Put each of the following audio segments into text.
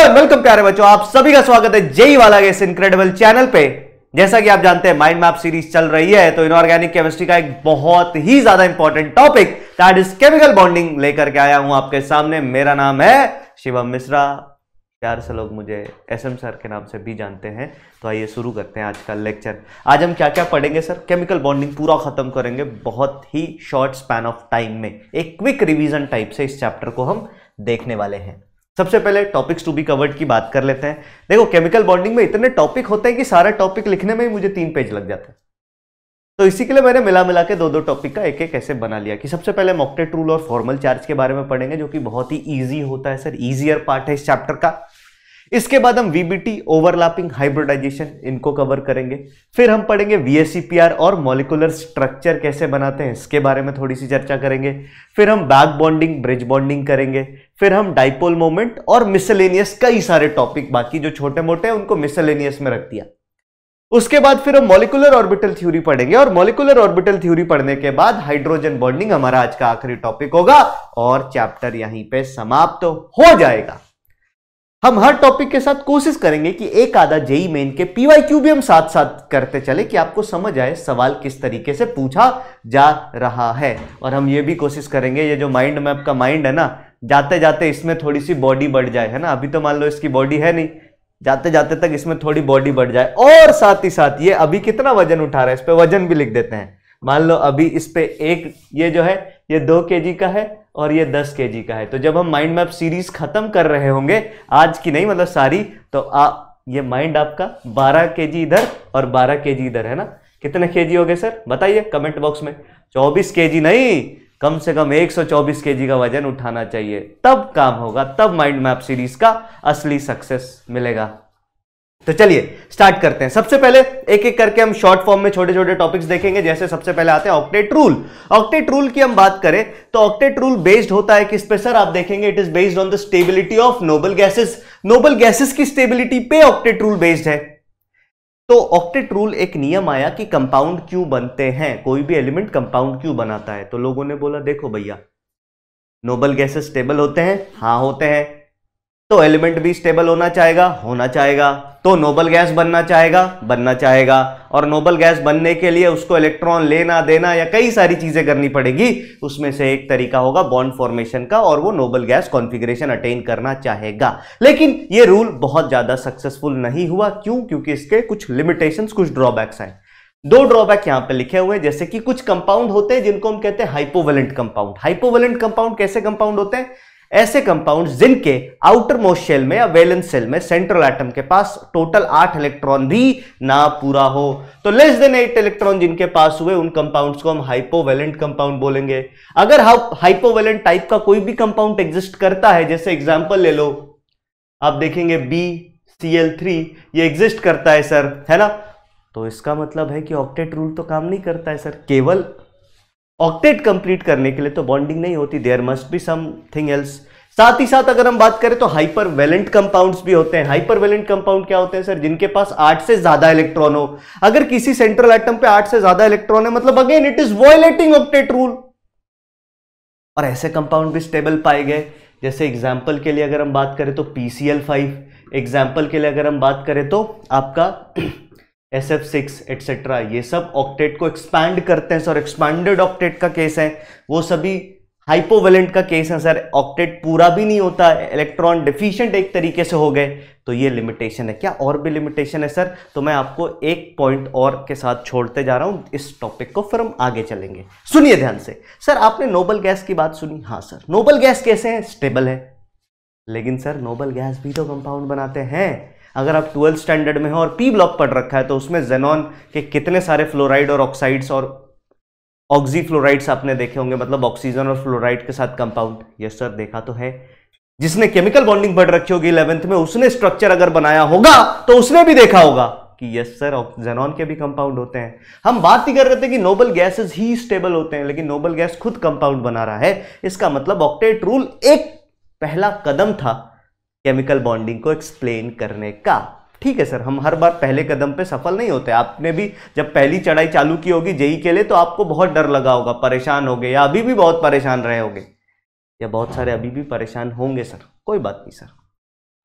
Hello welcome प्यारे बच्चों आप सभी का स्वागत है जय वाला के इस इनक्रेडिबल चैनल पे जैसा कि आप जानते हैं माइंड मैप सीरीज चल रही है तो इनऑर्गेनिक केमिस्ट्री का एक बहुत ही ज्यादा important topic that is chemical bonding लेकर के आया हूं आपके सामने मेरा नाम है शिवम मिश्रा प्यार से लोग मुझे एस एम सर के नाम से भी जानते हैं तो आइए शुरू करते हैं आज का लेक्चर आज हम क्या क्या पढ़ेंगे सर केमिकल बॉन्डिंग पूरा ख़त्म करेंगे बहुत ही शॉर्ट स्पैन ऑफ टाइम में एक क्विक रिविजन टाइप से इस चैप्टर को हम देखने वाले हैं सबसे पहले टॉपिक्स टू बी कवर्ड की बात कर लेते हैं देखो केमिकल बॉन्डिंग में इतने टॉपिक होते हैं कि सारा टॉपिक लिखने में ही मुझे तीन पेज लग जाते हैं तो इसी के लिए मैंने मिला मिला के दो दो टॉपिक का एक एक ऐसे बना लिया कि सबसे पहले मॉकटेट रूल और फॉर्मल चार्ज के बारे में पढ़ेंगे जो कि बहुत ही ईजी होता है सर ईजियर पार्ट है इस चैप्टर का इसके बाद हम वीबीटी ओवरलैपिंग हाइब्रिडाइजेशन इनको कवर करेंगे फिर हम पढ़ेंगे वीएससीपीआर और मॉलिकुलर स्ट्रक्चर कैसे बनाते हैं इसके बारे में थोड़ी सी चर्चा करेंगे फिर हम बैक बॉन्डिंग ब्रिज बॉन्डिंग करेंगे फिर हम डाइपोल मोमेंट और मिसलेनियस कई सारे टॉपिक बाकी जो छोटे मोटे हैं उनको मिसलेनियस में रख दिया उसके बाद फिर हम मॉलिकुलर ऑर्बिटल थ्योरी पढ़ेंगे और मॉलिकुलर ऑर्बिटल थ्योरी पढ़ने के बाद हाइड्रोजन बॉन्डिंग हमारा आज का आखिरी टॉपिक होगा और चैप्टर यहीं पे समाप्त तो हो जाएगा हम हर टॉपिक के साथ कोशिश करेंगे कि एक आधा जेई मेन के पीवाई क्यू भी हम साथ साथ करते चले कि आपको समझ आए सवाल किस तरीके से पूछा जा रहा है और हम ये भी कोशिश करेंगे ये जो माइंड मैप का माइंड है ना जाते जाते इसमें थोड़ी सी बॉडी बढ़ जाए है ना अभी तो मान लो इसकी बॉडी है नहीं जाते जाते तक इसमें थोड़ी बॉडी बढ़ जाए और साथ ही साथ ये अभी कितना वजन उठा रहा है इस पर वजन भी लिख देते हैं मान लो अभी इस पर एक ये जो है ये दो के जी का है और ये दस के जी का है तो जब हम माइंड मैप सीरीज खत्म कर रहे होंगे आज की नहीं मतलब सारी तो आ ये माइंड आपका बारह के जी इधर और बारह के जी इधर है ना कितने के जी हो गए सर बताइए कमेंट बॉक्स में चौबीस के जी नहीं कम से कम 124 के जी का वजन उठाना चाहिए तब काम होगा तब माइंड मैप सीरीज का असली सक्सेस मिलेगा तो चलिए स्टार्ट करते हैं सबसे पहले एक एक करके हम शॉर्ट फॉर्म में छोटे छोटे टॉपिक्स देखेंगे जैसे सबसे पहले आते हैं ऑक्टेट रूल ऑक्टेट रूल की हम बात करें तो ऑक्टेट रूल बेस्ड होता है किस पे सर आप देखेंगे it is based on the stability of noble gases noble gases की स्टेबिलिटी पे ऑक्टेट रूल बेस्ड है तो ऑक्टेट रूल एक नियम आया कि कंपाउंड क्यों बनते हैं कोई भी एलिमेंट कंपाउंड क्यों बनाता है तो लोगों ने बोला देखो भैया नोबल गैसेस स्टेबल होते हैं हाँ होते हैं तो एलिमेंट भी स्टेबल होना चाहेगा होना चाहेगा तो नोबल गैस बनना चाहेगा बनना चाहेगा और नोबल गैस बनने के लिए उसको इलेक्ट्रॉन लेना देना या कई सारी चीजें करनी पड़ेगी उसमें से एक तरीका होगा बॉन्ड फॉर्मेशन का और वो नोबल गैस कॉन्फिग्रेशन अटेन करना चाहेगा लेकिन ये रूल बहुत ज्यादा सक्सेसफुल नहीं हुआ क्यों क्योंकि इसके कुछ लिमिटेशन कुछ ड्रॉबैक्स हैं दो ड्रॉबैक यहां पे लिखे हुए जैसे कि कुछ कंपाउंड होते हैं जिनको हम कहते हैं हाइपोवेलेंट कंपाउंड हाइपोवेलेंट कंपाउंड कैसे कंपाउंड होते हैं ऐसे कंपाउंड्स जिनके आउटर मोस्ट शेल में या वेलेंस सेल में सेंट्रल एटम के पास टोटल आठ इलेक्ट्रॉन भी ना पूरा हो तो लेस देन एट इलेक्ट्रॉन जिनके पास हुए उन कंपाउंड्स को हम हाइपोवेलेंट कंपाउंड बोलेंगे अगर हाइपोवेलेंट टाइप का कोई भी कंपाउंड एग्जिस्ट करता है जैसे एग्जाम्पल ले लो आप देखेंगे बी सी एल थ्री ये एग्जिस्ट करता है सर है ना तो इसका मतलब है कि ऑक्टेट रूल तो काम नहीं करता है सर केवल ऑक्टेट कंप्लीट करने के लिए तो बॉन्डिंग नहीं होती there must be something else साथ ही साथ अगर हम बात करें तो हाइपर वेलेंट कंपाउंड भी होते हैं हाइपर वेलेंट कंपाउंड क्या होते हैं सर जिनके पास आठ से ज्यादा इलेक्ट्रॉन हो अगर किसी सेंट्रल एटम पे आठ से ज्यादा इलेक्ट्रॉन है मतलब again it is violating octet rule और ऐसे कंपाउंड भी स्टेबल पाए गए जैसे एग्जाम्पल के लिए अगर हम बात करें तो पीसीएल फाइव एग्जाम्पल के लिए अगर हम बात करें तो आपका एस एफ सिक्स एटसेट्रा ये सब ऑक्टेट को एक्सपैंड करते हैं सर एक्सपैंडेड ऑक्टेट का केस है वो सभी हाइपोवेलेंट का केस है सर ऑक्टेट पूरा भी नहीं होता इलेक्ट्रॉन डिफिशियंट एक तरीके से हो गए तो ये लिमिटेशन है क्या और भी लिमिटेशन है सर तो मैं आपको एक पॉइंट और के साथ छोड़ते जा रहा हूँ इस टॉपिक को फिर हम आगे चलेंगे सुनिए ध्यान से सर आपने नोबल गैस की बात सुनी हाँ सर नोबल गैस कैसे हैं स्टेबल है लेकिन सर नोबल गैस भी तो कंपाउंड बनाते हैं अगर आप ट्वेल्थ स्टैंडर्ड में हो और पी ब्लॉक पढ़ रखा है तो उसमें जेनॉन के कितने सारे फ्लोराइड और ऑक्साइड्स और ऑक्सी फ्लोराइड्स आपने देखे होंगे मतलब ऑक्सीजन और फ्लोराइड के साथ कंपाउंड यस सर देखा तो है जिसने केमिकल बॉन्डिंग पढ़ रखी होगी इलेवेंथ में उसने स्ट्रक्चर अगर बनाया होगा तो उसने भी देखा होगा कि यस सर जेनॉन के भी कंपाउंड होते हैं हम बात ही कर रहे थे कि नोबल गैसेस ही स्टेबल होते हैं लेकिन नोबल गैस खुद कंपाउंड बना रहा है इसका मतलब ऑक्टेट रूल एक पहला कदम था केमिकल बॉन्डिंग को एक्सप्लेन करने का ठीक है सर हम हर बार पहले कदम पे सफल नहीं होते आपने भी जब पहली चढ़ाई चालू की होगी जेई के लिए तो आपको बहुत डर लगा होगा परेशान हो गए या अभी भी बहुत परेशान रहे होंगे या बहुत सारे अभी भी परेशान होंगे सर कोई बात नहीं सर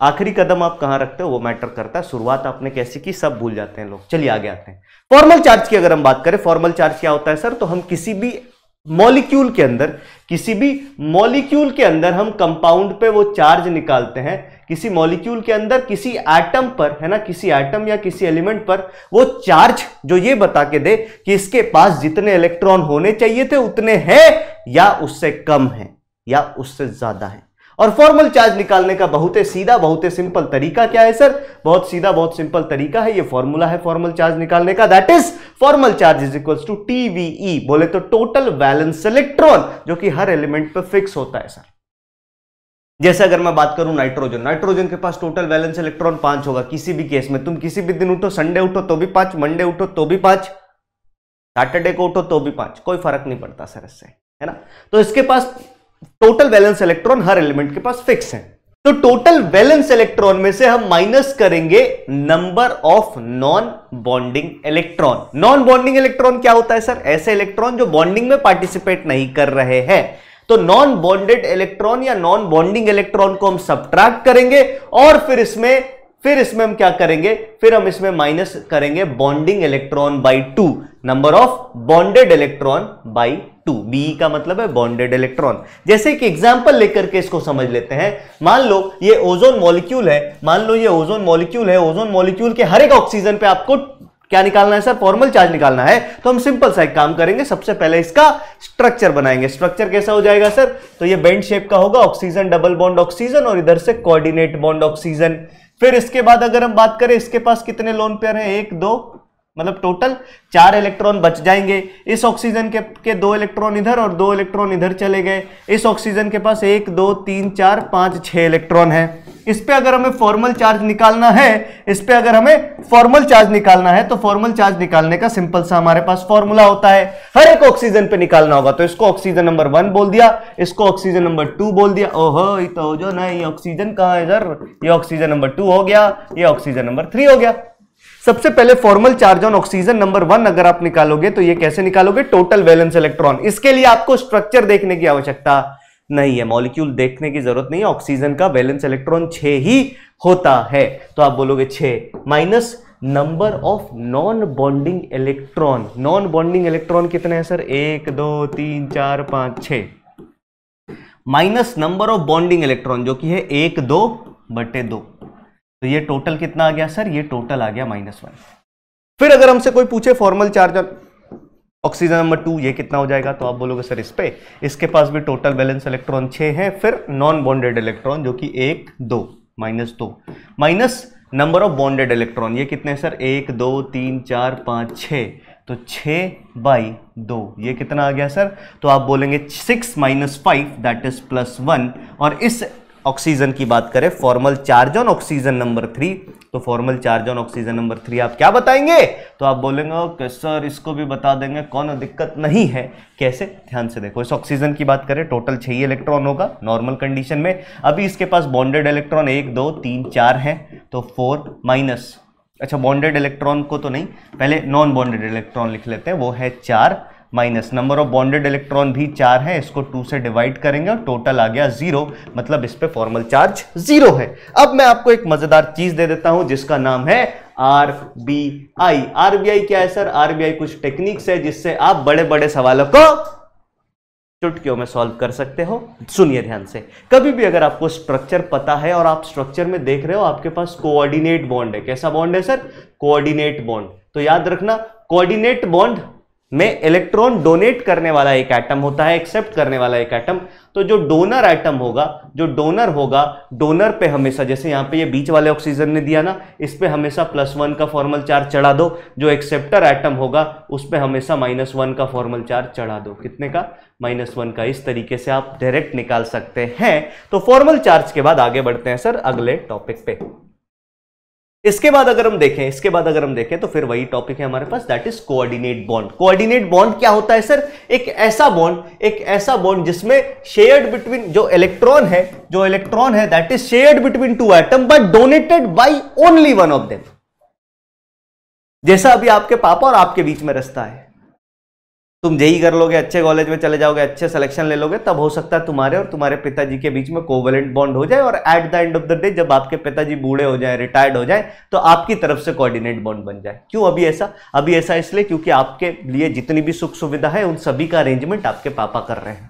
आखिरी कदम आप कहाँ रखते हो वो मैटर करता है शुरुआत आपने कैसे की सब भूल जाते हैं लोग चलिए आगे आते हैं फॉर्मल चार्ज की अगर हम बात करें फॉर्मल चार्ज क्या होता है सर तो हम किसी भी मॉलिक्यूल के अंदर किसी भी मॉलिक्यूल के अंदर हम कंपाउंड पे वो चार्ज निकालते हैं किसी मॉलिक्यूल के अंदर किसी एटम पर है ना किसी एटम या किसी एलिमेंट पर वो चार्ज जो ये बता के दे कि इसके पास जितने इलेक्ट्रॉन होने चाहिए थे उतने हैं या उससे कम है या उससे ज्यादा है और फॉर्मल चार्ज निकालने का बहुत ही सीधा बहुत ही सिंपल तरीका क्या है सर बहुत सीधा बहुत सिंपल तरीका है ये फॉर्मूला है फॉर्मल चार्ज निकालने का that is formal charge is equal to TVE बोले तो टोटल बैलेंस इलेक्ट्रॉन जो कि हर एलिमेंट पर फिक्स होता है सर जैसे अगर मैं बात करूं नाइट्रोजन नाइट्रोजन के पास टोटल बैलेंस इलेक्ट्रॉन पांच होगा किसी भी केस में तुम किसी भी दिन उठो संडे उठो तो भी पांच मंडे उठो तो भी पांच सैटरडे को उठो तो भी पांच कोई फर्क नहीं पड़ता सर इससे है ना तो इसके पास टोटल वैलेंस इलेक्ट्रॉन हर एलिमेंट के पास फिक्स है तो टोटल वैलेंस इलेक्ट्रॉन में से हम माइनस करेंगे number of non bonding electron non bonding electron क्या होता है सर ऐसे इलेक्ट्रॉन जो बॉन्डिंग में पार्टिसिपेट नहीं कर रहे हैं तो नॉन बॉन्डेड इलेक्ट्रॉन या नॉन बॉन्डिंग इलेक्ट्रॉन को हम सब्ट्रैक्ट करेंगे और फिर इसमें फिर इसमें हम क्या करेंगे फिर हम इसमें माइनस करेंगे bonding electron by two number of bonded electron by two B का मतलब है बॉन्डेड इलेक्ट्रॉन जैसे कि एग्जाम्पल लेकर के इसको समझ लेते हैं मान लो ये ओजोन मॉलिक्यूल है मान लो ये ओजोन मॉलिक्यूल है ओजोन मॉलिक्यूल के हर एक ऑक्सीजन पे आपको क्या निकालना है सर फॉर्मल चार्ज निकालना है तो हम सिंपल सा एक काम करेंगे सबसे पहले इसका स्ट्रक्चर बनाएंगे स्ट्रक्चर कैसा हो जाएगा सर तो ये बेंड शेप का होगा ऑक्सीजन डबल बॉन्ड ऑक्सीजन और इधर से कोऑर्डिनेट बॉन्ड ऑक्सीजन फिर इसके बाद अगर हम बात करें इसके पास कितने लोन पेयर हैं एक दो मतलब टोटल चार इलेक्ट्रॉन बच जाएंगे इस ऑक्सीजन के के दो इलेक्ट्रॉन इधर और दो इलेक्ट्रॉन इधर चले गए इस ऑक्सीजन के पास एक दो तीन चार पाँच छः इलेक्ट्रॉन है इस पर अगर हमें फॉर्मल चार्ज निकालना है इस पर अगर हमें फॉर्मल चार्ज निकालना है तो फॉर्मल चार्ज निकालने का सिंपल सा हमारे पास फॉर्मूला होता है हर एक ऑक्सीजन पे निकालना होगा तो इसको ऑक्सीजन नंबर वन बोल दिया इसको ऑक्सीजन नंबर टू बोल दिया ओहो तो जो ना ये ऑक्सीजन कहाँ है सर ये ऑक्सीजन नंबर टू हो गया ये ऑक्सीजन नंबर थ्री हो गया सबसे पहले formal charge on oxygen number one अगर आप निकालोगे तो ये कैसे निकालोगे टोटल वैलेंस इलेक्ट्रॉन इसके लिए आपको स्ट्रक्चर देखने की आवश्यकता नहीं है मॉलिक्यूल देखने की जरूरत नहीं है ऑक्सीजन का वैलेंस इलेक्ट्रॉन छ ही होता है तो आप बोलोगे छ minus number of non bonding electron non bonding electron कितने हैं सर एक दो तीन चार पांच छ minus number of bonding electron जो कि है एक दो बटे दो तो ये टोटल कितना आ गया सर ये टोटल आ गया माइनस वन फिर अगर हमसे कोई पूछे formal charge oxygen number two ये कितना हो जाएगा तो आप बोलोगे सर इस पे इसके पास भी टोटल बैलेंस इलेक्ट्रॉन छः हैं फिर नॉन बॉन्डेड इलेक्ट्रॉन जो कि एक दो माइनस दो minus number of bonded electron ये कितने सर एक दो तीन चार पाँच छः तो छः बाई दो ये कितना आ गया सर तो आप बोलेंगे six minus five that is plus one और इस ऑक्सीजन की बात करें formal charge on oxygen number three तो formal charge on oxygen number three आप क्या बताएंगे तो आप बोलेंगे ओके सर इसको भी बता देंगे कौन दिक्कत नहीं है कैसे ध्यान से देखो इस ऑक्सीजन की बात करें टोटल छह इलेक्ट्रॉन होगा नॉर्मल कंडीशन में अभी इसके पास बॉन्डेड इलेक्ट्रॉन एक दो तीन चार हैं तो फोर माइनस अच्छा बॉन्डेड इलेक्ट्रॉन को तो नहीं पहले नॉन बॉन्डेड इलेक्ट्रॉन लिख लेते हैं वो है चार minus number of bonded electron भी चार है इसको टू से डिवाइड करेंगे और टोटल आ गया जीरो मतलब इस पर फॉर्मल चार्ज जीरो है अब मैं आपको एक मजेदार चीज दे देता हूं जिसका नाम है R B I R B I क्या है सर आर बी आई कुछ टेक्निक्स है जिससे आप बड़े बड़े सवालों को चुटकियों में सॉल्व कर सकते हो सुनिए ध्यान से कभी भी अगर आपको स्ट्रक्चर पता है और आप स्ट्रक्चर में देख रहे हो आपके पास कोऑर्डिनेट बॉन्ड है कैसा बॉन्ड है सर कोऑर्डिनेट बॉन्ड तो याद रखना कोऑर्डिनेट बॉन्ड में इलेक्ट्रॉन डोनेट करने वाला एक एटम होता है एक्सेप्ट करने वाला एक एटम तो जो डोनर एटम होगा जो डोनर होगा डोनर पे हमेशा जैसे यहाँ पे ये बीच वाले ऑक्सीजन ने दिया ना इस पे हमेशा प्लस वन का फॉर्मल चार्ज चढ़ा दो जो एक्सेप्टर एटम होगा उस पर हमेशा माइनस वन का फॉर्मल चार्ज चढ़ा दो कितने का माइनस वन का इस तरीके से आप डायरेक्ट निकाल सकते हैं तो फॉर्मल चार्ज के बाद आगे बढ़ते हैं सर अगले टॉपिक पे इसके बाद अगर हम देखें इसके बाद अगर हम देखें तो फिर वही टॉपिक है हमारे पास that is coordinate bond coordinate bond क्या होता है सर एक ऐसा बॉन्ड एक ऐसा बॉन्ड जिसमें शेयर्ड बिटवीन जो इलेक्ट्रॉन है जो इलेक्ट्रॉन है that is shared between two atom but donated by only one of them जैसा अभी आपके पापा और आपके बीच में रस्ता है तुम यही कर लोगे अच्छे कॉलेज में चले जाओगे अच्छे सिलेक्शन ले लोगे तब हो सकता है तुम्हारे और तुम्हारे पिताजी के बीच में कोवेलेंट बॉन्ड हो जाए और at the end of the day जब आपके पिताजी बूढ़े हो जाए रिटायर्ड हो जाए तो आपकी तरफ से कोऑर्डिनेट बॉन्ड बन जाए क्यों अभी ऐसा अभी ऐसा इसलिए क्योंकि आपके लिए जितनी भी सुख सुविधा है उन सभी का अरेंजमेंट आपके पापा कर रहे हैं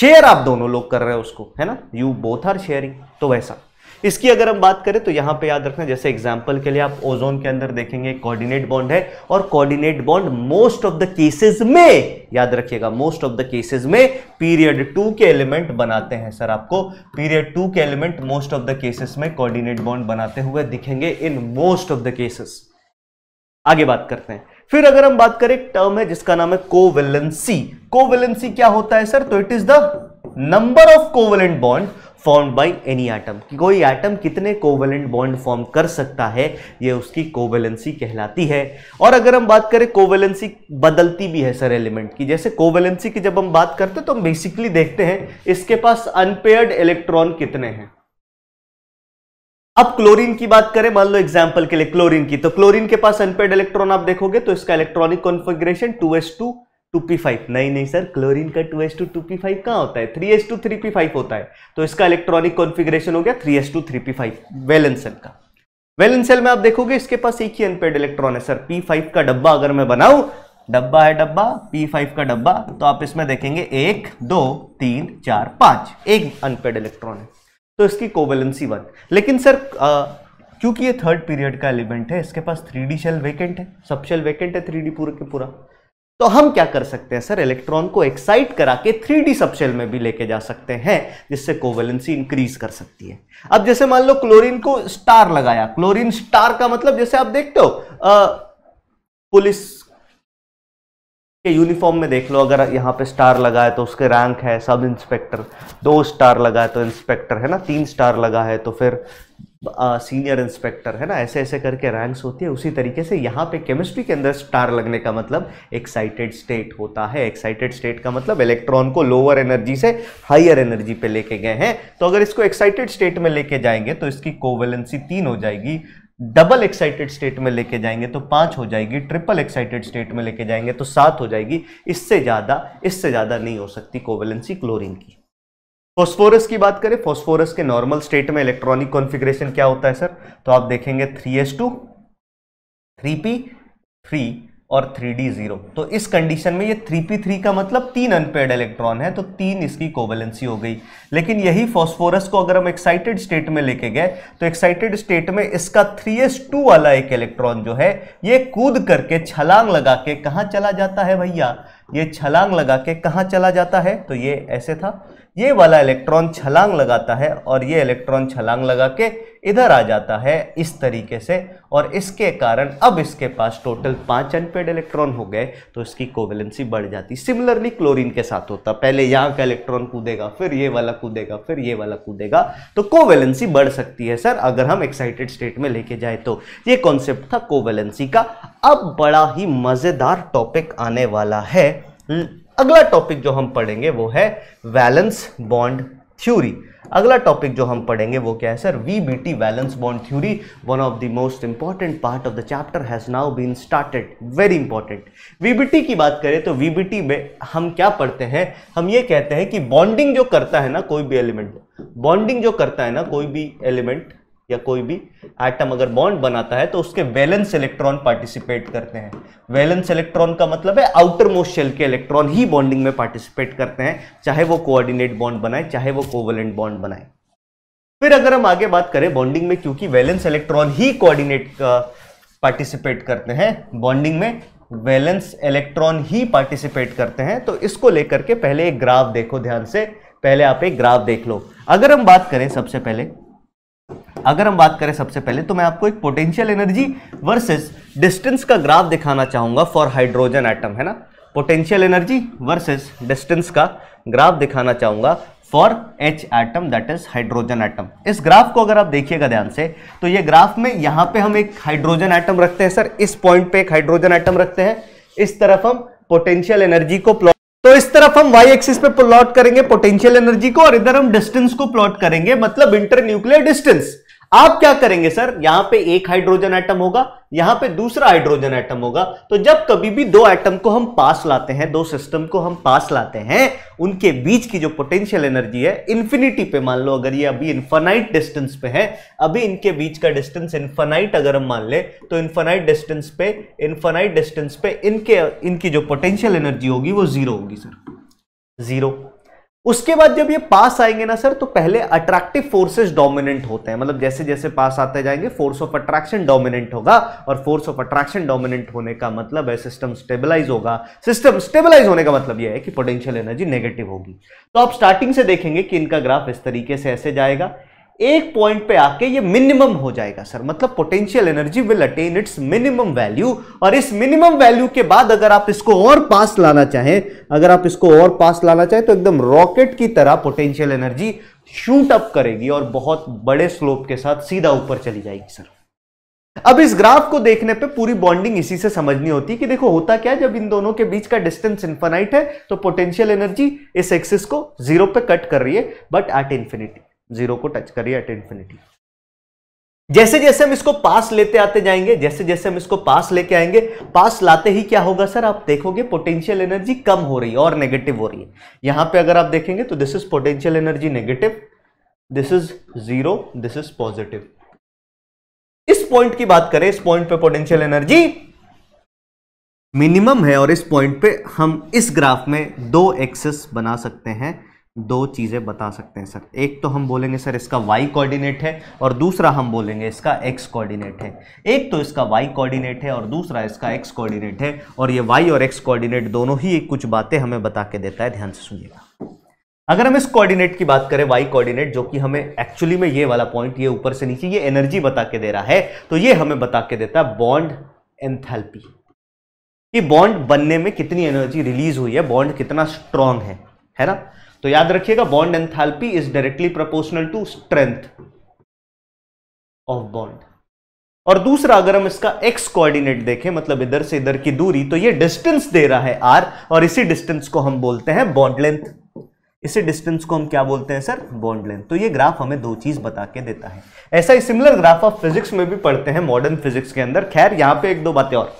शेयर आप दोनों लोग कर रहे हो उसको है ना यू बोथ आर शेयरिंग तो वैसा इसकी अगर हम बात करें तो यहां पे याद रखना जैसे एग्जाम्पल के लिए आप ओजोन के अंदर देखेंगे कोऑर्डिनेट बॉन्ड है और coordinate bond most of the cases में याद रखिएगा मोस्ट ऑफ द केसेस में पीरियड टू के एलिमेंट बनाते हैं सर आपको पीरियड टू के element most of the cases में कॉर्डिनेट बॉन्ड बनाते हुए दिखेंगे in most of the cases आगे बात करते हैं फिर अगर हम बात करें टर्म है जिसका नाम है कोवेलेंसी कोवेलेंसी क्या होता है सर तो it is the number of covalent bond form by any atom कि कोई आइटम कितने कोवेलेंट बॉन्ड फॉर्म कर सकता है ये उसकी कोवेलेंसी कहलाती है और अगर हम बात करें कोवेलेंसी बदलती भी है सर एलिमेंट की जैसे कोवेलेंसी की जब हम बात करते हैं तो हम बेसिकली देखते हैं इसके पास अनपेयर्ड इलेक्ट्रॉन कितने हैं अब क्लोरीन की बात करें मान लो एग्जाम्पल के लिए क्लोरीन की तो क्लोरीन के पास अनपेड इलेक्ट्रॉन आप देखोगे तो इसका electronic configuration 2s2 two P five नहीं नहीं सर क्लोरीन का two S two two P five कहाँ होता है three S two three P five होता है तो इसका इलेक्ट्रॉनिक कॉन्फिग्रेशन हो गया three S two three P five shell का वेलेंस सेल में आप देखोगे इसके पास एक ही अनपेड इलेक्ट्रॉन है सर पी फाइव का डब्बा अगर मैं बनाऊं डब्बा है डब्बा पी फाइव का डब्बा तो आप इसमें देखेंगे एक दो तीन चार पांच एक अनपेड इलेक्ट्रॉन है तो इसकी कोवेलेंसी वन लेकिन सर क्योंकि ये थर्ड पीरियड का एलिमेंट है इसके पास थ्री डी शेल वेकेंट है सब शेल वेकेंट है थ्री पूरा के पूरा तो हम क्या कर सकते हैं सर इलेक्ट्रॉन को एक्साइट करा के थ्री सबसेल में भी लेके जा सकते हैं जिससे कोवेलेंसी इंक्रीज कर सकती है अब जैसे मान लो क्लोरीन को स्टार लगाया क्लोरीन स्टार का मतलब जैसे आप देखते हो आ, पुलिस के यूनिफॉर्म में देख लो अगर यहाँ पे स्टार लगा है तो उसके रैंक है सब इंस्पेक्टर दो स्टार लगा है तो इंस्पेक्टर है ना तीन स्टार लगा है तो फिर सीनियर इंस्पेक्टर है ना ऐसे ऐसे करके रैंक्स होती है उसी तरीके से यहाँ पे केमिस्ट्री के अंदर स्टार लगने का मतलब एक्साइटेड स्टेट होता है एक्साइटेड स्टेट का मतलब इलेक्ट्रॉन को लोअर एनर्जी से हायर एनर्जी पे लेके गए हैं तो अगर इसको एक्साइटेड स्टेट में लेके जाएंगे तो इसकी कोवेलेंसी तीन हो जाएगी डबल एक्साइटेड स्टेट में लेके जाएंगे तो पाँच हो जाएगी ट्रिपल एक्साइटेड स्टेट में लेके जाएंगे तो सात हो जाएगी इससे ज़्यादा इससे ज़्यादा नहीं हो सकती कोवेलेंसी क्लोरीन की फॉस्फोरस की बात करें फॉस्फोरस के नॉर्मल स्टेट में इलेक्ट्रॉनिक कॉन्फ़िगरेशन क्या होता है सर तो आप देखेंगे three S two three P three और थ्री डी जीरो तो इस कंडीशन में ये थ्री पी थ्री का मतलब तीन अनपेड इलेक्ट्रॉन है तो तीन इसकी कोवेलेंसी हो गई लेकिन यही फॉस्फोरस को अगर हम एक्साइटेड स्टेट में लेके गए तो एक्साइटेड स्टेट में इसका थ्री एस टू वाला एक इलेक्ट्रॉन जो है ये कूद करके छलांग लगा के कहाँ चला जाता है भैया ये छलांग लगा के कहाँ चला जाता है तो ये ऐसे था ये वाला इलेक्ट्रॉन छलांग लगाता है और ये इलेक्ट्रॉन छलांग लगा के इधर आ जाता है इस तरीके से और इसके कारण अब इसके पास टोटल पांच अनपेड इलेक्ट्रॉन हो गए तो इसकी कोवेलेंसी बढ़ जाती सिमिलरली क्लोरीन के साथ होता पहले यहाँ का इलेक्ट्रॉन कूदेगा फिर ये वाला कूदेगा फिर ये वाला कूदेगा तो कोवेलेंसी बढ़ सकती है सर अगर हम एक्साइटेड स्टेट में लेके जाए तो ये कॉन्सेप्ट था कोवेलेंसी का अब बड़ा ही मज़ेदार टॉपिक आने वाला है हम्म, अगला टॉपिक जो हम पढ़ेंगे वो है वैलेंस बॉन्ड थ्योरी अगला टॉपिक जो हम पढ़ेंगे वो क्या है sir V B T valence bond theory one of the most important part of the chapter has now been started very important VBT की बात करें तो वीबीटी में हम क्या पढ़ते हैं हम ये कहते हैं कि बॉन्डिंग जो करता है ना कोई भी एलिमेंट बॉन्डिंग जो करता है ना कोई भी एलिमेंट या कोई भी एटम अगर बॉन्ड बनाता है तो उसके वैलेंस इलेक्ट्रॉन पार्टिसिपेट करते हैं वैलेंस इलेक्ट्रॉन का मतलब है आउटर मोस्ट शेल के इलेक्ट्रॉन ही बॉन्डिंग में पार्टिसिपेट करते हैं चाहे वो कोऑर्डिनेट बॉन्ड बनाए चाहे वो कोवलेंट बॉन्ड बनाए फिर अगर हम आगे बात करें बॉन्डिंग में क्योंकि वैलेंस इलेक्ट्रॉन ही कोऑर्डिनेट का पार्टिसिपेट करते हैं बॉन्डिंग में वैलेंस इलेक्ट्रॉन ही पार्टिसिपेट करते हैं तो इसको लेकर के पहले एक ग्राफ देखो ध्यान से पहले आप एक ग्राफ देख लो अगर हम बात करें सबसे पहले अगर हम बात करें सबसे पहले तो मैं आपको एक पोटेंशियल एनर्जी वर्सेस डिस्टेंस का ग्राफ दिखाना चाहूंगा फॉर हाइड्रोजन एटम है ना पोटेंशियल एनर्जी वर्सेस डिस्टेंस का ग्राफ दिखाना चाहूंगा for H atom that is hydrogen atom इस ग्राफ को अगर आप देखिएगा ध्यान से तो ये ग्राफ में यहां पे हम एक हाइड्रोजन एटम रखते हैं सर इस पॉइंट पे एक हाइड्रोजन एटम रखते हैं इस तरफ हम पोटेंशियल एनर्जी को प्लॉट तो इस तरफ हम वाई एक्सिस पे प्लॉट करेंगे पोटेंशियल एनर्जी को और इधर हम डिस्टेंस को प्लॉट करेंगे मतलब इंटरन्यूक्लियर डिस्टेंस आप क्या करेंगे सर यहां पे एक हाइड्रोजन एटम होगा यहां पे दूसरा हाइड्रोजन एटम होगा तो जब कभी भी दो एटम को हम पास लाते हैं दो सिस्टम को हम पास लाते हैं उनके बीच की जो पोटेंशियल एनर्जी है इंफिनिटी पे मान लो अगर ये अभी इंफानाइट डिस्टेंस पे है अभी इनके बीच का डिस्टेंस इंफानाइट अगर हम मान ले तो इंफानाइट डिस्टेंस पे इंफानाइट डिस्टेंस पे इनके इनकी जो पोटेंशियल एनर्जी होगी वो जीरो होगी सर जीरो उसके बाद जब ये पास आएंगे ना सर तो पहले अट्रैक्टिव फोर्सेस डोमिनेंट होते हैं मतलब जैसे जैसे पास आते जाएंगे फोर्स ऑफ अट्रैक्शन डोमिनेंट होगा और फोर्स ऑफ अट्रैक्शन डोमिनेंट होने का मतलब है सिस्टम स्टेबलाइज होगा सिस्टम स्टेबलाइज होने का मतलब यह है कि पोटेंशियल एनर्जी नेगेटिव होगी तो आप स्टार्टिंग से देखेंगे कि इनका ग्राफ इस तरीके से ऐसे जाएगा एक पॉइंट पे आके ये मिनिमम हो जाएगा सर मतलब potential energy will attain its minimum value और इस मिनिमम वैल्यू के बाद अगर आप इसको और पास लाना चाहें अगर आप इसको और पास लाना चाहें तो एकदम रॉकेट की तरह पोटेंशियल एनर्जी शूट अप करेगी और बहुत बड़े स्लोप के साथ सीधा ऊपर चली जाएगी सर अब इस ग्राफ को देखने पे पूरी बॉन्डिंग इसी से समझनी होती है कि देखो होता क्या है जब इन दोनों के बीच का डिस्टेंस इन्फानाइट है तो पोटेंशियल एनर्जी इस एक्सिस को जीरो पे कट कर रही है बट एट इंफिनिटी जीरो को टच करिए एट इंफिनिटी जैसे जैसे हम इसको पास लेते आते जाएंगे जैसे जैसे हम इसको पास लेके आएंगे पास लाते ही क्या होगा सर आप देखोगे पोटेंशियल एनर्जी कम हो रही है और नेगेटिव हो रही है यहां पे अगर आप देखेंगे तो this is potential energy negative this is zero this is positive इस पॉइंट की बात करें इस पॉइंट पे पोटेंशियल एनर्जी मिनिमम है और इस पॉइंट पे हम इस ग्राफ में दो एक्सेस बना सकते हैं दो चीज़ें बता सकते हैं सर एक तो हम बोलेंगे सर इसका वाई कोऑर्डिनेट है और दूसरा हम बोलेंगे इसका एक्स कोऑर्डिनेट है एक तो इसका वाई कोऑर्डिनेट है और दूसरा इसका एक्स कोऑर्डिनेट है और ये वाई और एक्स कोऑर्डिनेट दोनों ही कुछ बातें हमें बता के देता है ध्यान से सुनिएगा अगर हम इस कोऑर्डिनेट की बात करें वाई कोऑर्डिनेट जो कि हमें एक्चुअली में ये वाला पॉइंट ये ऊपर से नीचे ये एनर्जी बता के दे रहा है तो ये हमें बता के देता है बॉन्ड एंथैल्पी कि बॉन्ड बनने में कितनी एनर्जी रिलीज हुई है बॉन्ड कितना स्ट्रांग है है ना तो याद रखिएगा bond enthalpy is directly proportional to strength of bond और दूसरा अगर हम इसका एक्स कोऑर्डिनेट देखें मतलब इधर से इधर की दूरी तो ये डिस्टेंस दे रहा है आर और इसी डिस्टेंस को हम बोलते हैं बॉन्ड लेंथ इसी डिस्टेंस को हम क्या बोलते हैं सर बॉन्ड लेंथ तो ये ग्राफ हमें दो चीज बता के देता है ऐसा ही सिमिलर ग्राफ आप फिजिक्स में भी पढ़ते हैं मॉडर्न फिजिक्स के अंदर खैर यहां पर एक दो बातें और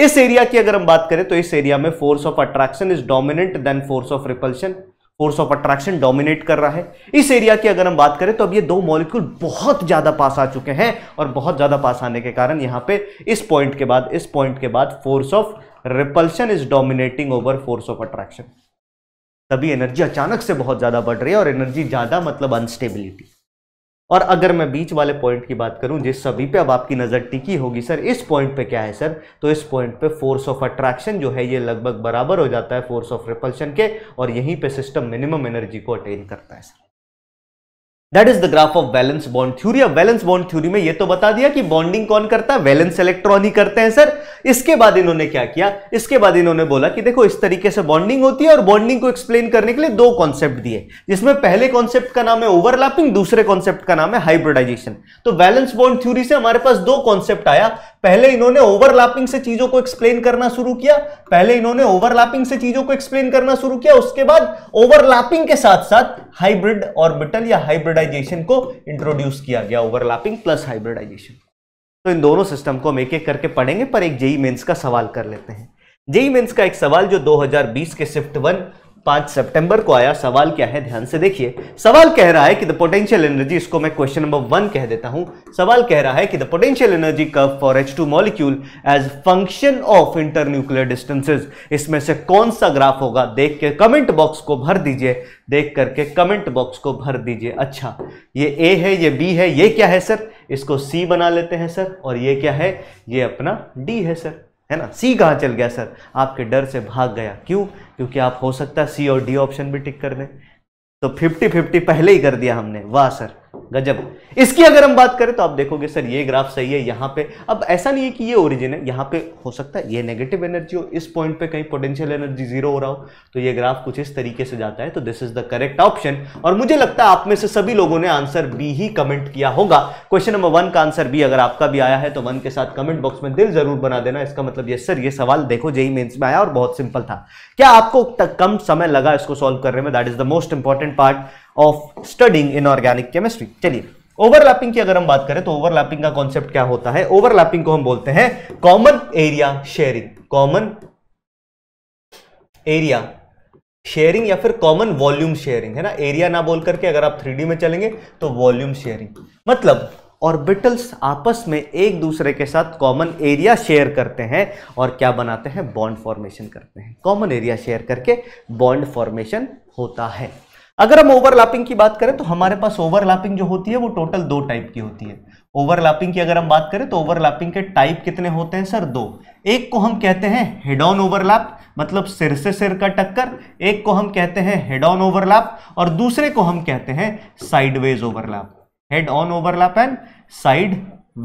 इस एरिया की अगर हम बात करें तो इस एरिया में force of attraction is dominant than force of repulsion force of attraction dominate कर रहा है इस एरिया की अगर हम बात करें तो अब ये दो मॉलिक्यूल बहुत ज़्यादा पास आ चुके हैं और बहुत ज़्यादा पास आने के कारण यहाँ पे इस पॉइंट के बाद इस पॉइंट के बाद force of repulsion is dominating over force of attraction तभी एनर्जी अचानक से बहुत ज़्यादा बढ़ रही है और एनर्जी ज़्यादा मतलब अनस्टेबिलिटी और अगर मैं बीच वाले पॉइंट की बात करूं जिस सभी पे अब आपकी नज़र टिकी होगी सर इस पॉइंट पे क्या है सर तो इस पॉइंट पे फोर्स ऑफ अट्रैक्शन जो है ये लगभग बराबर हो जाता है फोर्स ऑफ रिपल्शन के और यहीं पे सिस्टम मिनिमम एनर्जी को अटेन करता है sir that is the graph of valence bond theory अब बैलेंस बॉन्ड थ्यूरी में ये तो बता दिया कि बॉन्डिंग कौन करता है वैलेंस इलेक्ट्रॉन ही करते हैं सर इसके बाद इन्होंने क्या किया इसके बाद इन्होंने बोला कि देखो इस तरीके से बॉन्डिंग होती है और बॉन्डिंग को एक्सप्लेन करने के लिए दो कॉन्सेप्ट दिए जिसमें पहले कॉन्सेप्ट का नाम है ओवरलैपिंग दूसरे कॉन्सेप्ट का नाम है हाइब्रिडाइजेशन तो बैलेंस बॉन्ड थ्यूरी से हमारे पास दो कॉन्सेप्ट आया पहले इन्होंने ओवरलैपिंग से चीजों को एक्सप्लेन करना शुरू किया पहले इन्होंने ओवरलैपिंग से चीजों को एक्सप्लेन करना शुरू किया उसके बाद ओवरलैपिंग के साथ साथ हाइब्रिड ऑर्बिटल या हाइब्रिडाइजेशन को इंट्रोड्यूस किया गया ओवरलैपिंग प्लस हाइब्रिडाइजेशन तो इन दोनों सिस्टम को हम एक एक करके पढ़ेंगे पर एक जेई मेन्स का सवाल कर लेते हैं जेई मेन्स का एक सवाल जो दो के शिफ्ट वन पांच सितंबर को आया सवाल क्या है ध्यान से देखिए सवाल कह रहा है कि द पोटेंशियल एनर्जी इसको मैं क्वेश्चन नंबर वन कह देता हूं सवाल कह रहा है कि the potential energy curve for H two molecule as function of internuclear distances इसमें से कौन सा ग्राफ होगा देख के कमेंट बॉक्स को भर दीजिए देख करके कमेंट बॉक्स को भर दीजिए अच्छा ये ए है ये बी है ये क्या है सर इसको सी बना लेते हैं सर और ये क्या है ये अपना डी है सर है ना सी कहाँ चल गया सर आपके डर से भाग गया क्यों क्योंकि आप हो सकता है सी और डी ऑप्शन भी टिक कर दें तो फिफ्टी फिफ्टी पहले ही कर दिया हमने वाह सर गजब इसकी अगर हम बात करें तो आप देखोगे सर ये ग्राफ सही है यहाँ पे अब ऐसा नहीं है कि ये ओरिजिन है यहाँ पे हो सकता है ये नेगेटिव एनर्जी हो इस पॉइंट पे कहीं पोटेंशियल एनर्जी जीरो हो रहा हो तो ये ग्राफ कुछ इस तरीके से जाता है तो this is the correct option और मुझे लगता है आप में से सभी लोगों ने आंसर बी ही कमेंट किया होगा क्वेश्चन नंबर वन का आंसर बी अगर आपका भी आया है तो वन के साथ कमेंट बॉक्स में दिल जरूर बना देना इसका मतलब ये सर ये सवाल देखो जेई मेन्स में आया और बहुत सिंपल था क्या आपको कम समय लगा इसको सॉल्व करने में that is the most important part of studying in organic chemistry चलिए ओवरलैपिंग की अगर हम बात करें तो ओवरलैपिंग का कॉन्सेप्ट क्या होता है ओवरलैपिंग को हम बोलते हैं common area sharing common area sharing या फिर कॉमन वॉल्यूम शेयरिंग है ना एरिया ना बोल करके अगर आप थ्री में चलेंगे तो वॉल्यूम शेयरिंग मतलब ऑर्बिटल्स आपस में एक दूसरे के साथ कॉमन एरिया शेयर करते हैं और क्या बनाते हैं बॉन्ड फॉर्मेशन करते हैं कॉमन एरिया शेयर करके बॉन्ड फॉर्मेशन होता है अगर हम ओवरलैपिंग की बात करें तो हमारे पास ओवरलैपिंग जो होती है वो टोटल दो टाइप की होती है ओवरलैपिंग की अगर हम बात करें तो ओवरलैपिंग के टाइप कितने होते हैं सर दो एक को हम कहते हैं हेड ऑन ओवरलैप मतलब सिर से सिर का टक्कर एक को हम कहते हैं हेड ऑन ओवरलैप और दूसरे को हम कहते हैं sideways overlap head on overlap and 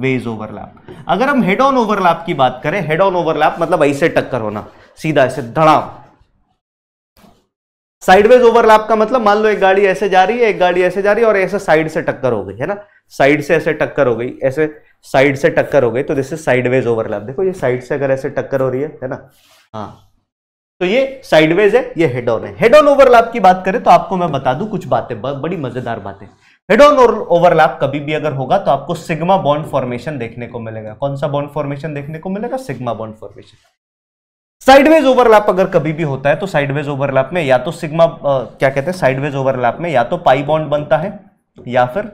sideways overlap अगर हम हेड ऑन ओवरलैप की बात करें हेड ऑन ओवरलैप मतलब ऐसे टक्कर होना सीधा ऐसे धड़ाम साइडवेज ओवरलैप का मतलब मान लो एक गाड़ी ऐसे जा रही है एक गाड़ी ऐसे जा रही है और ऐसे साइड से टक्कर हो गई है ना साइड से ऐसे टक्कर हो गई ऐसे साइड से टक्कर हो गई तो दिस इज साइडवेज ओवरलैप देखो ये साइड से अगर ऐसे टक्कर हो रही है है ना हाँ तो ये साइडवेज है ये हेड ऑन है हेड ऑन ओवरलैप की बात करें तो आपको मैं बता दू कुछ बातें बड़ी मजेदार बातें हेड ऑन ओवरलैप कभी भी अगर होगा तो आपको सिग्मा बॉन्ड फॉर्मेशन देखने को मिलेगा कौन सा बॉन्ड फॉर्मेशन देखने को मिलेगा sigma bond formation sideways overlap अगर कभी भी होता है तो साइडवेज ओवरलैप में या तो सिग्मा क्या कहते हैं साइडवेज ओवरलैप में या तो पाई बॉन्ड बनता है या फिर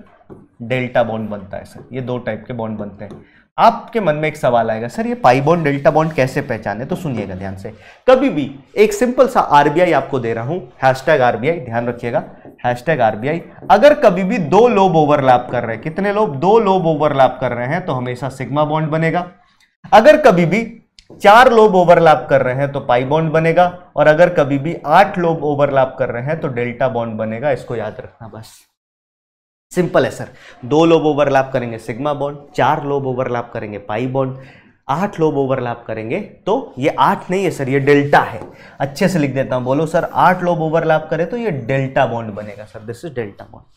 डेल्टा बॉन्ड बनता है सर ये दो टाइप के बॉन्ड बनते हैं आपके मन में एक सवाल आएगा सर ये पाई बॉन्ड डेल्टा बॉन्ड कैसे पहचाने तो सुनिएगा ध्यान से कभी भी एक सिंपल सा आरबीआई आपको दे रहा हूं हैशटैग आरबीआई ध्यान रखिएगा हैशटैग आरबीआई अगर कभी भी दो लोब ओवरलैप कर रहे हैं कितने लोब दो लोब ओवरलैप कर रहे हैं तो हमेशा सिग्मा बॉन्ड बनेगा अगर कभी भी चार लोब ओवरलैप कर रहे हैं तो पाई बॉन्ड बनेगा और अगर कभी भी आठ लोब ओवरलैप कर रहे हैं तो डेल्टा बॉन्ड बनेगा इसको याद रखना बस सिंपल है सर दो लोब ओवरलैप करेंगे सिग्मा बॉन्ड चार लोब ओवरलैप करेंगे पाई बॉन्ड आठ लोब ओवरलैप करेंगे तो ये आठ नहीं है सर ये डेल्टा है अच्छे से लिख देता हूं बोलो सर आठ लोब ओवरलैप करें तो ये डेल्टा बॉन्ड बनेगा sir this is delta bond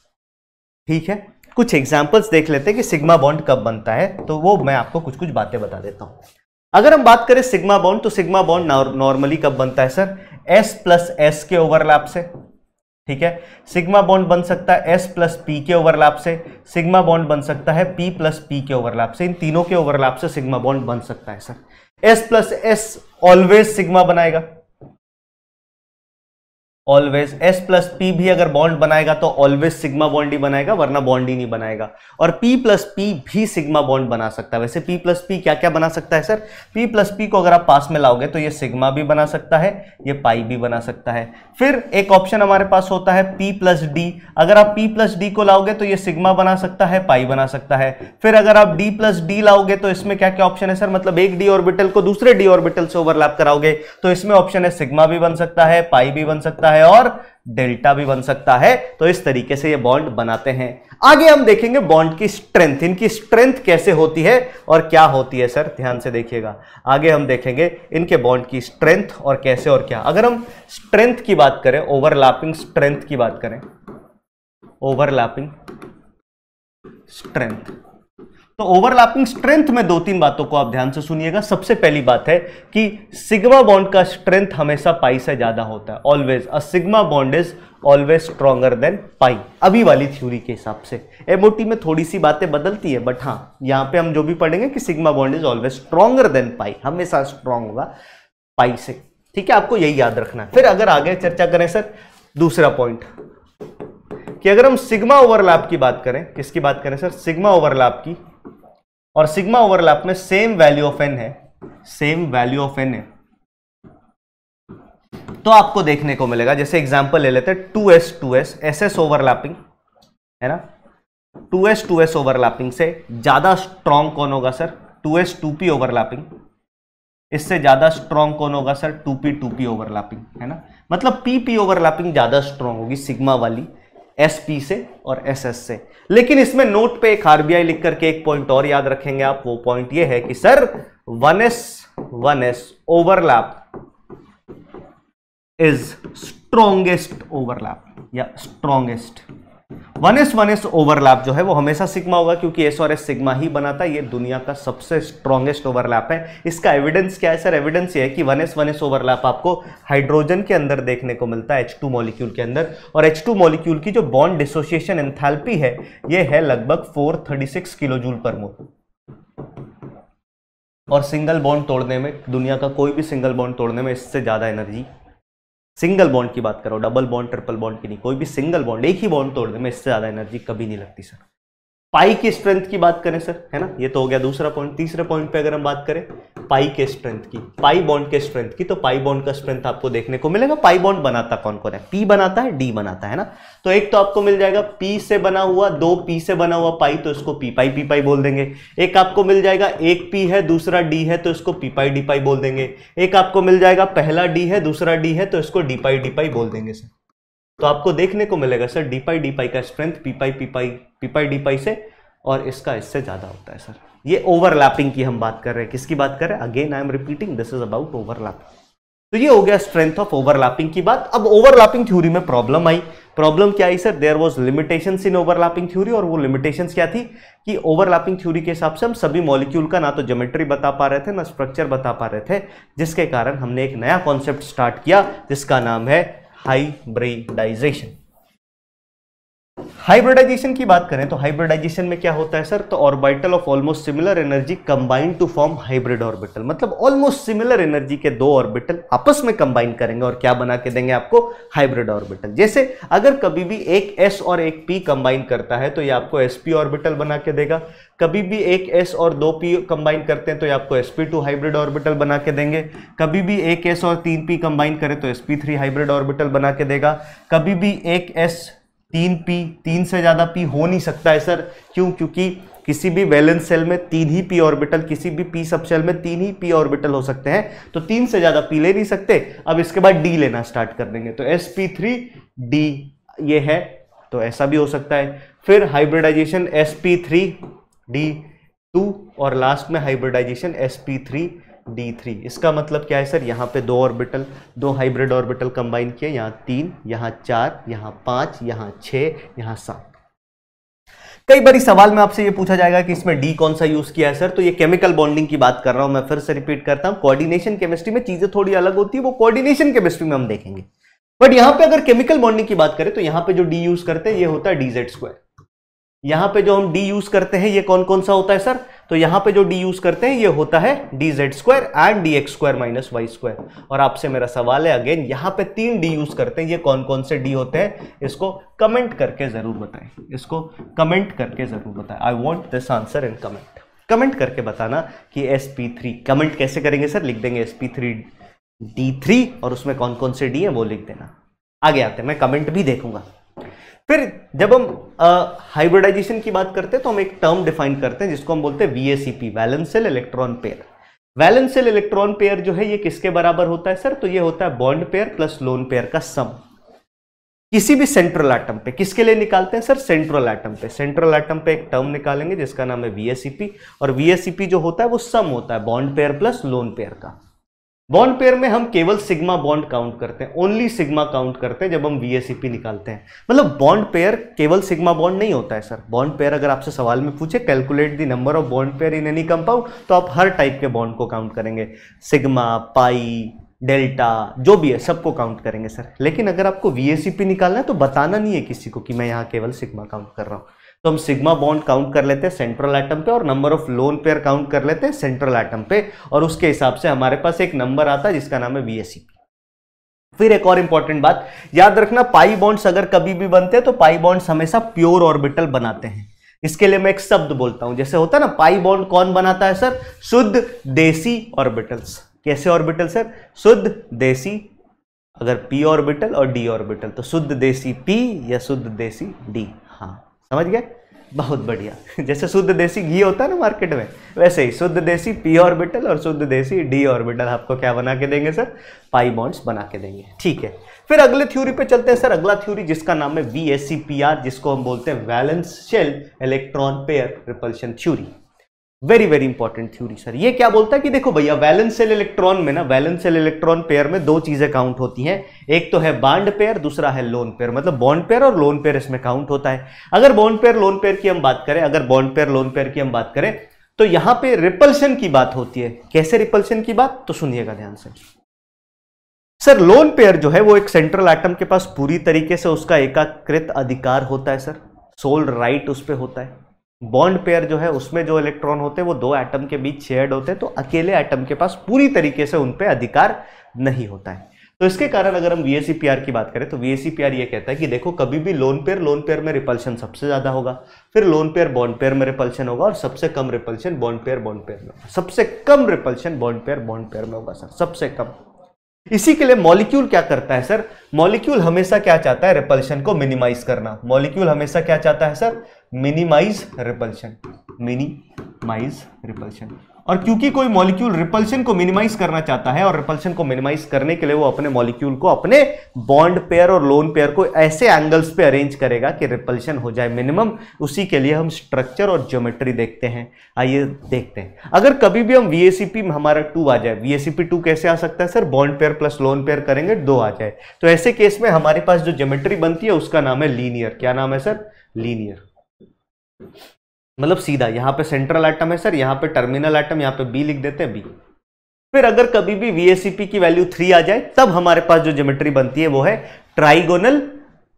ठीक है कुछ एग्जाम्पल्स देख लेते हैं कि सिग्मा बॉन्ड कब बनता है तो वो मैं आपको कुछ कुछ बातें बता देता हूं अगर हम बात करें सिग्मा बॉन्ड तो सिग्मा बॉन्ड नॉर्मली कब बनता है सर एस प्लस एस के ओवरलैप से ठीक है सिग्मा बॉन्ड बन सकता है एस प्लस पी के ओवरलैप से सिग्मा बॉन्ड बन सकता है पी प्लस पी के ओवरलैप से इन तीनों के ओवरलैप से सिग्मा बॉन्ड बन सकता है sir S plus S always sigma बनाएगा ऑलवेज एस प्लस पी भी अगर बॉन्ड बनाएगा तो ऑलवेज सिग्मा बॉन्ड ही बनाएगा वरना बॉन्ड ही नहीं बनाएगा और पी प्लस पी भी सिग्मा बॉन्ड बना सकता है वैसे पी प्लस पी क्या क्या बना सकता है सर पी प्लस पी को अगर आप पास में लाओगे तो ये सिग्मा भी बना सकता है ये पाई भी बना सकता है फिर एक ऑप्शन हमारे पास होता है पी प्लस डी अगर आप पी प्लस डी को लाओगे तो ये सिग्मा बना सकता है पाई बना सकता है फिर अगर आप डी प्लस डी लाओगे तो इसमें क्या क्या ऑप्शन है सर मतलब एक डी ऑर्बिटल को दूसरे डी ऑर्बिटल से ओवरलैप कराओगे तो इसमें ऑप्शन है सिग्मा भी बन सकता है पाई भी बन सकता है है और डेल्टा भी बन सकता है तो इस तरीके से ये बॉन्ड बनाते हैं आगे हम देखेंगे बॉन्ड की स्ट्रेंथ इनकी स्ट्रेंथ कैसे होती है और क्या होती है सर ध्यान से देखिएगा आगे हम देखेंगे इनके बॉन्ड की स्ट्रेंथ और कैसे और क्या अगर हम स्ट्रेंथ की बात करें ओवरलैपिंग स्ट्रेंथ की बात करें ओवरलैपिंग स्ट्रेंथ तो ओवरलैपिंग स्ट्रेंथ में दो तीन बातों को आप ध्यान से सुनिएगा सबसे पहली बात है कि सिग्मा बॉन्ड का स्ट्रेंथ हमेशा पाई से ज्यादा होता है always a sigma bond is always stronger than pi अभी वाली थ्योरी के हिसाब से एमओटी में थोड़ी सी बातें बदलती है बट हाँ यहाँ पे हम जो भी पढ़ेंगे कि sigma bond is always stronger than pi हमेशा स्ट्रॉन्ग होगा पाई से ठीक है आपको यही याद रखना है फिर अगर आगे चर्चा करें सर दूसरा पॉइंट कि अगर हम सिग्मा ओवरलैप की बात करें किसकी बात करें सर सिग्मा ओवरलैप की और सिग्मा ओवरलैप में सेम वैल्यू ऑफ एन है सेम वैल्यू ऑफ एन है तो आपको देखने को मिलेगा जैसे एग्जांपल ले लेते हैं two S two S S S overlapping है ना two S two S overlapping से ज्यादा स्ट्रांग कौन होगा sir two S two P overlapping इससे ज्यादा स्ट्रांग कौन होगा sir 2p 2p to P overlapping है ना मतलब पी पी ओवरलैपिंग ज्यादा स्ट्रांग होगी सिग्मा वाली एस पी से और एस एस से लेकिन इसमें नोट पे एक आरबीआई लिख करके एक पॉइंट और याद रखेंगे आप वो पॉइंट ये है कि sir one S one S overlap is strongest overlap या strongest one S one S overlap जो है वो हमेशा सिग्मा होगा क्योंकि एस और एस सिग्मा ही बनाता है ये दुनिया का सबसे स्ट्रॉन्गेस्ट ओवरलैप है इसका एविडेंस क्या है सर एविडेंस ये है कि one S one S overlap आपको हाइड्रोजन के अंदर देखने को मिलता है एच टू मॉलिक्यूल के अंदर और एच टू मॉलिक्यूल की जो बॉन्ड डिसोसिएशन एंथैल्पी है ये है लगभग four thirty six kilo joule per mole और सिंगल बॉन्ड तोड़ने में दुनिया का कोई भी सिंगल बॉन्ड तोड़ने में इससे ज़्यादा एनर्जी सिंगल बॉन्ड की बात करो डबल बॉन्ड ट्रिपल बॉन्ड की नहीं कोई भी सिंगल बॉन्ड एक ही बॉन्ड तोड़ने में इससे ज़्यादा एनर्जी कभी नहीं लगती सर पाई के स्ट्रेंथ की बात करें सर है ना ये तो हो गया दूसरा पॉइंट तीसरे पॉइंट पे अगर हम बात करें पाई के स्ट्रेंथ की पाई बॉन्ड के स्ट्रेंथ की तो पाई बॉन्ड का स्ट्रेंथ आपको देखने को मिलेगा पाई बॉन्ड बनाता कौन कौन है पी बनाता है डी बनाता है ना तो एक तो आपको मिल जाएगा पी से बना हुआ दो पी से बना हुआ पाई तो इसको पी पाई पी पाई बोल देंगे एक आपको मिल जाएगा एक पी है दूसरा डी है तो इसको पी पाई डी पाई बोल देंगे एक आपको मिल जाएगा पहला डी है दूसरा डी है तो इसको डी पाई डी पाई बोल देंगे सर तो आपको देखने को मिलेगा sir D pi D pi का strength P pi P pi P pi D pi से और इसका इससे ज़्यादा होता है सर ये ओवरलैपिंग की हम बात कर रहे हैं किसकी बात कर रहे हैं again I am repeating this is about overlapping तो ये हो गया स्ट्रेंथ ऑफ ओवरलैपिंग की बात अब ओवरलैपिंग थ्योरी में प्रॉब्लम आई प्रॉब्लम क्या आई sir there was limitation in overlapping theory और वो लिमिटेशन क्या थी कि ओवरलैपिंग थ्योरी के हिसाब से हम सभी मॉलिक्यूल का ना तो ज्योमेट्री बता पा रहे थे ना स्ट्रक्चर बता पा रहे थे जिसके कारण हमने एक नया कॉन्सेप्ट स्टार्ट किया जिसका नाम है hybridization हाइब्रिडाइजेशन की बात करें तो हाइब्रिडाइजेशन में क्या होता है सर तो orbital of almost similar energy combine to form hybrid orbital मतलब ऑलमोस्ट सिमिलर एनर्जी के दो ऑर्बिटल आपस में कंबाइन करेंगे और क्या बना के देंगे आपको हाइब्रिड ऑर्बिटल जैसे अगर कभी भी एक एस और एक पी कंबाइन करता है तो ये आपको एस पी ऑर्बिटल बना के देगा कभी भी एक एस और दो पी कंबाइन करते हैं तो ये आपको S P two hybrid orbital बना के देंगे कभी भी एक एस और तीन पी कंबाइन करें तो S P three hybrid orbital बना के देगा कभी भी एक एस तीन पी तीन से ज़्यादा पी हो नहीं सकता है सर क्यों क्योंकि किसी भी वैलेंस सेल में तीन ही पी ऑर्बिटल किसी भी पी सब सेल में तीन ही पी ऑर्बिटल हो सकते हैं तो तीन से ज़्यादा पी ले नहीं सकते अब इसके बाद डी लेना स्टार्ट कर देंगे तो एस पी थ्री डी ये है तो ऐसा भी हो सकता है फिर hybridization S P three D two और लास्ट में hybridization S P three D3 इसका मतलब क्या है सर यहाँ पे दो ऑर्बिटल दो हाइब्रिड ऑर्बिटल कंबाइन किए यहाँ तीन यहाँ चार यहाँ पाँच यहाँ छः यहाँ सात कई बार सवाल में आपसे ये पूछा जाएगा कि इसमें डी कौन सा यूज़ किया है सर तो ये केमिकल बॉन्डिंग की बात कर रहा हूँ मैं फिर से रिपीट करता हूँ कोऑर्डिनेशन केमिस्ट्री में चीज़ें थोड़ी अलग होती है वो कोऑर्डिनेशन केमिस्ट्री में हम देखेंगे बट यहाँ पे अगर केमिकल बॉन्डिंग की बात करें तो यहाँ पे जो डी यूज़ करते हैं ये होता है डी जेड स्क्वायर यहाँ पे जो हम डी यूज़ करते हैं ये कौन कौन सा होता है सर तो यहां पे जो डी यूज करते हैं ये होता है D Z square and D X square minus Y square और आपसे मेरा सवाल है अगेन यहां पे तीन डी यूज करते हैं ये कौन कौन से डी होते हैं इसको कमेंट करके जरूर बताएं इसको कमेंट करके जरूर बताएं I want this answer in comment comment करके बताना कि एस पी थ्री कमेंट कैसे करेंगे सर लिख देंगे S P three D three और उसमें कौन कौन से डी है वो लिख देना आगे आते हैं मैं कमेंट भी देखूंगा फिर जब हम हाइब्रिडाइजेशन की बात करते हैं तो हम एक टर्म डिफाइन करते हैं जिसको हम बोलते हैं वीएसीपी valence electron pair valence electron pair जो है ये किसके बराबर होता है सर तो ये होता है bond pair plus lone pair का सम किसी भी सेंट्रल एटम पे किसके लिए निकालते हैं सर सेंट्रल एटम पे सेंट्रल एटम पे एक टर्म निकालेंगे जिसका नाम है वीएसईपी और वीएसईपी जो होता है वो सम होता है bond pair plus lone pair का बॉन्ड पेयर में हम केवल सिग्मा बॉन्ड काउंट करते हैं ओनली सिग्मा काउंट करते हैं जब हम वी निकालते हैं मतलब बॉन्ड पेयर केवल सिग्मा बॉन्ड नहीं होता है सर बॉन्ड पेयर अगर आपसे सवाल में पूछे calculate the number of bond pair in any compound तो आप हर टाइप के बॉन्ड को काउंट करेंगे सिग्मा पाई डेल्टा जो भी है सबको काउंट करेंगे सर लेकिन अगर आपको वी निकालना है तो बताना नहीं है किसी को कि मैं यहाँ केवल सिग्मा काउंट कर रहा हूँ तो हम सिग्मा बॉन्ड काउंट कर लेते हैं सेंट्रल एटम पे और number of lone pair count कर लेते हैं सेंट्रल एटम पे और उसके हिसाब से हमारे पास एक नंबर आता है जिसका नाम है वी फिर एक और इंपॉर्टेंट बात याद रखना पाई बॉन्ड्स अगर कभी भी बनते हैं तो पाई बॉन्ड्स हमेशा प्योर ऑर्बिटल बनाते हैं इसके लिए मैं एक शब्द बोलता हूं जैसे होता है ना पाई बॉन्ड कौन बनाता है सर शुद्ध देसी ऑर्बिटल्स कैसे ऑर्बिटल सर शुद्ध देसी अगर पी ऑर्बिटल और डी ऑर्बिटल तो शुद्ध देसी पी या शुद्ध देसी डी हाँ समझ गए बहुत बढ़िया जैसे शुद्ध देसी घी होता है ना मार्केट में वैसे ही शुद्ध देसी पी ऑर्बिटल और शुद्ध देसी डी ऑर्बिटल आपको क्या बना के देंगे सर पाई बॉन्ड्स बना के देंगे ठीक है फिर अगले थ्योरी पे चलते हैं सर अगला थ्योरी जिसका नाम है वी जिसको हम बोलते हैं valence shell electron pair repulsion theory very very important theory sir ये क्या बोलता है कि देखो भैया वैलेंस सेल इलेक्ट्रॉन में ना वैलेंस सेल इलेक्ट्रॉन पेयर में दो चीजें काउंट होती हैं एक तो है बॉन्ड पेयर दूसरा है लोन पेयर मतलब बॉन्ड पेयर और लोन पेयर इसमें काउंट होता है अगर बॉन्ड पेयर लोन पेयर की हम बात करें अगर बॉन्ड पेयर लोन पेयर की हम बात करें तो यहां पर रिपल्शन की बात होती है कैसे रिपल्शन की बात तो सुनिएगा ध्यान से सर लोन पेयर जो है वो एक सेंट्रल आइटम के पास पूरी तरीके से उसका एकाकृत अधिकार होता है सर सोल राइट उस पर होता है बॉन्ड पेयर जो है उसमें जो इलेक्ट्रॉन होते हैं वो दो एटम के बीच शेयर्ड होते हैं तो अकेले एटम के पास पूरी तरीके से उन पर अधिकार नहीं होता है तो इसके कारण अगर हम वी की बात करें तो वी ये कहता है कि देखो कभी भी लोन पेयर लोन पेयर में रिपल्शन सबसे ज़्यादा होगा फिर लोन पेयर बॉन्ड पेयर में रिपल्शन होगा और सबसे कम repulsion bond pair bond pair में सबसे कम repulsion bond pair bond pair में होगा सर सबसे कम इसी के लिए मॉलिक्यूल क्या करता है सर मॉलिक्यूल हमेशा क्या चाहता है रिपल्शन को मिनिमाइज करना मॉलिक्यूल हमेशा क्या चाहता है sir minimize repulsion mini minimize repulsion और क्योंकि कोई मॉलिक्यूल रिपल्शन को मिनिमाइज करना चाहता है और रिपल्शन को मिनिमाइज करने के लिए वो अपने मॉलिक्यूल को अपने बॉन्ड पेयर और लोन पेयर को ऐसे एंगल्स पे अरेंज करेगा कि रिपल्शन हो जाए मिनिमम उसी के लिए हम स्ट्रक्चर और ज्योमेट्री देखते हैं आइए देखते हैं अगर कभी भी हम वी में हमारा टू आ जाए वी टू कैसे आ सकता है sir bond pair plus lone pair करेंगे दो आ जाए तो ऐसे केस में हमारे पास जो ज्योमेट्री बनती है उसका नाम है लीनियर क्या नाम है सर लीनियर मतलब सीधा यहां पे सेंट्रल आइटम है सर यहाँ पे टर्मिनल आइटम यहां पे बी लिख देते हैं बी फिर अगर कभी भी वीएसीपी की वैल्यू थ्री आ जाए तब हमारे पास जो ज्योमेट्री बनती है वो है ट्राइगोनल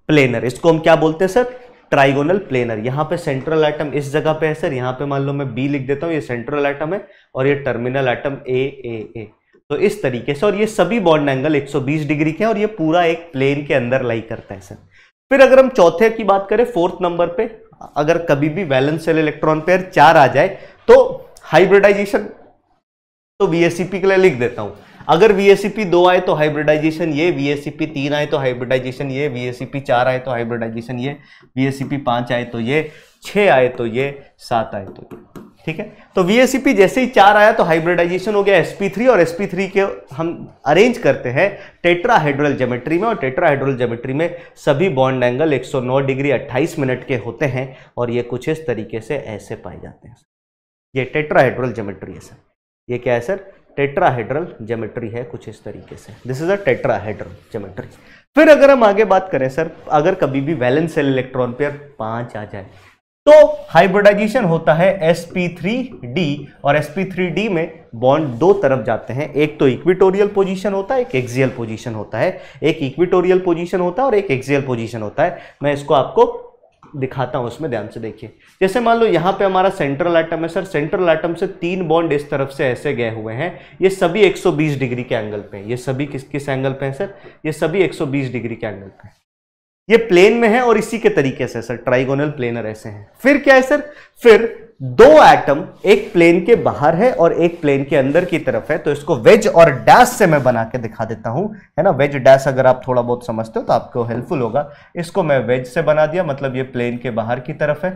प्लेनर इसको हम क्या बोलते हैं सर ट्राइगोनल प्लेनर यहाँ पे सेंट्रल आइटम इस जगह पे है सर यहां पे मान लो मैं बी लिख देता हूँ ये सेंट्रल आइटम है और ये टर्मिनल आइटम ए ए ए तो इस तरीके से और ये सभी बॉन्ड एंगल 120 डिग्री के हैं और ये पूरा एक प्लेन के अंदर लाई करता है सर फिर अगर हम चौथे की बात करें फोर्थ नंबर पे अगर कभी भी वैलेंस सेल इलेक्ट्रॉन पेयर चार आ जाए तो हाइब्रिडाइजेशन तो वीएससीपी के लिए लिख देता हूं अगर वीएससीपी दो आए तो हाइब्रिडाइजेशन ये वीएससीपी तीन आए तो हाइब्रिडाइजेशन ये वीएससीपी चार आए तो हाइब्रिडाइजेशन ये वीएससीपी पांच आए तो ये छह आए तो ये सात आए तो ये ठीक है तो वी जैसे ही चार आया तो हाइब्रिडाइजेशन हो गया sp3 और sp3 के हम अरेंज करते हैं टेट्राहाइड्रल जोमेट्री में और टेट्राहाइड्रल ज्योमेट्री में सभी बॉन्ड एंगल 109 डिग्री 28 मिनट के होते हैं और ये कुछ इस तरीके से ऐसे पाए जाते हैं ये टेट्राहाइड्रल ज्योमेट्री है सर ये क्या है सर टेट्राहेड्रल जोमेट्री है कुछ इस तरीके से this is a tetrahedral geometry फिर अगर हम आगे बात करें सर अगर कभी भी वैलेंस सेल इलेक्ट्रॉन पेयर पाँच आ जाए तो हाइब्रिडाइजेशन होता है sp3d और sp3d में बॉन्ड दो तरफ जाते हैं एक तो इक्विटोरियल पोजीशन होता है एक एक्सियल पोजीशन होता है एक इक्विटोरियल पोजीशन होता है और एक एक्सियल पोजीशन होता है मैं इसको आपको दिखाता हूं उसमें ध्यान से देखिए जैसे मान लो यहां पे हमारा सेंट्रल आइटम है सर सेंट्रल आइटम से तीन बॉन्ड इस तरफ से ऐसे गए हुए हैं ये सभी 120 डिग्री के एंगल पे हैं ये सभी किस किस एंगल पे हैं सर ये सभी 120 डिग्री के एंगल पे हैं ये प्लेन में है और इसी के तरीके से सर ट्राइगोनल प्लेनर ऐसे हैं फिर क्या है सर फिर दो एटम एक प्लेन के बाहर है और एक प्लेन के अंदर की तरफ है तो इसको वेज और डैश से मैं बना के दिखा देता हूं है ना वेज डैश अगर आप थोड़ा बहुत समझते हो तो आपको हेल्पफुल होगा इसको मैं वेज से बना दिया मतलब ये प्लेन के बाहर की तरफ है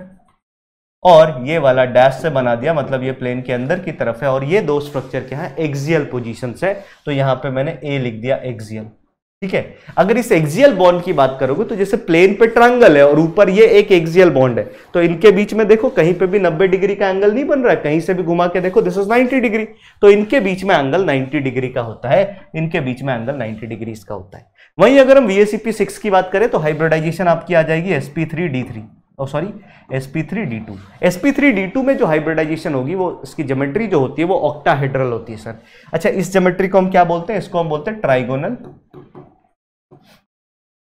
और ये वाला डैश से बना दिया मतलब ये प्लेन के अंदर की तरफ है और ये दो स्ट्रक्चर क्या है एक्सियल पोजिशन से तो यहां पर मैंने ए लिख दिया एक्सियल ठीक है अगर इस एक्सियल बॉन्ड की बात करोगे तो जैसे प्लेन पे ट्रांगल है और ऊपर ये एक एक्सियल बॉन्ड है तो इनके बीच में देखो कहीं पे भी 90 डिग्री का एंगल नहीं बन रहा है कहीं से भी घुमा के देखो दिस इज 90 डिग्री तो इनके बीच में एंगल 90 डिग्री का होता है इनके बीच में एंगल नाइनटी डिग्री का होता है वहीं अगर हम वीएसीपी सिक्स की बात करें तो हाइब्रिडाइजेशन आपकी आ जाएगी एसपी थ्री डी थ्री और sorry S P three D two S three D two में जो हाइब्रिडाइजेशन होगी वो इसकी जोमेट्री जो होती है वो ऑक्टाहेड्रल होती है सर अच्छा इस जोमेट्री को हम क्या बोलते हैं इसको हम बोलते हैं ट्राइगोनल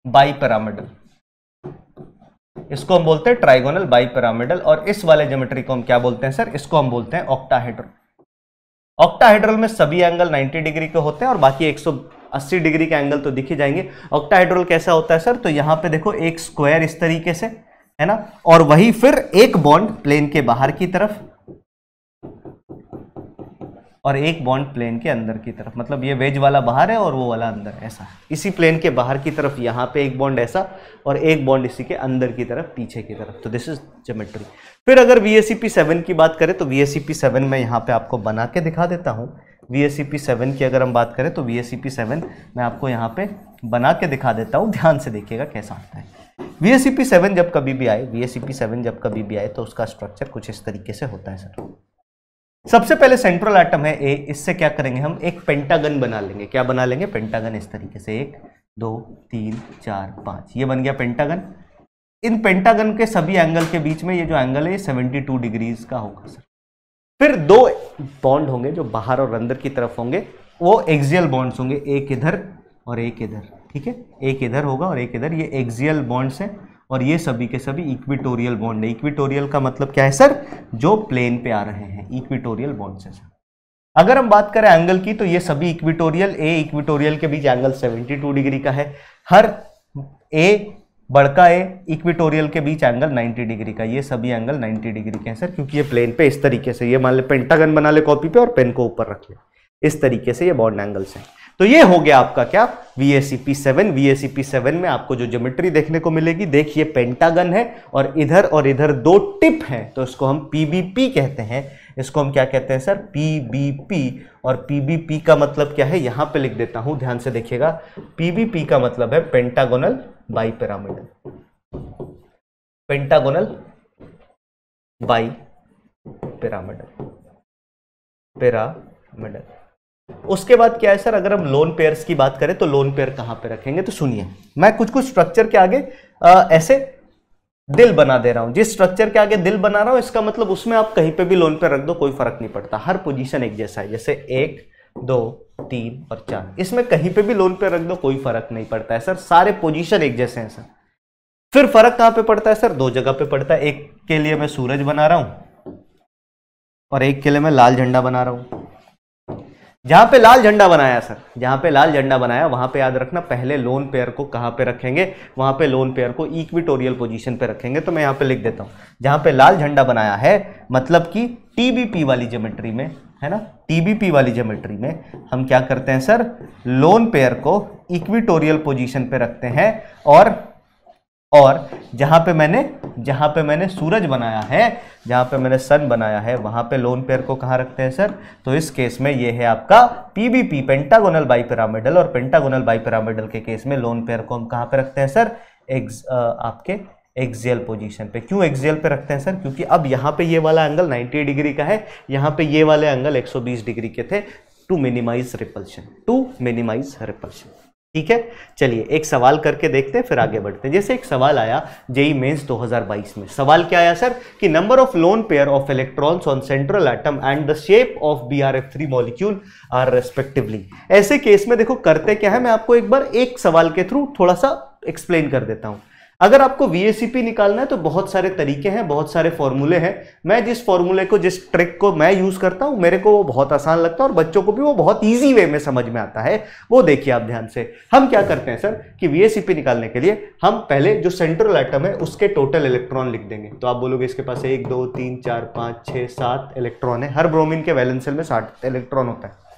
बाई पैरामिडल इसको हम बोलते हैं ट्राइगोनल बाई पैरामिडल और इस वाले ज्योमेट्री को हम क्या बोलते हैं सर इसको हम बोलते हैं ऑक्टाहेड्रल ऑक्टाहेड्रल में सभी एंगल 90 डिग्री के होते हैं और बाकी 180 डिग्री के एंगल तो दिखे जाएंगे ऑक्टाहेड्रल कैसा होता है सर तो यहां पे देखो एक स्क्वायर इस तरीके से है ना और वही फिर एक बॉन्ड प्लेन के बाहर की तरफ और एक बॉन्ड प्लेन के अंदर की तरफ मतलब ये वेज वाला बाहर है और वो वाला अंदर ऐसा इसी प्लेन के बाहर की तरफ यहाँ पे एक बॉन्ड ऐसा और एक बॉन्ड इसी के अंदर की तरफ पीछे की तरफ तो दिस इज जोमेट्री फिर अगर वी एस सेवन की बात करें तो वी एस सेवन मैं यहाँ पर आपको बना के दिखा देता हूँ वी एस सेवन की अगर हम बात करें तो वी एस सेवन मैं आपको यहाँ पर बना के दिखा देता हूँ ध्यान से देखिएगा कैसा आता है वी एस सेवन जब कभी भी आए वी एस सेवन जब कभी भी आए तो उसका स्ट्रक्चर कुछ इस तरीके से होता है सर सबसे पहले सेंट्रल एटम है ए इससे क्या करेंगे हम एक पेंटागन बना लेंगे क्या बना लेंगे पेंटागन इस तरीके से एक दो तीन चार पाँच ये बन गया पेंटागन इन पेंटागन के सभी एंगल के बीच में ये जो एंगल है ये 72 डिग्रीज का होगा सर फिर दो बॉन्ड होंगे जो बाहर और अंदर की तरफ होंगे वो एक्सियल बॉन्ड्स होंगे एक इधर और एक इधर ठीक है एक इधर होगा और एक इधर ये एक्सियल बॉन्ड्स हैं और ये सभी के सभी इक्विटोरियल बॉन्ड है इक्विटोरियल का मतलब क्या है सर जो प्लेन पे आ रहे हैं इक्विटोरियल बॉन्ड से सर अगर हम बात करें एंगल की तो ये सभी इक्विटोरियल ए इक्विटोरियल के बीच एंगल 72 डिग्री का है हर ए बड़का ए इक्विटोरियल के बीच एंगल 90 डिग्री का ये सभी एंगल 90 डिग्री के हैं सर क्योंकि ये प्लेन पे इस तरीके से ये मान ले पेंटागन बना ले कॉपी पे और पेन को ऊपर रख ले इस तरीके से ये बॉन्ड एंगल्स हैं तो ये हो गया आपका क्या V S C P seven V S C P seven में आपको जो ज्योमेट्री देखने को मिलेगी देखिए पेंटागन है और इधर और इधर दो टिप हैं तो इसको हम पीबीपी कहते हैं इसको हम क्या कहते हैं सर पीबीपी और पीबीपी का मतलब क्या है यहां पे लिख देता हूं ध्यान से देखिएगा पीबीपी का मतलब है pentagonal bipyramidal pentagonal bipyramidal parameter उसके बाद क्या है सर अगर हम लोन पेयर्स की बात करें तो लोन पेयर कहां पे रखेंगे तो सुनिए मैं कुछ कुछ स्ट्रक्चर के आगे आ, ऐसे दिल बना दे रहा हूं जिस स्ट्रक्चर के आगे दिल बना रहा हूं इसका मतलब उसमें आप कहीं पे भी लोन पेयर रख दो कोई फर्क नहीं पड़ता हर पोजीशन एक जैसा है जैसे एक दो तीन और चार इसमें कहीं पे भी लोन पेयर रख दो कोई फर्क नहीं पड़ता है सर सारे पोजीशन एक जैसे हैं सर फिर फर्क कहां पे पड़ता है सर दो जगह पे पड़ता है एक के लिए मैं सूरज बना रहा हूं और एक के लिए मैं लाल झंडा बना रहा हूं जहां पे लाल झंडा बनाया सर जहां पे लाल झंडा बनाया वहां पे याद रखना पहले लोन पेयर को कहां पे रखेंगे वहां पे लोन पेयर को इक्विटोरियल पोजीशन पे रखेंगे तो मैं यहां पे लिख देता हूं जहां पे लाल झंडा बनाया है मतलब कि टीबीपी वाली जोमेट्री में है ना टीबीपी वाली जोमेट्री में हम क्या करते हैं सर लोन पेयर को इक्विटोरियल पोजिशन पे रखते हैं और और जहाँ पे मैंने जहाँ पे मैंने सूरज बनाया है जहाँ पे मैंने सन बनाया है वहाँ पे लोन पेयर को कहाँ रखते हैं सर तो इस केस में ये है आपका पीबीपी पेंटागोनल बाईपिरामिडल और पेंटागोनल बाईपिरामिडल के केस में लोन पेयर को हम कहाँ पे रखते हैं सर एक्स आपके एक्सियल पोजीशन पे क्यों एक्सियल पे रखते हैं सर क्योंकि अब यहाँ पे ये वाला एंगल 90 डिग्री का है यहाँ पे ये वाले एंगल 120 डिग्री के थे to minimise repulsion to minimise repulsion ठीक है चलिए एक सवाल करके देखते हैं फिर आगे बढ़ते हैं जैसे एक सवाल आया जेई मेंस 2022 में सवाल क्या आया सर कि number of lone pair of electrons on central atom and the shape of B R F three molecule are respectively ऐसे केस में देखो करते क्या है मैं आपको एक बार एक सवाल के थ्रू थोड़ा सा एक्सप्लेन कर देता हूं अगर आपको वी निकालना है तो बहुत सारे तरीके हैं बहुत सारे फॉर्मूले हैं मैं जिस फॉर्मूले को जिस ट्रिक को मैं यूज़ करता हूँ मेरे को वो बहुत आसान लगता है और बच्चों को भी वो बहुत ईजी वे में समझ में आता है वो देखिए आप ध्यान से हम क्या करते हैं सर कि वी निकालने के लिए हम पहले जो सेंट्रल आइटम है उसके टोटल इलेक्ट्रॉन लिख देंगे तो आप बोलोगे इसके पास एक दो तीन चार पाँच छः सात इलेक्ट्रॉन है हर ब्रोमिन के वैलेंसल में साठ इलेक्ट्रॉन होता है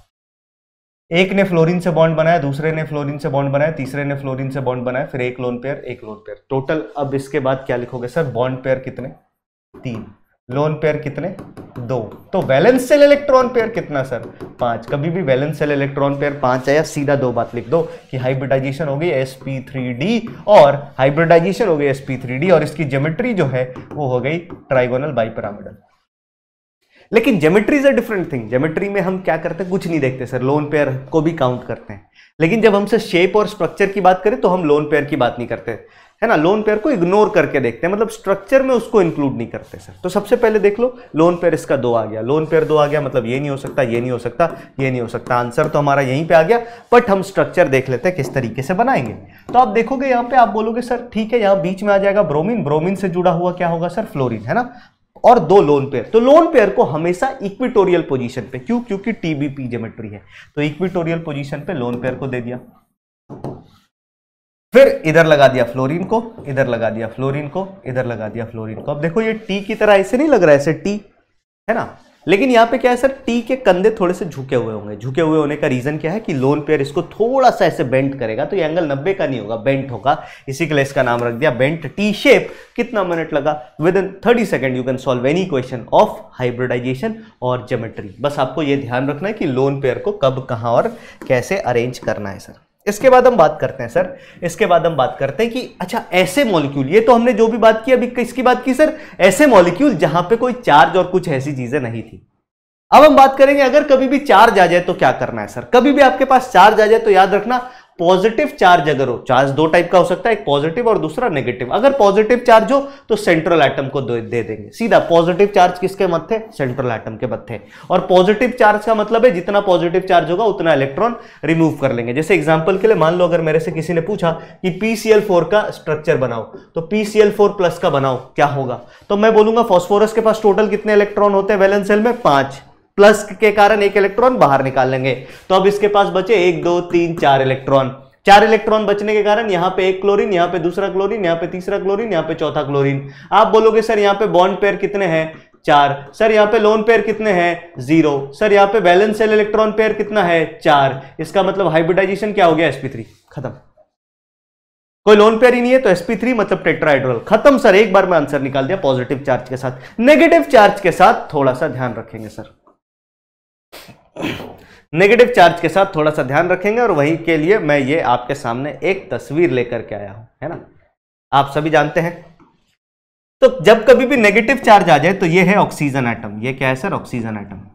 एक ने फ्लोरिन से बॉन्ड बनाया दूसरे ने फ्लोरिन से बॉन्ड बनाया तीसरे ने फ्लोरिन से बॉन्ड बनाया फिर एक लोन पेयर एक लोन पेयर टोटल अब इसके बाद क्या लिखोगे सर बॉन्ड पेयर कितने तीन लोन पेयर कितने दो तो वैलेंस सेल इलेक्ट्रॉन पेयर कितना सर पांच कभी भी वैलेंस सेल इलेक्ट्रॉन पेयर पांच है या सीधा दो बात लिख दो कि हाइब्रिडाइजेशन हो गई sp3d और हाइब्रिडाइजेशन हो गई sp3d और इसकी ज्योमेट्री जो है वो हो गई ट्राइगोनल बाइपरामिडल लेकिन geometry is a different thing geometry में हम क्या करते हैं कुछ नहीं देखते सर लोन पेयर को भी काउंट करते हैं लेकिन जब हमसे शेप और स्ट्रक्चर की बात करें तो हम लोन पेयर की बात नहीं करते है ना लोन पेयर को इग्नोर करके देखते हैं मतलब स्ट्रक्चर में उसको इंक्लूड नहीं करते सर तो सबसे पहले देख लो लोन पेयर इसका दो आ गया लोन पेयर दो आ गया मतलब ये नहीं हो सकता ये नहीं हो सकता ये नहीं हो सकता आंसर तो हमारा यहीं पे आ गया बट हम स्ट्रक्चर देख लेते हैं किस तरीके से बनाएंगे तो आप देखोगे यहाँ पे आप बोलोगे सर ठीक है यहाँ बीच में आ जाएगा ब्रोमिन ब्रोमिन से जुड़ा हुआ क्या होगा सर फ्लोरिन है ना और दो लोन पेयर तो लोन पेयर को हमेशा इक्विटोरियल पोजीशन पे क्यों क्योंकि टीबीपी जेमेट्री है तो इक्विटोरियल पोजीशन पे लोन पेयर को दे दिया फिर इधर लगा दिया फ्लोरीन को इधर लगा दिया फ्लोरीन को इधर लगा दिया फ्लोरीन को अब देखो ये टी की तरह ऐसे नहीं लग रहा है ऐसे टी है ना लेकिन यहाँ पे क्या है सर टी के कंधे थोड़े से झुके हुए होंगे झुके हुए होने का रीजन क्या है कि लोन पेयर इसको थोड़ा सा ऐसे बेंट करेगा तो ये एंगल 90 का नहीं होगा बेंट होगा इसी के लिए इसका नाम रख दिया बेंट टी शेप कितना मिनट लगा within thirty second you can solve any question of hybridisation और जोमेट्री बस आपको ये ध्यान रखना है कि लोन पेयर को कब कहाँ और कैसे अरेंज करना है सर इसके बाद हम बात करते हैं सर इसके बाद हम बात करते हैं कि अच्छा ऐसे मॉलिक्यूल ये तो हमने जो भी बात की अभी किसकी बात की सर ऐसे मॉलिक्यूल जहां पे कोई चार्ज और कुछ ऐसी चीजें नहीं थी अब हम बात करेंगे अगर कभी भी चार्ज आ जाए तो क्या करना है सर कभी भी आपके पास चार्ज आ जाए तो याद रखना पॉजिटिव चार्ज अगर हो चार्ज दो टाइप का हो सकता है एक पॉजिटिव और दूसरा नेगेटिव अगर पॉजिटिव चार्ज हो तो सेंट्रल एटम को दे देंगे सीधा पॉजिटिव चार्ज किसके थे सेंट्रल एटम के थे और पॉजिटिव चार्ज का मतलब है जितना पॉजिटिव चार्ज होगा उतना इलेक्ट्रॉन रिमूव कर लेंगे जैसे एग्जाम्पल के लिए मान लो अगर मेरे से किसी ने पूछा कि पीसीएल का स्ट्रक्चर बनाओ तो पीसीएल प्लस का बनाओ क्या होगा तो मैं बोलूंगा फॉस्फोरस के पास टोटल कितने इलेक्ट्रॉन होते हैं वैलेंस सेल में पांच प्लस के कारण एक इलेक्ट्रॉन बाहर निकाल लेंगे तो अब इसके पास बचे एक दो तीन चार इलेक्ट्रॉन चार इलेक्ट्रॉन बचने के कारण यहाँ पे एक क्लोरीन यहाँ पे दूसरा क्लोरीन यहाँ पे तीसरा क्लोरीन यहाँ पे चौथा क्लोरीन आप बोलोगे सर यहाँ पे बॉन्ड पेयर कितने हैं चार सर यहाँ पे लोन पेयर कितने हैं जीरो सर यहाँ पे बैलेंस सेल इलेक्ट्रॉन पेयर कितना है चार इसका मतलब हाइब्रिडाइजेशन क्या हो गया sp3 खत्म कोई लोन पेयर ही नहीं है तो sp3 मतलब टेट्राहाइड्रल खत्म सर एक बार में आंसर निकाल दिया पॉजिटिव चार्ज के साथ नेगेटिव चार्ज के साथ थोड़ा सा ध्यान रखेंगे सर नेगेटिव चार्ज के साथ थोड़ा सा ध्यान रखेंगे और वहीं के लिए मैं ये आपके सामने एक तस्वीर लेकर के आया हूं है ना आप सभी जानते हैं तो जब कभी भी नेगेटिव चार्ज आ जाए तो ये है ऑक्सीजन एटम ये क्या है सर ऑक्सीजन एटम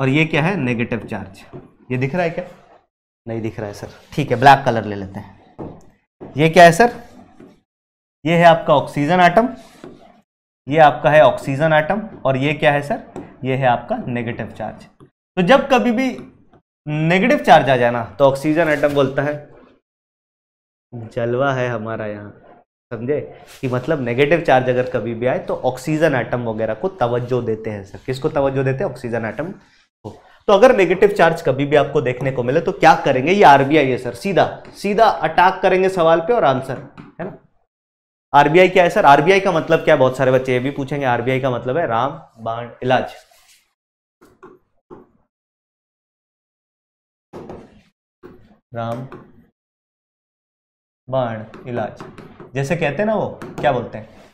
और ये क्या है नेगेटिव चार्ज ये दिख रहा है क्या नहीं दिख रहा है सर ठीक है ब्लैक कलर ले लेते हैं ये क्या है सर ये है आपका ऑक्सीजन आइटम ये आपका है ऑक्सीजन आइटम और ये क्या है सर ये है आपका नेगेटिव चार्ज तो जब कभी भी नेगेटिव चार्ज आ जाना तो ऑक्सीजन आइटम बोलता है जलवा है हमारा यहाँ समझे कि मतलब नेगेटिव चार्ज अगर कभी भी आए तो ऑक्सीजन आइटम वगैरह को तवज्जो देते हैं सर किसको तवज्जो देते हैं ऑक्सीजन आइटम को तो अगर नेगेटिव चार्ज कभी भी आपको देखने को मिले तो क्या करेंगे ये आरबीआई है सर सीधा सीधा अटैक करेंगे सवाल पे और आंसर है ना आरबीआई क्या है सर आरबीआई का मतलब क्या है बहुत सारे बच्चे ये भी पूछेंगे आरबीआई का मतलब है राम बाण इलाज राम बाण इलाज जैसे कहते हैं ना वो क्या बोलते हैं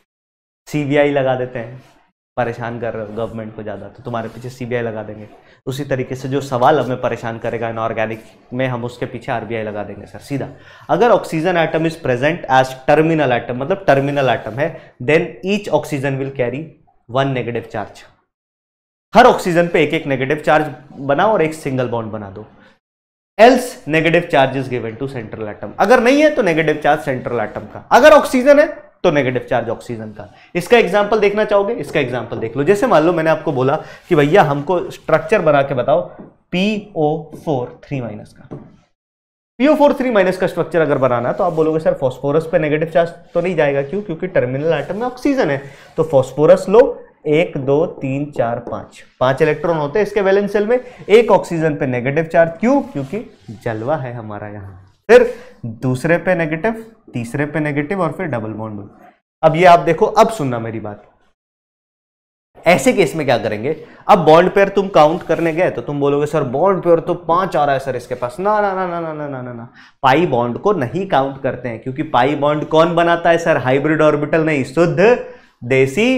सीबीआई लगा देते हैं परेशान कर रहे हो गवर्नमेंट को ज़्यादा तो तुम्हारे पीछे सीबीआई लगा देंगे उसी तरीके से जो सवाल हमें परेशान करेगा इनऑर्गेनिक में हम उसके पीछे आरबीआई लगा देंगे सर सीधा अगर oxygen atom is present as terminal atom मतलब टर्मिनल आइटम है then each oxygen will carry one negative charge हर ऑक्सीजन पे एक एक नेगेटिव चार्ज बनाओ और एक सिंगल बॉन्ड बना दो else negative charge is given to central atom अगर नहीं है तो नेगेटिव चार्ज सेंट्रल आइटम का अगर ऑक्सीजन है तो नेगेटिव चार्ज ऑक्सीजन का इसका एग्जाम्पल देखना चाहोगे इसका एग्जाम्पल देख लो जैसे मान लो मैंने आपको बोला कि भैया हमको स्ट्रक्चर बना के बताओ P O four three minus का पीओ फोर थ्री माइनस का स्ट्रक्चर अगर बनाना है तो आप बोलोगे सर फॉस्फोरस पे नेगेटिव चार्ज तो नहीं जाएगा क्यों क्योंकि टर्मिनल आइटम में ऑक्सीजन है तो फॉस्फोरस लो एक दो तीन चार पाँच पांच इलेक्ट्रॉन होते हैं इसके वैलेंस सेल में एक ऑक्सीजन पे नेगेटिव चार्ज क्यों क्योंकि जलवा है हमारा यहाँ फिर दूसरे पे नेगेटिव तीसरे पे नेगेटिव और फिर डबल बॉन्ड हुई अब ये आप देखो अब सुनना मेरी बात ऐसे केस में क्या करेंगे अब बॉन्ड पेयर तुम काउंट करने गए तो तुम बोलोगे सर बॉन्ड पेयर तो पांच आ रहा है सर इसके पास ना ना ना ना ना ना ना ना पाई बॉन्ड को नहीं काउंट करते हैं क्योंकि पाई बॉन्ड कौन बनाता है सर हाइब्रिड ऑर्बिटल नहीं शुद्ध देसी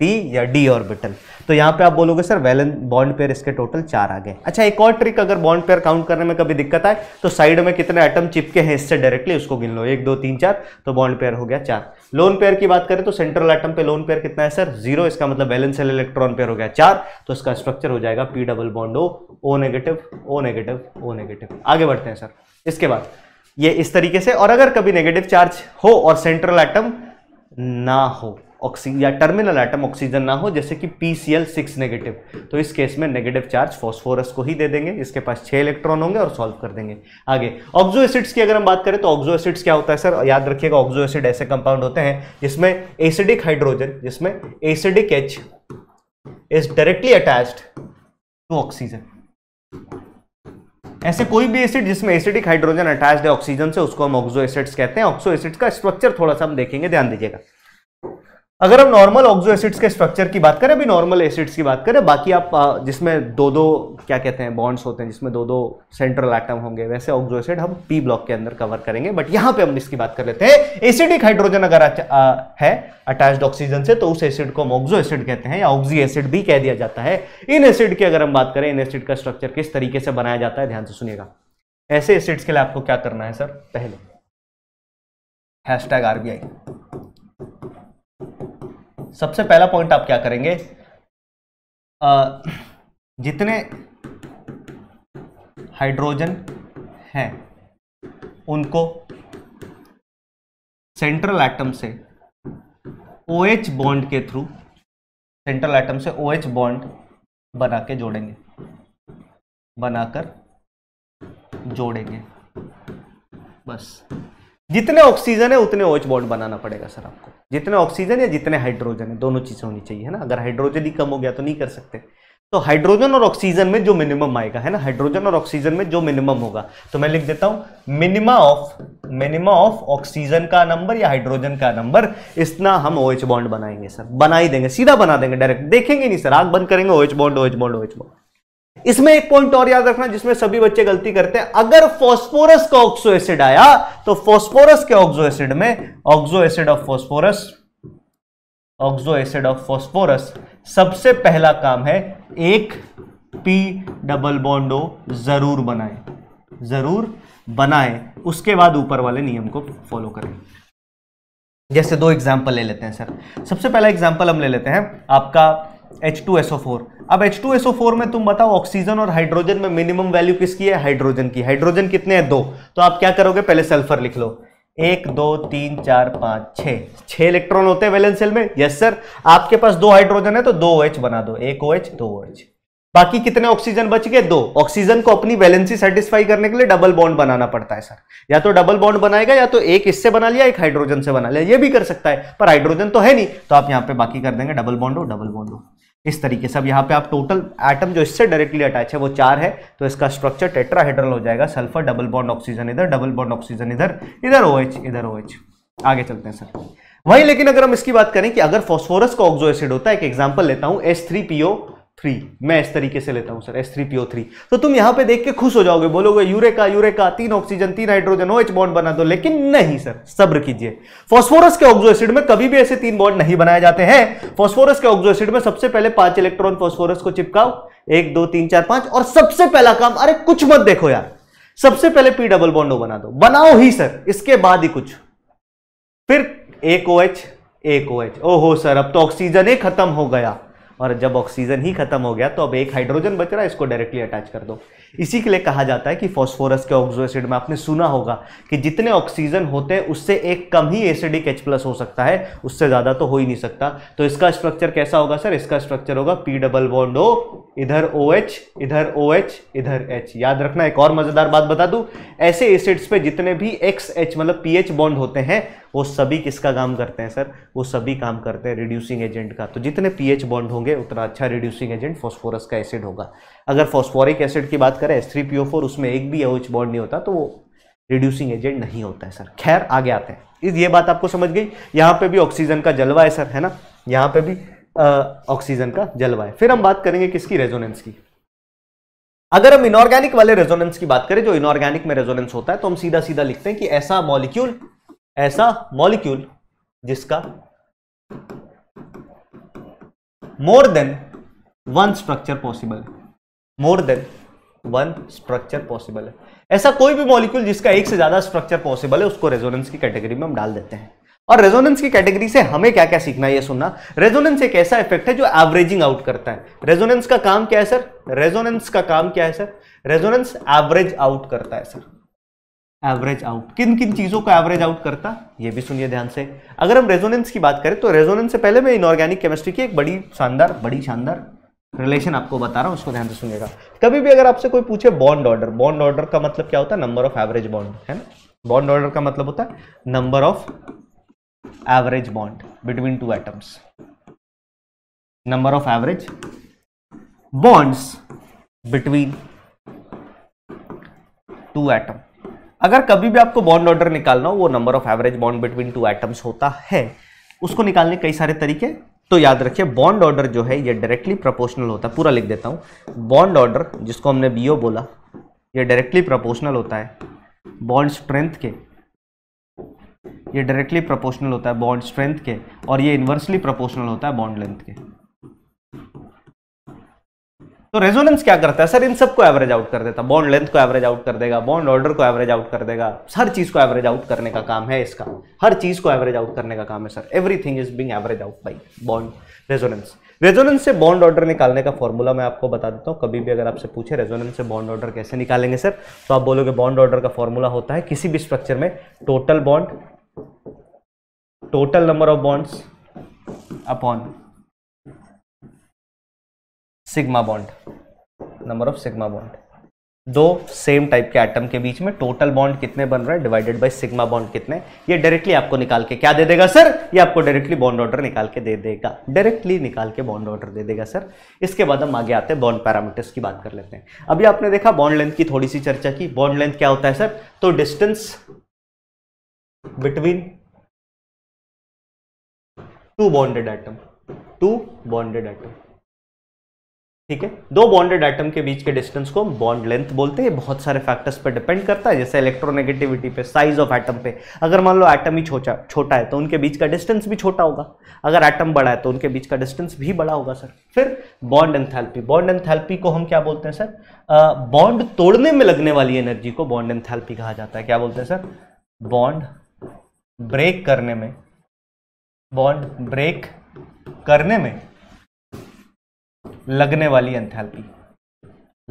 पी या डी ऑर्बिटल तो यहाँ पे आप बोलोगे सर वैलन बॉन्ड पेयर इसके टोटल चार आ गए अच्छा एक और ट्रिक अगर बॉन्ड पेयर काउंट करने में कभी दिक्कत आए तो साइड में कितने आइटम चिपके हैं इससे डायरेक्टली उसको गिन लो एक दो तीन चार तो बॉन्ड पेयर हो गया चार लोन पेयर की बात करें तो सेंट्रल आइटम पे लोन पेयर कितना है सर जीरो इसका मतलब वैलेंस इलेक्ट्रॉन पेयर हो गया चार तो इसका स्ट्रक्चर हो जाएगा P double bond O O negative O negative O negative आगे बढ़ते हैं सर इसके बाद ये इस तरीके से और अगर कभी नेगेटिव चार्ज हो और सेंट्रल एटम ना हो ऑक्सीजन या टर्मिनल आइटम ऑक्सीजन ना हो जैसे कि P C L six negative तो इस केस में नेगेटिव चार्ज फॉस्फोरस को ही दे देंगे इसके पास छः इलेक्ट्रॉन होंगे और सॉल्व कर देंगे आगे ऑक्जो एसिड्स की अगर हम बात करें तो ऑक्जो एसिड्स क्या होता है सर याद रखिएगा ऑक्जो एसिड ऐसे कंपाउंड होते हैं जिसमें एसिडिक हाइड्रोजन जिसमें acidic H is directly attach to oxygen ऐसे कोई भी एसिड जिसमें एसिडिक हाइड्रोजन अटैच है ऑक्सीजन से उसको हम ऑक्सो एसिड्स कहते हैं ऑक्सो एसिड्स का स्ट्रक्चर थोड़ा सा हम देखेंगे ध्यान दीजिएगा अगर हम नॉर्मल ऑक्सो एसिड्स के स्ट्रक्चर की बात करें अभी नॉर्मल एसिड्स की बात करें बाकी आप जिसमें दो दो क्या कहते हैं बॉन्ड्स होते हैं जिसमें दो दो सेंट्रल एटम होंगे वैसे ऑक्सो एसिड हम पी ब्लॉक के अंदर कवर करेंगे बट यहां पे हम इसकी बात कर लेते हैं एसिडिक हाइड्रोजन अगर है अटैच ऑक्सीजन से तो उस एसिड को हम ऑक्सो एसिड कहते हैं या ऑक्सी एसिड भी कह दिया जाता है इन एसिड की अगर हम बात करें इन एसिड का स्ट्रक्चर किस तरीके से बनाया जाता है ध्यान से सुनिएगा ऐसे एसिड्स के लिए आपको क्या करना है सर पहले हैश टैग आरबीआई सबसे पहला पॉइंट आप क्या करेंगे आ, जितने हाइड्रोजन हैं उनको सेंट्रल एटम से ओ एच बॉन्ड के थ्रू सेंट्रल एटम से ओ एच बॉन्ड बना के जोड़ेंगे बनाकर जोड़ेंगे बस जितने ऑक्सीजन है उतने ओच OH बॉन्ड बनाना पड़ेगा सर आपको जितने ऑक्सीजन या जितने हाइड्रोजन है दोनों चीज़ें होनी चाहिए है ना अगर हाइड्रोजन ही कम हो गया तो नहीं कर सकते तो हाइड्रोजन और ऑक्सीजन में जो मिनिमम आएगा है ना हाइड्रोजन और ऑक्सीजन में जो मिनिमम होगा तो मैं लिख देता हूं minima of minima of oxygen का नंबर या हाइड्रोजन का नंबर इतना हम ओएच OH बॉन्ड बनाएंगे सर बना ही देंगे सीधा बना देंगे डायरेक्ट देखेंगे नहीं सर आग बंद करेंगे OH bond OH bond OH bond इसमें एक पॉइंट और याद रखना जिसमें सभी बच्चे गलती करते हैं अगर फॉस्फोरस का ऑक्सो एसिड आया तो फॉस्फोरस के ऑक्सो एसिड में oxo acid of phosphorus oxo acid of phosphorus सबसे पहला काम है एक पी डबल बॉन्डो जरूर बनाए जरूर बनाए उसके बाद ऊपर वाले नियम को फॉलो करें जैसे दो एग्जाम्पल ले लेते हैं सर सबसे पहला एग्जाम्पल हम ले लेते हैं आपका H2SO4 अब H2SO4 में तुम बताओ ऑक्सीजन और हाइड्रोजन में मिनिमम वैल्यू किसकी है हाइड्रोजन की हाइड्रोजन कितने हैं दो तो आप क्या करोगे पहले सल्फर लिख लो एक दो तीन चार पाँच छः छः इलेक्ट्रॉन होते हैं वैलेंस सेल में यस सर आपके पास दो हाइड्रोजन है तो दो OH बना दो एक OH दो OH बाकी कितने ऑक्सीजन बच गए दो ऑक्सीजन को अपनी वैलेंसी सेटिस्फाई करने के लिए डबल बॉन्ड बनाना पड़ता है सर या तो डबल बॉन्ड बनाएगा या तो एक इससे बना लिया एक हाइड्रोजन से बना लिया ये भी कर सकता है पर हाइड्रोजन तो है नहीं तो आप यहाँ पे बाकी कर देंगे डबल बॉन्ड हो डबल बॉन्ड हो इस तरीके से अब यहाँ पे आप टोटल एटम जो इससे डायरेक्टली अटैच है वो चार है तो इसका स्ट्रक्चर टेट्राहेड्रल हो जाएगा सल्फर डबल बॉन्ड ऑक्सीजन इधर डबल बॉन्ड ऑक्सीजन इधर इधर ओ OH, इधर ओ OH. आगे चलते हैं सर वहीं लेकिन अगर हम इसकी बात करें कि अगर फॉस्फोरस का ऑक्जो एसिड होता है एक एग्जाम्पल लेता हूं एस थ्री पीओ थ्री मैं इस तरीके से लेता हूं sir S three PO three तो तुम यहां पे देख के खुश हो जाओगे बोलोगे यूरेका यूरेका तीन ऑक्सीजन तीन हाइड्रोजन ओ एच बॉन्ड बना दो लेकिन नहीं सर सब्र कीजिए फॉस्फोरस के ऑक्जो एसिड में कभी भी ऐसे तीन बॉन्ड नहीं बनाए जाते हैं फॉस्फोरस के ऑक्जो एसिड में सबसे पहले पांच इलेक्ट्रॉन फॉस्फोरस को चिपकाओ एक दो तीन चार पांच और सबसे पहला काम अरे कुछ मत देखो यार सबसे पहले पी डबल बॉन्डो बना दो बनाओ ही सर इसके बाद ही कुछ फिर एक ओ एच एक ओ एच ओहो सर अब तो ऑक्सीजन ही खत्म हो गया और जब ऑक्सीजन ही खत्म हो गया तो अब एक हाइड्रोजन बच रहा है इसको डायरेक्टली अटैच कर दो इसी के लिए कहा जाता है कि फॉस्फोरस के ऑक्सो एसिड में आपने सुना होगा कि जितने ऑक्सीजन होते हैं उससे एक कम ही एसिडिक एच प्लस हो सकता है उससे ज़्यादा तो हो ही नहीं सकता तो इसका स्ट्रक्चर कैसा होगा सर इसका स्ट्रक्चर होगा पी डबल बॉन्ड ओ इधर ओ एच इधर ओ एच इधर एच याद रखना एक और मज़ेदार बात बता दू ऐसे एसिड्स पे जितने भी एक्स एच मतलब पी एच बॉन्ड होते हैं वो सभी किसका काम करते हैं सर वो सभी काम करते हैं रिड्यूसिंग एजेंट का तो जितने पी एच बॉन्ड होंगे उतना अच्छा रिड्यूसिंग एजेंट फॉस्फोरस का एसिड होगा अगर फॉस्फोरिक एसिड की बात करें S three P O four उसमें एक भी एच बॉन्ड नहीं होता तो वो रिड्यूसिंग एजेंट नहीं होता है सर खैर आगे आते हैं इस ये बात आपको समझ गई यहाँ पे भी ऑक्सीजन का जलवा है सर है ना यहाँ पे भी ऑक्सीजन का जलवा है फिर हम बात करेंगे किसकी रेजोनेंस की अगर हम इनऑर्गेनिक वाले रेजोनेंस की बात करें जो इनऑर्गेनिक में रेजोनेंस होता है तो हम सीधा सीधा लिखते हैं कि ऐसा मॉलिक्यूल ऐसा मॉलिक्यूल जिसका more than one structure possible more than one structure possible है ऐसा कोई भी मॉलिक्यूल जिसका एक से ज्यादा स्ट्रक्चर पॉसिबल है उसको रेजोनेंस की कैटेगरी में हम डाल देते हैं और रेजोनेंस की कैटेगरी से हमें क्या क्या सीखना है ये सुनना रेजोनेंस एक ऐसा इफेक्ट है जो एवरेजिंग आउट करता है रेजोनेंस का काम क्या है सर रेजोनेंस का काम क्या है सर रेजोनेंस एवरेज आउट करता है सर एवरेज आउट किन किन चीज़ों को एवरेज आउट करता ये भी सुनिए ध्यान से अगर हम रेजोनेंस की बात करें तो रेजोनेंस से पहले मैं इनऑर्गेनिक केमिस्ट्री की एक बड़ी शानदार बड़ी शानदार रिलेशन आपको बता रहा हूँ उसको ध्यान से सुनिएगा कभी भी अगर आपसे कोई पूछे बॉन्ड ऑर्डर बॉन्ड ऑर्डर का मतलब क्या होता है नंबर ऑफ एवरेज बॉन्ड है ना बॉन्ड ऑर्डर का मतलब होता है number of average bond between two atoms number of average bonds between two atom अगर कभी भी आपको बॉन्ड ऑर्डर निकालना हो वो number of average bond between two atoms होता है उसको निकालने कई सारे तरीके तो याद रखिए बॉन्ड ऑर्डर जो है ये डायरेक्टली प्रोपोर्शनल होता है पूरा लिख देता हूँ बॉन्ड ऑर्डर जिसको हमने बीओ बोला ये डायरेक्टली प्रोपोर्शनल होता है बॉन्ड स्ट्रेंथ के ये डायरेक्टली प्रोपोर्शनल होता है बॉन्ड स्ट्रेंथ के और ये इन्वर्सली प्रोपोर्शनल होता है बॉन्ड लेंथ के तो रेजोनेंस क्या करता है सर इन सबको एवरेज आउट कर देता बॉन्ड लेंथ को एवरेज आउट कर देगा बॉन्ड ऑर्डर को एवरेज आउट कर देगा हर चीज को एवरेज आउट करने का काम है इसका हर चीज को एवरेज आउट करने का काम है sir everything is being average out by bond resonance resonance से बॉन्ड ऑर्डर निकालने का फॉर्मूला मैं आपको बता देता हूँ कभी भी अगर आपसे पूछे रेजोनेंस से बॉन्ड ऑर्डर कैसे निकालेंगे सर तो आप बोलोगे बॉन्ड ऑर्डर का फॉर्मूला होता है किसी भी स्ट्रक्चर में total bond total number of bonds upon sigma bond number of sigma bond दो सेम टाइप के एटम के बीच में टोटल बॉन्ड कितने बन रहा है डिवाइडेड बाय सिग्मा बॉन्ड कितने ये डायरेक्टली आपको निकाल के क्या दे देगा सर ये आपको डायरेक्टली बॉन्ड ऑर्डर निकाल के दे देगा डायरेक्टली निकाल के बॉन्ड ऑर्डर दे देगा सर इसके बाद हम आगे आते हैं बॉन्ड पैरामीटर्स की बात कर लेते हैं अभी आपने देखा बॉन्ड लेंथ की थोड़ी सी चर्चा की बॉन्ड लेंथ क्या होता है सर तो distance between two bonded atom two bonded atom ठीक है दो बॉन्डेड आइटम के बीच के डिस्टेंस को बॉन्ड लेंथ बोलते हैं बहुत सारे फैक्टर्स पर डिपेंड करता है जैसे इलेक्ट्रोनेगेटिविटी पे साइज ऑफ आइटम पे अगर मान लो आइटम ही छोटा छोटा है तो उनके बीच का डिस्टेंस भी छोटा होगा अगर आइटम बड़ा है तो उनके बीच का डिस्टेंस भी बड़ा होगा सर फिर बॉन्ड एंथैल्पी बॉन्ड एंथैल्पी को हम क्या बोलते हैं सर बॉन्ड तोड़ने में लगने वाली एनर्जी को बॉन्ड एंथैल्पी कहा जाता है क्या बोलते हैं सर बॉन्ड ब्रेक करने में बॉन्ड ब्रेक करने में लगने वाली एंथैल्पी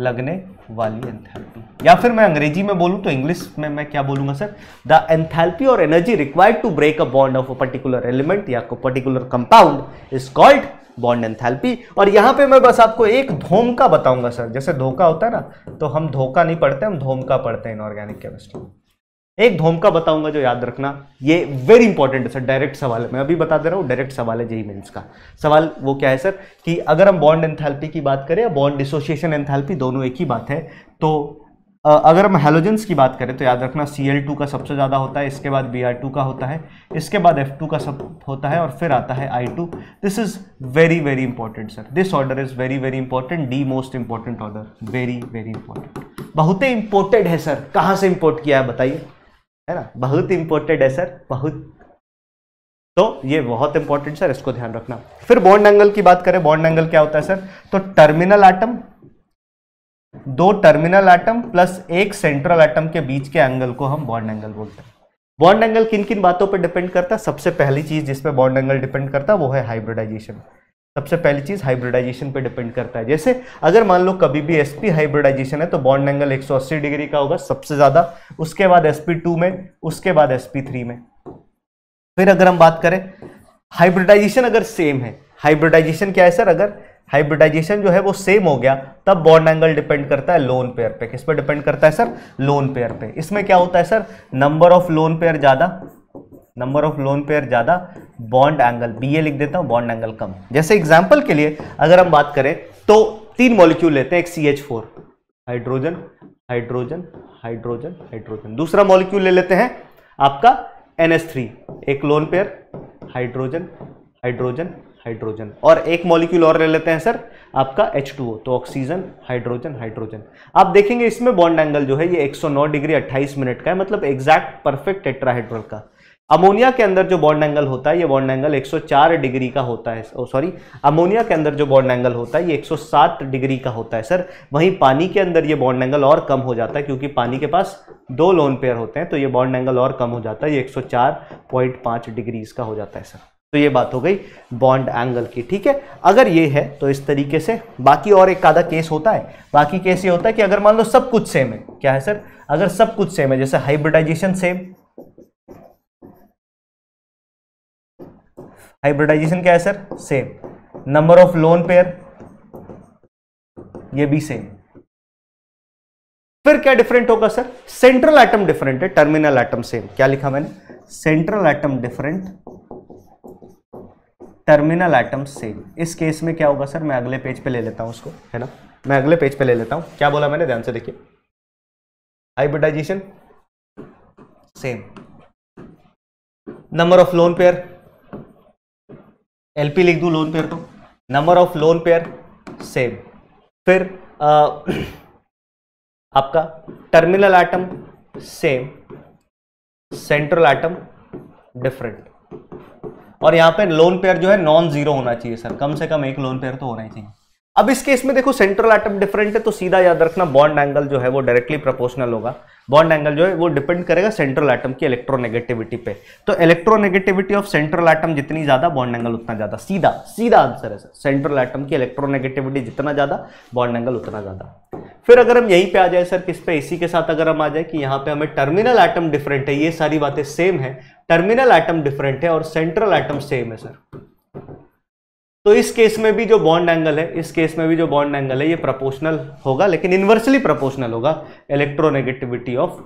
लगने वाली एंथैल्पी या फिर मैं अंग्रेजी में बोलूं तो इंग्लिश में मैं क्या बोलूंगा सर द एंथैल्पी और energy required to break a bond of a particular element या particular compound is called bond enthalpy और यहां पे मैं बस आपको एक धोम का बताऊंगा सर जैसे धोखा होता है ना तो हम धोखा नहीं पढ़ते हम धोम का पढ़ते हैं इनऑर्गेनिक केमिस्ट्री एक धोम का बताऊंगा जो याद रखना ये वेरी इंपॉर्टेंट है सर डायरेक्ट सवाल है मैं अभी बता दे रहा हूँ डायरेक्ट सवाल है जेई मेन्स का सवाल वो क्या है सर कि अगर हम बॉन्ड एंथैल्पी की बात करें या बॉन्ड डिसोसिएशन एंथैल्पी दोनों एक ही बात है तो अगर हम हेलोजेंस की बात करें तो याद रखना सी एल टू का सबसे ज़्यादा होता है इसके बाद बी आर टू का होता है इसके बाद एफ टू का सब होता है और फिर आता है I two this is very very important sir this order is very very important the most important order very very important बहुत ही इंपोर्टेड है सर कहाँ से इंपोर्ट किया है बताइए है ना बहुत इंपॉर्टेंट है सर बहुत तो ये बहुत इंपॉर्टेंट सर इसको ध्यान रखना फिर बॉन्ड एंगल की बात करें बॉन्ड एंगल क्या होता है सर तो टर्मिनल आइटम दो टर्मिनल आइटम प्लस एक सेंट्रल आइटम के बीच के एंगल को हम बॉन्ड एंगल बोलते हैं बॉन्ड एंगल किन किन बातों पर डिपेंड करता है सबसे पहली चीज जिस बॉन्ड एंगल डिपेंड करता है वो है हाइब्रिडाइजेशन सबसे पहली चीज़ हाइब्रिडाइजेशन पे डिपेंड करता है जैसे अगर मान लो कभी भी एसपी हाइब्रिडाइजेशन है तो बॉन्ड एंगल 180 डिग्री का होगा सबसे ज़्यादा उसके बाद sp2 में उसके बाद sp3 में फिर अगर हम बात करें हाइब्रिडाइजेशन अगर सेम है हाइब्रिडाइजेशन क्या है सर अगर हाइब्रिडाइजेशन जो है वो सेम हो गया तब बॉन्ड एंगल डिपेंड करता है लोन पेयर पे किस पर डिपेंड करता है सर लोन पेयर पे इसमें क्या होता है sir number of lone pair ज़्यादा नंबर ऑफ लोन पेयर ज़्यादा बॉन्ड एंगल बी लिख देता हूँ बॉन्ड एंगल कम जैसे एग्जाम्पल के लिए अगर हम बात करें तो तीन मॉलिक्यूल लेते हैं एक C H four hydrogen hydrogen hydrogen hydrogen दूसरा मॉलिक्यूल ले लेते हैं आपका एन एस थ्री एक lone pair hydrogen hydrogen hydrogen और एक मॉलिक्यूल और ले लेते हैं सर आपका H2O तो ऑक्सीजन हाइड्रोजन हाइड्रोजन आप देखेंगे इसमें बॉन्ड एंगल जो है ये 109 डिग्री 28 मिनट का है मतलब एग्जैक्ट परफेक्ट टेट्राहाइड्रल का अमोनिया के अंदर जो बॉन्ड एंगल होता है ये बॉन्ड एंगल 104 डिग्री का होता है सॉरी अमोनिया के अंदर जो बॉन्ड एंगल होता है ये 107 डिग्री का होता है सर वहीं पानी के अंदर ये बॉन्ड एंगल और कम हो जाता है क्योंकि पानी के पास दो लोन पेयर होते हैं तो ये बॉन्ड एंगल और कम हो जाता है ये एक डिग्रीज का हो जाता है सर तो ये बात हो गई बॉन्ड एंगल की ठीक है अगर ये है तो इस तरीके से बाकी और एक आधा केस होता है बाकी केस ये होता है कि अगर मान लो सब कुछ सेम है क्या है सर अगर सब कुछ सेम है जैसे हाइब्रिडाइजेशन सेम हाइब्रिडाइजेशन क्या है sir same number of lone pair ये भी सेम फिर क्या डिफरेंट होगा सर सेंट्रल एटम डिफरेंट है टर्मिनल एटम सेम क्या लिखा मैंने central atom different terminal atom same इस केस में क्या होगा सर मैं अगले पेज पे ले लेता हूं उसको है ना मैं अगले पेज पे ले लेता हूं क्या बोला मैंने ध्यान से देखिए hybridisation same number of lone pair LP लिख दूँ लोन पेयर तो number of lone pair same फिर आ, आपका terminal item same central atom different और यहाँ पे लोन पेयर जो है नॉन जीरो होना चाहिए सर कम से कम एक लोन पेयर तो होना ही चाहिए अब इस केस में देखो सेंट्रल एटम डिफरेंट है तो सीधा याद रखना बॉन्ड एंगल जो है वो डायरेक्टली प्रोपोर्शनल होगा बॉन्ड एंगल जो है वो डिपेंड करेगा सेंट्रल एटम की इलेक्ट्रोनेगेटिविटी पे तो इलेक्ट्रोनेगेटिविटी ऑफ सेंट्रल एटम जितनी ज्यादा बॉन्ड एंगल उतना ज्यादा सीधा सीधा आंसर है सर सेंट्रल एटम की इलेक्ट्रोनेगेटिविटी जितना ज्यादा बॉन्ड एंगल उतना ज्यादा फिर अगर हम यहीं पे आ जाए सर किस पे इसी के साथ अगर हम आ जाए कि यहाँ पे हमें टर्मिनल एटम डिफरेंट है ये सारी बातें सेम है टर्मिनल एटम डिफरेंट है और सेंट्रल एटम सेम है सर तो इस केस में भी जो बॉन्ड एंगल है इस केस में भी जो बॉन्ड एंगल है ये प्रपोर्शनल होगा लेकिन इन्वर्सली प्रपोर्शनल होगा इलेक्ट्रोनेगेटिविटी ऑफ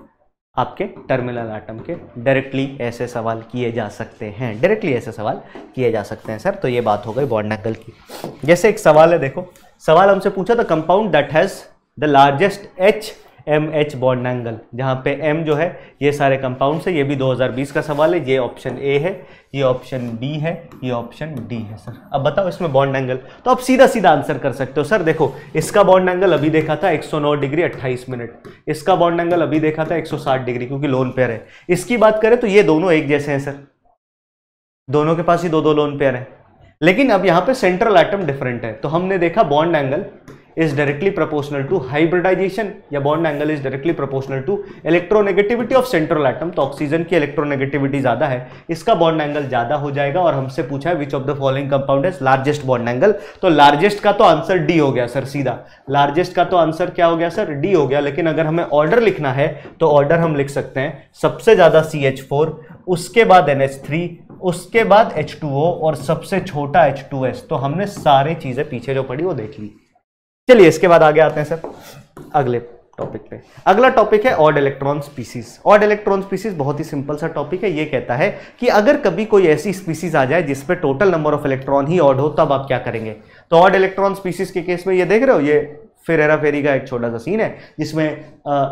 आपके टर्मिनल आइटम के डायरेक्टली ऐसे सवाल किए जा सकते हैं डायरेक्टली ऐसे सवाल किए जा सकते हैं सर तो ये बात हो गई बॉन्ड एंगल की जैसे एक सवाल है देखो सवाल हमसे पूछा था compound that has the largest H M H bond angle जहाँ पे एम जो है ये सारे कंपाउंड से ये भी 2020 का सवाल है ये ऑप्शन ए है ये ऑप्शन बी है ये ऑप्शन डी है सर अब बताओ इसमें बॉन्ड एंगल तो आप सीधा सीधा आंसर कर सकते हो सर देखो इसका बॉन्ड एंगल अभी देखा था 109 डिग्री 28 मिनट इसका बॉन्ड एंगल अभी देखा था 160 डिग्री क्योंकि लोन पेयर है इसकी बात करें तो ये दोनों एक जैसे हैं सर दोनों के पास ही दो दो लोन पेयर हैं लेकिन अब यहाँ पे सेंट्रल आइटम डिफरेंट है तो हमने देखा bond angle is directly proportional to hybridisation या bond angle is directly proportional to electronegativity of central atom तो ऑक्सीजन की इलेक्ट्रोनेगेटिविटी ज्यादा है इसका बॉन्ड एंगल ज्यादा हो जाएगा और हमसे पूछा है which of the following compound is largest bond angle तो लार्जेस्ट का तो आंसर डी हो गया सर सीधा लार्जेस्ट का तो आंसर क्या हो गया सर डी हो गया लेकिन अगर हमें ऑर्डर लिखना है तो ऑर्डर हम लिख सकते हैं सबसे ज्यादा सी एच फोर उसके बाद एन एच थ्री उसके बाद एच टू ओ और सबसे छोटा एच टू एस तो हमने सारे चीजें पीछे जो पड़ी वो देख ली चलिए इसके बाद आगे आते हैं सर अगले टॉपिक पे अगला टॉपिक है odd electron species odd electron species बहुत ही सिंपल सा टॉपिक है ये कहता है कि अगर कभी कोई ऐसी स्पीसीज आ जाए जिसपे टोटल नंबर ऑफ इलेक्ट्रॉन ही ऑड हो तब आप क्या करेंगे तो ऑड इलेक्ट्रॉन स्पीसीज के केस में ये देख रहे हो ये फिर हेरा फेरी का एक छोटा सा सीन है जिसमें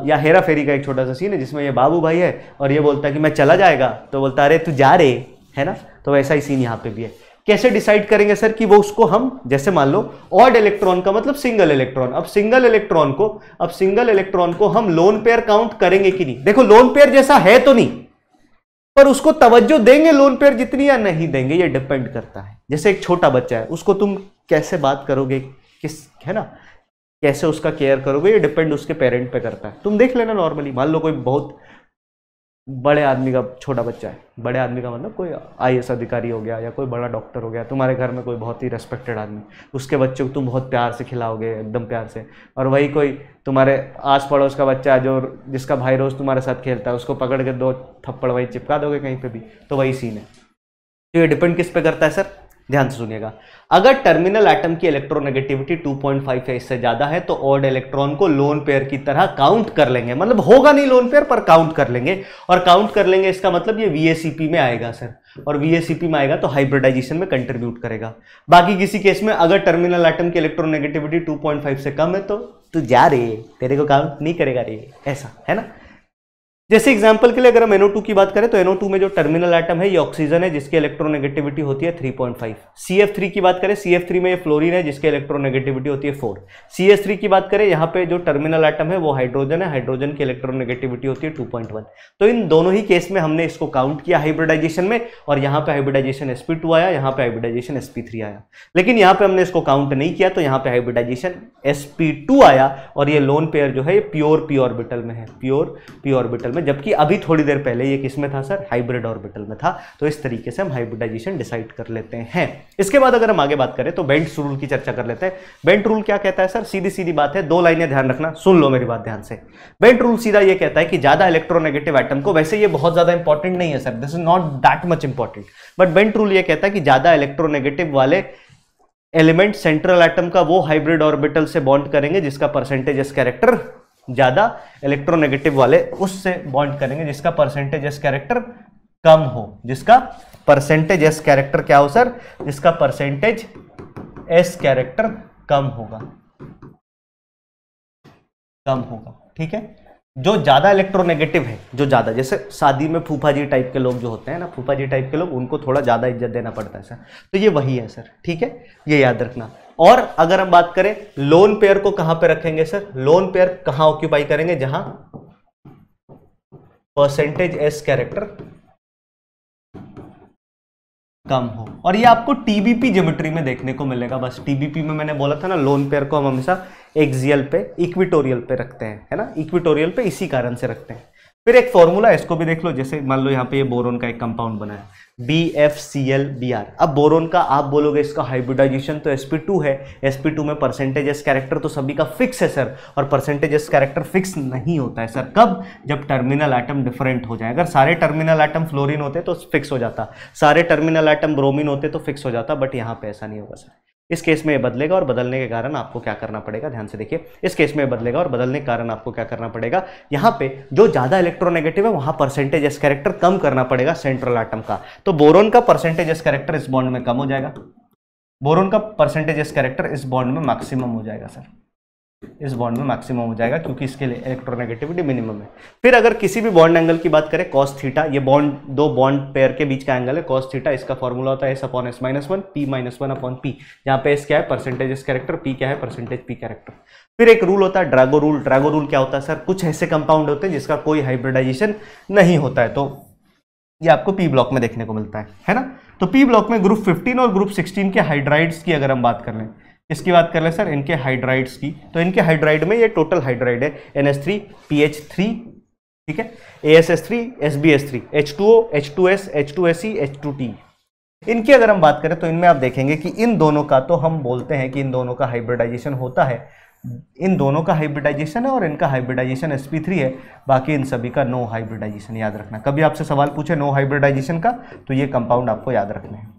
या हेरा फेरी का एक छोटा सा सीन है जिसमें ये बाबू भाई है और ये बोलता है कि मैं चला जाएगा तो बोलता अरे तू जा रे है ना तो वैसा ही सीन यहाँ पे भी है कैसे डिसाइड करेंगे सर कि वो उसको हम जैसे मान लो ऑड इलेक्ट्रॉन का मतलब सिंगल इलेक्ट्रॉन अब सिंगल इलेक्ट्रॉन को अब सिंगल इलेक्ट्रॉन को हम लोन पेयर काउंट करेंगे कि नहीं देखो लोन पेयर जैसा है तो नहीं पर उसको तवज्जो देंगे लोन पेयर जितनी या नहीं देंगे ये डिपेंड करता है जैसे एक छोटा बच्चा है उसको तुम कैसे बात करोगे किस है ना कैसे उसका केयर करोगे ये डिपेंड उसके पेरेंट पे करता है तुम देख लेना नॉर्मली मान लो कोई बहुत बड़े आदमी का छोटा बच्चा है बड़े आदमी का मतलब कोई आई अधिकारी हो गया या कोई बड़ा डॉक्टर हो गया तुम्हारे घर में कोई बहुत ही रेस्पेक्टेड आदमी उसके बच्चे को तुम बहुत प्यार से खिलाओगे एकदम प्यार से और वही कोई तुम्हारे आस पड़ोस का बच्चा है जो जिसका भाई रोज़ तुम्हारे साथ खेलता है उसको पकड़ के दो थप्पड़ वही चिपका दोगे कहीं पर भी तो वही सीन है तो ये डिपेंड किस पे करता है सर ध्यान से सुनिएगा अगर टर्मिनल एटम की इलेक्ट्रोनेगेटिविटी 2.5 या इससे ज्यादा है तो ऑड इलेक्ट्रॉन को लोन पेयर की तरह काउंट कर लेंगे मतलब होगा नहीं लोन पेयर पर काउंट कर लेंगे और काउंट कर लेंगे इसका मतलब ये वीएसीपी में आएगा सर और वीएसीपी में आएगा तो हाइब्रिडाइजेशन में कंट्रीब्यूट करेगा बाकी किसी केस में अगर टर्मिनल आइटम की इलेक्ट्रोनेगेटिविटी फाइव से कम है तो तू तो जा रही तेरे को काउंट नहीं करेगा रे ऐसा है ना जैसे एग्जाम्पल के लिए अगर हम एनओ की बात करें तो एनओ में जो टर्मिनल आइटम है ये ऑक्सीजन है जिसकी इलेक्ट्रोनेगेटिविटी होती है 3.5 फाइव की बात करें थ्री में ये फ्लोरीन है जिसकी इलेक्ट्रोनेगेटिविटी होती है 4 थ्री की बात करें यहाँ पे जो टर्मिनल आइटम है वो हाइड्रोजन है हाइड्रोजन की इलेक्ट्रोनेगेटिविटी होती है टू तो इन दोनों ही केस में हमने इसको काउंट किया हाइब्रिडाइजेशन में और यहाँ पे हाइब्रिडाइजेशन एस आया यहाँ पे हाइब्रिडाइजेशन एस आया लेकिन यहाँ पे हमने इसको काउंट नहीं किया तो यहाँ पे हाइब्रिडाइजेशन एस आया और ये लोन पेयर जो है प्योर प्योरबिटल में है प्योर प्योरबिटल में जबकि अभी थोड़ी देर पहले ये किस में था सर हाइब्रिड ऑर्बिटल में था तो इस तरीके से हम हाइब्रिडाइजेशन डिसाइड कर लेते हैं इसके बाद अगर हम आगे बात करें तो बेंट रूल की चर्चा कर लेते हैं बेंट रूल क्या कहता है सर सीधी सीधी बात है दो लाइनें ध्यान रखना सुन लो मेरी बात ध्यान से बेंट रूल सीधा यह कहता है कि ज्यादा इलेक्ट्रोनेगेटिव आइटम को वैसे ये बहुत ज्यादा इंपॉर्टेंट नहीं है sir this is not that much important but bent rule ये कहता है कि ज्यादा इलेक्ट्रोनेगेटिव वाले एलिमेंट सेंट्रल एटम का वो हाइब्रिड ऑर्बिटल से बॉन्ड करेंगे जिसका परसेंटेज इस कैरेक्टर ज़्यादा इलेक्ट्रोनेगेटिव वाले उससे बॉन्ड करेंगे जिसका परसेंटेज एस कैरेक्टर कम हो जिसका परसेंटेज एस कैरेक्टर क्या हो सर जिसका परसेंटेज एस कैरेक्टर कम होगा कम होगा ठीक है जो ज़्यादा इलेक्ट्रोनेगेटिव है जो ज़्यादा जैसे शादी में फूफा जी टाइप के लोग जो होते हैं ना फूफा जी टाइप के लोग उनको थोड़ा ज़्यादा इज्जत देना पड़ता है सर तो ये वही है सर ठीक है ये याद रखना और अगर हम बात करें लोन पेयर को कहां पे रखेंगे सर लोन पेयर कहां ऑक्यूपाई करेंगे जहां परसेंटेज एस कैरेक्टर कम हो और ये आपको टीबीपी ज्योमेट्री में देखने को मिलेगा बस टीबीपी में मैंने बोला था ना लोन पेयर को हम हमेशा एक्सियल पे इक्विटोरियल पे रखते हैं है ना इक्विटोरियल पे इसी कारण से रखते हैं फिर एक फॉर्मूला है इसको भी देख लो जैसे मान लो यहाँ पे ये बोरोन का एक कंपाउंड बना है B F C L B R अब बोरोन का आप बोलोगे इसका हाइब्रिडाइजेशन तो एस पी टू है एस पी टू में परसेंटेजेस कैरेक्टर तो सभी का फिक्स है सर और परसेंटेजेस कैरेक्टर फिक्स नहीं होता है सर कब जब टर्मिनल आइटम डिफरेंट हो जाए अगर सारे टर्मिनल आइटम फ्लोरिन होते तो फिक्स हो जाता सारे टर्मिनल आइटम ब्रोमिन होते तो फिक्स हो जाता बट यहाँ पर ऐसा नहीं होगा सर इस केस में बदलेगा और बदलने के कारण आपको क्या करना पड़ेगा ध्यान से देखिए इस केस में बदलेगा और बदलने के कारण आपको क्या करना पड़ेगा यहां पे जो ज़्यादा इलेक्ट्रोनेगेटिव है वहां परसेंटेज एस कैरेक्टर कम करना पड़ेगा सेंट्रल आइटम का तो बोरोन का परसेंटेज एस कैरेक्टर इस बॉन्ड में कम हो जाएगा बोरोन का परसेंटेज एस कैरेक्टर इस बॉन्ड में मैक्सिमम हो जाएगा सर इस बॉन्ड में मैक्सिमम हो जाएगा क्योंकि इसके लिए इलेक्ट्रोनेगेटिविटी मिनिमम है फिर अगर किसी भी बॉन्ड एंगल की बात करें कॉस थीटा ये बॉन्ड दो बॉन्ड पेयर के बीच का एंगल है कॉस थीटा इसका फॉर्मूला होता है S upon S minus one P minus one upon P यहाँ पे एस क्या है परसेंटेज एस कैरेक्टर पी क्या है परसेंटेज पी कैरेक्टर फिर एक रूल होता है ड्रैगो रूल ड्रैगो रूल क्या होता है सर कुछ ऐसे कंपाउंड होते हैं जिसका कोई हाइब्रिडाइजेशन नहीं होता है तो ये आपको पी ब्लॉक में देखने को मिलता है है ना तो पी ब्लॉक में ग्रुप 15 और ग्रुप 16 के हाइड्राइड्स की अगर हम बात कर लें इसकी बात कर ले सर इनके हाइड्राइड्स की तो इनके हाइड्राइड में ये टोटल हाइड्राइड है N S three P H three ठीक है A S S three S B S three H two O H two S H two S C H two T इनकी अगर हम बात करें तो इनमें आप देखेंगे कि इन दोनों का तो हम बोलते हैं कि इन दोनों का हाइब्रिडाइजेशन होता है इन दोनों का हाइब्रिडाइजेशन है और इनका हाइब्रिडाइजेशन एस थ्री है बाकी इन सभी का नो हाइब्रिडाइजेशन याद रखना कभी आपसे सवाल पूछे नो हाइब्रिडाइजेशन का तो ये कंपाउंड आपको याद रखना है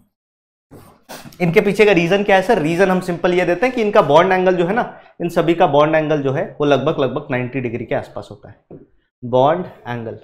इनके पीछे का रीजन क्या है सर रीजन हम सिंपल ये देते हैं कि इनका बॉन्ड एंगल जो है ना इन सभी का बॉन्ड एंगल जो है वो लगभग लगभग 90 डिग्री के आसपास होता है बॉन्ड एंगल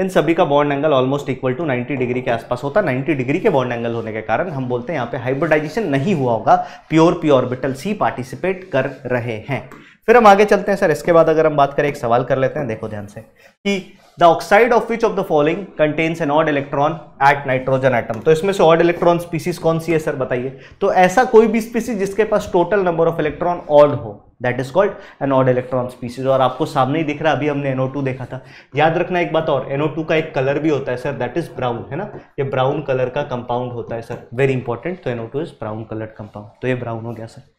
इन सभी का bond angle almost equal to 90 degree के आसपास होता है 90 डिग्री के बॉन्ड एंगल होने के कारण हम बोलते हैं यहाँ पे हाइब्रोडाइजेशन नहीं हुआ होगा प्योर प्योर बिटल सी पार्टिसिपेट कर रहे हैं फिर हम आगे चलते हैं सर इसके बाद अगर हम बात करें एक सवाल कर लेते हैं देखो ध्यान से कि the oxide of which of the following contains an odd electron at nitrogen atom तो इसमें से ऑड इलेक्ट्रॉन स्पीसीज कौन सी है सर बताइए तो ऐसा कोई भी स्पीसीज जिसके पास total number of electron odd हो that is called an odd electron species और आपको सामने ही दिख रहा है अभी हमने एनओ देखा था याद रखना एक बात और एनओ का एक कलर भी होता है सर दैट इज ब्राउन है ना ये ब्राउन कलर का कंपाउंड होता है सर वेरी इंपॉर्टेंट तो NO is brown colour compound तो ये ब्राउन हो गया सर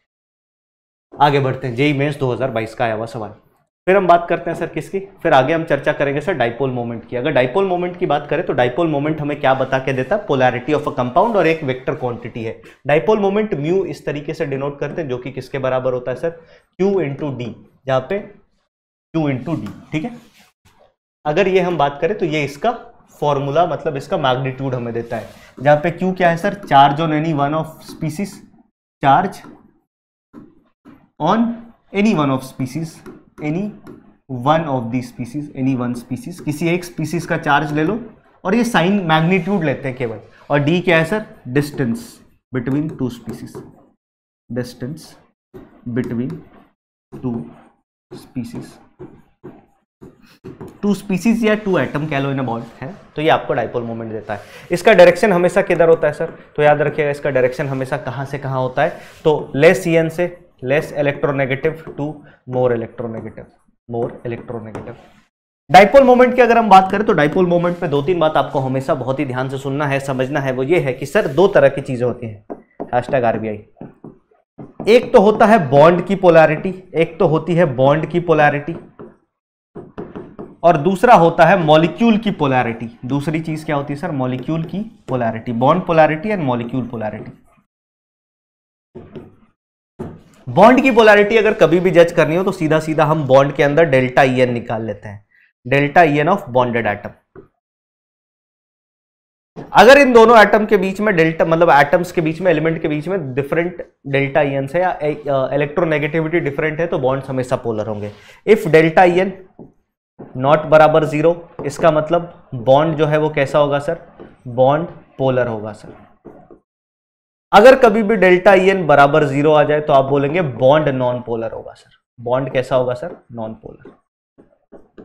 आगे बढ़ते हैं जेई मेन्स 2022 का आया हुआ सवाल फिर हम बात करते हैं सर किसकी फिर आगे हम चर्चा करेंगे सर डाइपोल मोमेंट की अगर डाइपोल मोमेंट की बात करें तो डाइपोल मोमेंट हमें क्या बता के देता है पोलैरिटी ऑफ अ कंपाउंड और एक वेक्टर क्वांटिटी है डाइपोल मोमेंट म्यू इस तरीके से डिनोट करते हैं जो कि किसके बराबर होता है सर क्यू इंटू डी यहाँ पे क्यू इंटू डी ठीक है अगर ये हम बात करें तो ये इसका फॉर्मूला मतलब इसका मैग्नीट्यूड हमें देता है जहाँ पे क्यू क्या है sir charge on any one of species charge on any one of species any one of the species any one species किसी एक स्पीसीज का चार्ज ले लो और ये साइन मैग्नीट्यूड लेते हैं केवल और डी क्या है sir distance between two species distance between two species two species या टू एटम कह लो इन अबाउट है तो ये आपको डायपोल मोमेंट देता है इसका डायरेक्शन हमेशा किधर होता है सर तो याद रखिएगा इसका डायरेक्शन हमेशा कहां से कहां होता है तो लेस सी एन से less electronegative to more electronegative more electronegative dipole moment की अगर हम बात करें तो डाइपोल मोमेंट पे दो तीन बात आपको हमेशा बहुत ही ध्यान से सुनना है समझना है वो ये है कि सर दो तरह की चीजें होती हैं हैशटैग आरबीआई एक तो होता है बॉन्ड की पोलैरिटी एक तो होती है बॉन्ड की पोलैरिटी और दूसरा होता है मॉलिक्यूल की पोलैरिटी दूसरी चीज क्या होती है सर मॉलिक्यूल की polarity bond polarity and molecule polarity bond की पोलैरिटी अगर कभी भी जज करनी हो तो सीधा सीधा हम बॉन्ड के अंदर डेल्टा ई e एन निकाल लेते हैं delta E N of bonded atom अगर इन दोनों एटम के बीच में डेल्टा मतलब एटम्स के बीच में एलिमेंट के बीच में डिफरेंट डेल्टा ईएन e है या इलेक्ट्रोनेगेटिविटी डिफरेंट है तो बॉन्ड्स हमेशा पोलर होंगे if delta N e not बराबर जीरो इसका मतलब बॉन्ड जो है वो कैसा होगा सर बॉन्ड पोलर होगा सर अगर कभी भी डेल्टा ई e एन बराबर जीरो आ जाए तो आप बोलेंगे बॉन्ड नॉन पोलर होगा सर बॉन्ड कैसा होगा सर नॉन पोलर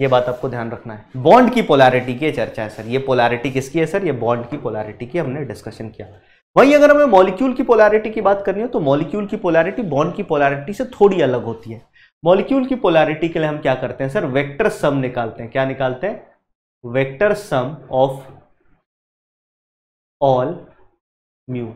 ये बात आपको ध्यान रखना है बॉन्ड की पोलैरिटी की चर्चा है सर ये पोलैरिटी किसकी है सर ये बॉन्ड की पोलैरिटी की हमने डिस्कशन किया वहीं अगर हमें मॉलिक्यूल की पोलैरिटी की बात करनी हो तो मॉलिक्यूल की पोलैरिटी बॉन्ड की पोलैरिटी से थोड़ी अलग होती है मॉलिक्यूल की पोलैरिटी के लिए हम क्या करते हैं सर वेक्टर सम निकालते हैं क्या निकालते हैं vector sum of all mu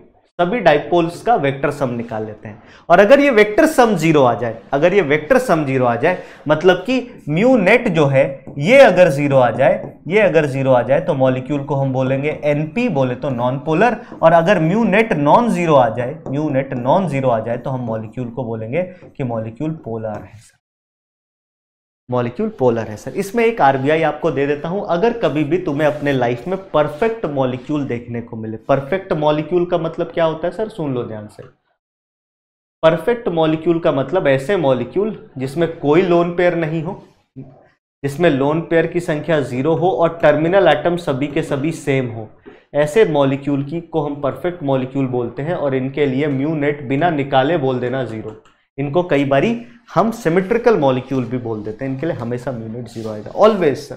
सभी डाइपोल्स का वेक्टर सम निकाल लेते हैं और अगर ये वेक्टर सम जीरो आ जाए अगर ये वेक्टर सम जीरो आ जाए मतलब कि म्यू नेट जो है ये अगर जीरो आ जाए ये अगर जीरो आ जाए तो मॉलिक्यूल को हम बोलेंगे एनपी बोले तो नॉन पोलर और अगर म्यू नेट नॉन जीरो आ जाए म्यू नेट नॉन जीरो आ जाए तो हम मॉलिक्यूल को बोलेंगे कि मॉलिक्यूल पोलर है मॉलिक्यूल पोलर है सर इसमें एक आरबीआई आपको दे देता हूं अगर कभी भी तुम्हें अपने लाइफ में परफेक्ट मॉलिक्यूल देखने को मिले परफेक्ट मॉलिक्यूल का मतलब क्या होता है सर सुन लो ध्यान से परफेक्ट मॉलिक्यूल का मतलब ऐसे मॉलिक्यूल जिसमें कोई लोन पेयर नहीं हो जिसमें लोन पेयर की संख्या जीरो हो और टर्मिनल आइटम सभी के सभी सेम हो ऐसे मॉलिक्यूल की को हम परफेक्ट मॉलिक्यूल बोलते हैं और इनके लिए म्यू नेट बिना निकाले बोल देना जीरो इनको कई बारी हम सिमेट्रिकल मॉलिक्यूल भी बोल देते हैं इनके लिए हमेशा म्यूनिट जीरो आएगा ऑलवेज सर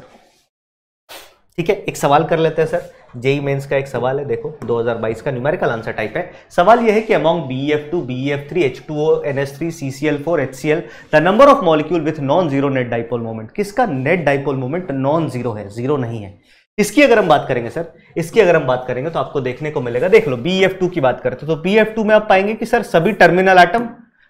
ठीक है एक सवाल कर लेते हैं सर जेई मेंस का एक सवाल है देखो 2022 का न्यूमेरिकल आंसर टाइप है सवाल यह है कि among B F two B F three H two O N S three C C L four H C L the number of molecule with non zero net dipole moment किसका net dipole moment non zero है zero नहीं है इसकी अगर हम बात करेंगे sir इसकी अगर हम बात करेंगे तो आपको देखने को मिलेगा देख लो बी एफ टू की बात करते तो बी एफ टू में आप पाएंगे कि सर सभी टर्मिनल आइटम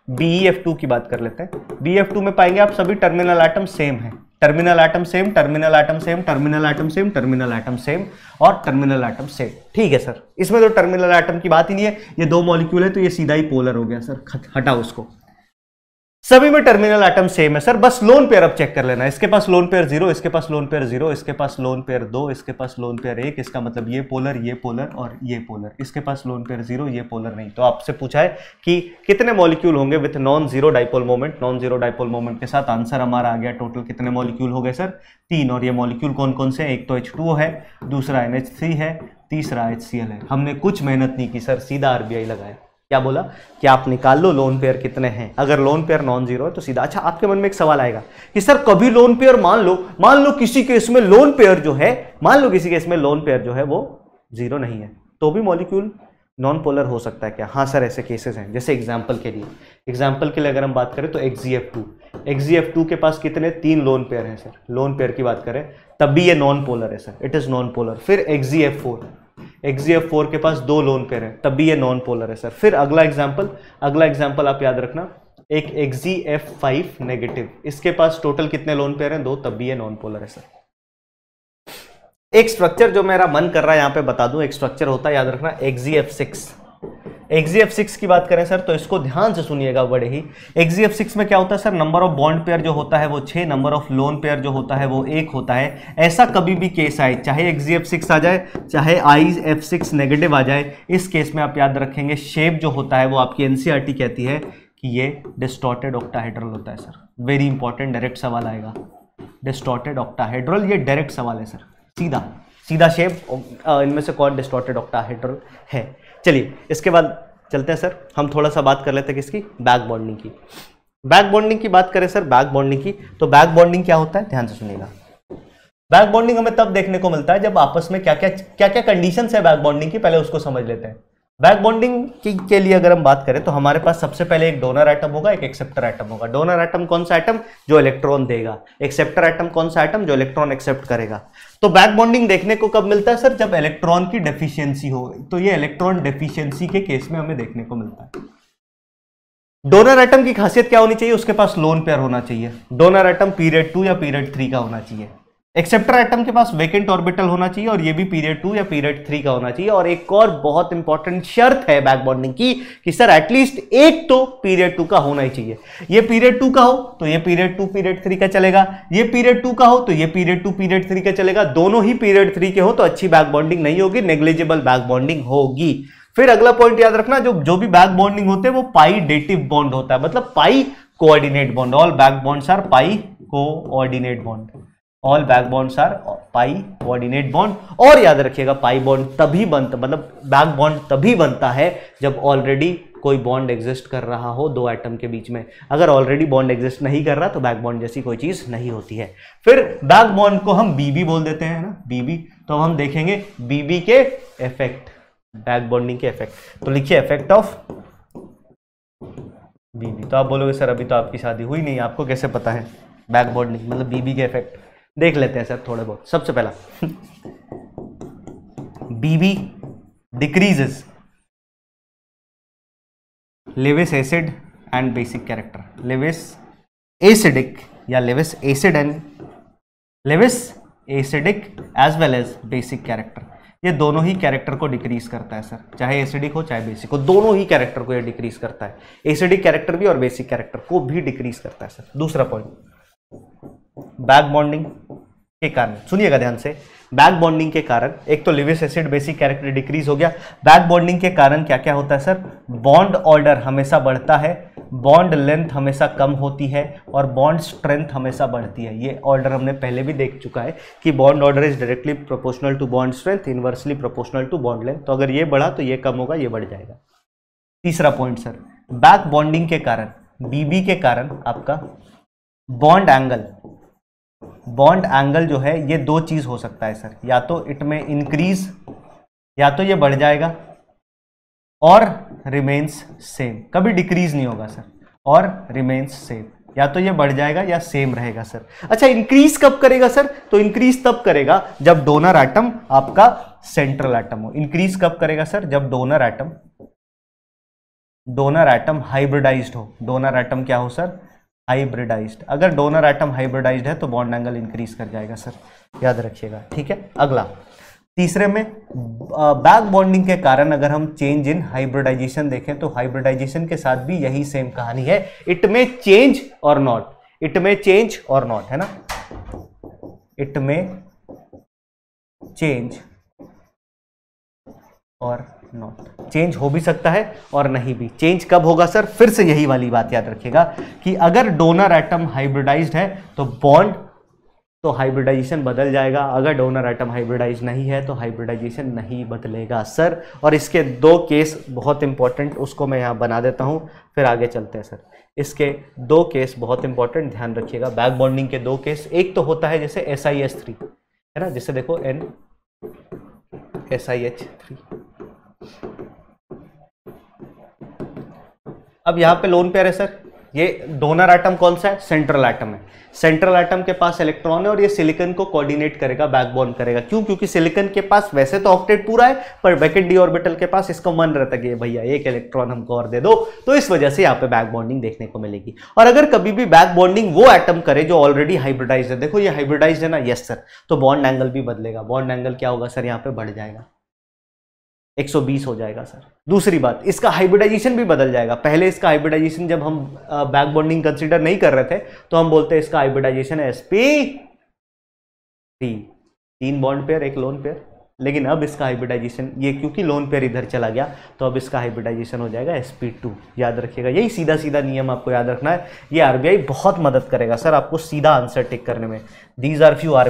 BeF2 की बात कर लेते हैं BeF2 में पाएंगे आप सभी टर्मिनल आइटम सेम है terminal item same terminal item same terminal item same terminal item same और टर्मिनल आइटम सेम ठीक है सर इसमें तो टर्मिनल आइटम की बात ही नहीं है ये दो मॉलिक्यूल है तो ये सीधा ही पोलर हो गया सर हटाओ उसको सभी में टर्मिनल आइटम सेम है सर बस लोन पेयर अब चेक कर लेना इसके पास लोन पेयर जीरो इसके पास लोन पेयर जीरो इसके पास लोन पेयर दो इसके पास लोन पेयर एक इसका मतलब ये पोलर ये पोलर और ये पोलर इसके पास लोन पेयर जीरो ये पोलर नहीं तो आपसे पूछा है कि कितने मॉलिक्यूल होंगे with non zero dipole moment non zero dipole moment के साथ आंसर हमारा आ गया टोटल कितने मॉलिक्यूल हो गए सर तीन और ये मॉलिक्यूल कौन कौन से हैं एक तो एच है दूसरा एन है तीसरा एच है हमने कुछ मेहनत नहीं की सर सीधा आर लगाया क्या बोला कि आप निकाल लो लोन पेयर कितने हैं अगर लोन पेयर नॉन जीरो है तो सीधा अच्छा आपके मन में एक सवाल आएगा कि सर कभी लोन पेयर मान लो मान लो किसी केस में लोन पेयर जो है मान लो किसी केस में लोन पेयर जो है वो जीरो नहीं है तो भी मॉलिक्यूल नॉन पोलर हो सकता है क्या हाँ सर ऐसे केसेस हैं जैसे एग्जाम्पल के लिए एग्जाम्पल के लिए अगर हम बात करें तो एक्स टू टू के पास कितने तीन लोन पेयर हैं सर लोन पेयर की बात करें तब भी ये नॉन पोलर है sir it is non polar फिर एक्स फोर एक्सजीएफ फोर के पास दो लोन पेयर है तब भी ये नॉन पोलर है सर फिर अगला एग्जाम्पल अगला एग्जाम्पल आप याद रखना एक एक्जी एफ फाइव नेगेटिव इसके पास टोटल कितने लोन पेयर हैं दो तब भी ये नॉन पोलर है सर एक स्ट्रक्चर जो मेरा मन कर रहा है यहां पे बता दूं एक स्ट्रक्चर होता है याद रखना Xe F six F six की बात करें सर तो इसको ध्यान से सुनिएगा बड़े ही एफ सिक्स में क्या होता है sir number of bond pair जो होता है वो छः नंबर ऑफ लोन पेयर जो होता है वो एक होता है ऐसा कभी भी केस आए चाहे एफ सिक्स आ जाए चाहे आई एफ सिक्स नेगेटिव आ जाए इस केस में आप याद रखेंगे शेप जो होता है वो आपकी टी e कहती है कि ये डिस्टॉटेड ऑक्टाहेड्रल होता है सर वेरी इंपॉर्टेंट डायरेक्ट सवाल आएगा डिस्टॉटेड ऑक्टाहेड्रल ये डायरेक्ट सवाल है सर सीधा सीधा शेप इनमें से कौन डिस्टॉर्टेड ऑक्टाहेड्रल है चलिए इसके बाद चलते हैं सर हम थोड़ा सा बात कर लेते हैं किसकी बैक बॉन्डिंग की बैक बॉन्डिंग की बात करें सर बैक बॉन्डिंग की तो बैक बॉन्डिंग क्या होता है ध्यान से सुनिएगा बैक बॉन्डिंग हमें तब देखने को मिलता है जब आपस में क्या क्या क्या क्या कंडीशन है बैक बॉन्डिंग की पहले उसको समझ लेते हैं बैक बॉन्डिंग के लिए अगर हम बात करें तो हमारे पास सबसे पहले एक डोनर आइटम होगा एक एक्सेप्टर आइटम होगा डोनर आइटम कौन सा आइटम जो इलेक्ट्रॉन देगा एक्सेप्टर आइटम कौन सा आइटम जो इलेक्ट्रॉन एक्सेप्ट करेगा तो बैक बॉन्डिंग देखने को कब मिलता है सर जब इलेक्ट्रॉन की डेफिशिएंसी हो तो ये इलेक्ट्रॉन डेफिशियंसी के केस में हमें देखने को मिलता है डोनर आइटम की खासियत क्या होनी चाहिए उसके पास लोन पेयर होना चाहिए डोनर आइटम पीरियड टू या पीरियड थ्री का होना चाहिए एक्सेप्टर एटम के पास वेकेंट ऑर्बिटल होना चाहिए और ये भी पीरियड टू या पीरियड थ्री का होना चाहिए और एक और बहुत इंपॉर्टेंट शर्त है बैक बॉन्डिंग की कि सर एटलीस्ट एक तो पीरियड टू का होना ही चाहिए ये पीरियड टू का हो तो ये पीरियड टू पीरियड थ्री का चलेगा ये पीरियड टू का हो तो ये पीरियड टू पीरियड थ्री का चलेगा दोनों ही पीरियड थ्री के हो तो अच्छी बैक बॉन्डिंग नहीं होगी नेग्लिजिबल बैक बॉन्डिंग होगी फिर अगला पॉइंट याद रखना जो जो भी बैक बॉन्डिंग होते हैं वो पाई डेटिव बॉन्ड होता है मतलब pi coordinate bond all back bonds are pi coordinate bond all back bonds are pi coordinate bond और याद रखिएगा पाई बॉन्ड तभी बनता मतलब बैक बॉन्ड तभी बनता है जब ऑलरेडी कोई बॉन्ड एग्जिस्ट कर रहा हो दो एटम के बीच में अगर ऑलरेडी बॉन्ड एग्जिस्ट नहीं कर रहा तो बैक बॉन्ड जैसी कोई चीज़ नहीं होती है फिर बैक बॉन्ड को हम बीबी बोल देते हैं ना बीबी तो हम देखेंगे बीबी के इफेक्ट बैक बॉन्डिंग के इफेक्ट तो लिखिए इफेक्ट ऑफ बीबी तो आप बोलोगे सर अभी तो आपकी शादी हुई नहीं आपको कैसे पता है बैक बॉन्डिंग मतलब बीबी के इफेक्ट देख लेते हैं सर थोड़े बहुत सबसे पहला BB decreases Lewis acid and basic character Lewis acidic या Lewis acid and Lewis acidic as well as basic character ये दोनों ही कैरेक्टर को डिक्रीज करता है सर चाहे एसिडिक हो चाहे बेसिक हो दोनों ही कैरेक्टर को ये डिक्रीज करता है एसिडिक कैरेक्टर भी और बेसिक कैरेक्टर को भी डिक्रीज करता है सर दूसरा पॉइंट बैक बॉन्डिंग के कारण सुनिएगा ध्यान से बैक बॉन्डिंग के कारण एक तो Lewis acid basic character decrease हो गया बैक बॉन्डिंग के कारण क्या क्या होता है सर बॉन्ड ऑर्डर हमेशा बढ़ता है बॉन्ड लेंथ हमेशा कम होती है और बॉन्ड स्ट्रेंथ हमेशा बढ़ती है ये ऑर्डर हमने पहले भी देख चुका है कि bond order is directly proportional to bond strength inversely proportional to bond length तो अगर ये बढ़ा तो ये कम होगा ये बढ़ जाएगा तीसरा पॉइंट सर बैक बॉन्डिंग के कारण बीबी के कारण आपका बॉन्ड एंगल बॉन्ड एंगल जो है ये दो चीज़ हो सकता है सर या तो इट में इंक्रीज या तो ये बढ़ जाएगा और रिमेन्स सेम कभी डिक्रीज नहीं होगा सर और रिमेन्स सेम या तो ये बढ़ जाएगा या सेम रहेगा सर अच्छा इंक्रीज कब करेगा सर तो इंक्रीज तब करेगा जब डोनर एटम आपका सेंट्रल एटम हो इंक्रीज कब करेगा सर जब donor atom donor atom hybridized हो डोनर एटम क्या हो सर हाइब्रिडाइज्ड अगर डोनर आइटम हाइब्रिडाइज्ड है तो बॉन्ड एंगल इंक्रीज कर जाएगा सर याद रखिएगा ठीक है अगला तीसरे में बैक बॉन्डिंग के कारण अगर हम चेंज इन हाइब्रिडाइजेशन देखें तो हाइब्रिडाइजेशन के साथ भी यही सेम कहानी है इट में चेंज और नॉट इट में चेंज और नॉट है ना इट में चेंज और नॉट चेंज हो भी सकता है और नहीं भी चेंज कब होगा सर फिर से यही वाली बात याद रखिएगा कि अगर डोनर एटम हाइब्रिडाइज्ड है तो बॉन्ड तो हाइब्रिडाइजेशन बदल जाएगा अगर डोनर आइटम हाइब्रिडाइज नहीं है तो हाइब्रिडाइजेशन नहीं बदलेगा सर और इसके दो केस बहुत इंपॉर्टेंट उसको मैं यहाँ बना देता हूँ फिर आगे चलते हैं सर इसके दो केस बहुत इंपॉर्टेंट ध्यान रखिएगा बैक बॉन्डिंग के दो केस एक तो होता है जैसे एस आई एस थ्री है ना जैसे देखो N S I H three अब यहाँ पे लोन पेयर है सर ये डोनर आइटम कौन सा है सेंट्रल आइटम है सेंट्रल आइटम के पास इलेक्ट्रॉन है और ये सिलिकन को कोऑर्डिनेट करेगा बैकबोन करेगा क्यों क्योंकि सिलिकन के पास वैसे तो ऑक्टेट पूरा है पर वैकेट डी ऑर्बिटल के पास इसका मन रहता है भैया एक इलेक्ट्रॉन हमको और दे दो तो इस वजह से यहाँ पे बैक बॉन्डिंग देखने को मिलेगी और अगर कभी भी बैक बॉन्डिंग वो आइटम करे जो ऑलरेडी हाइब्रिडाइज है देखो ये हाइब्रिडाइज है ना यस सर तो बॉन्ड एंगल भी बदलेगा बॉन्ड एंगल क्या होगा सर यहाँ पे बढ़ जाएगा 120 हो जाएगा सर दूसरी बात इसका हाइब्रिडाइजेशन भी बदल जाएगा पहले इसका हाइब्रिडाइजेशन जब हम बैक बॉन्डिंग कंसिडर नहीं कर रहे थे तो हम बोलते हैं इसका हाइब्रिडाइजेशन है एस पी तीन बॉन्ड पेयर एक लोन पेयर लेकिन अब इसका हाइब्रिडाइजेशन ये क्योंकि लोन पेयर इधर चला गया तो अब इसका हाइब्रिडाइजेशन हो जाएगा एस याद रखिएगा यही सीधा सीधा नियम आपको याद रखना है ये आर बहुत मदद करेगा सर आपको सीधा आंसर टिक करने में दीज आर फ्यू आर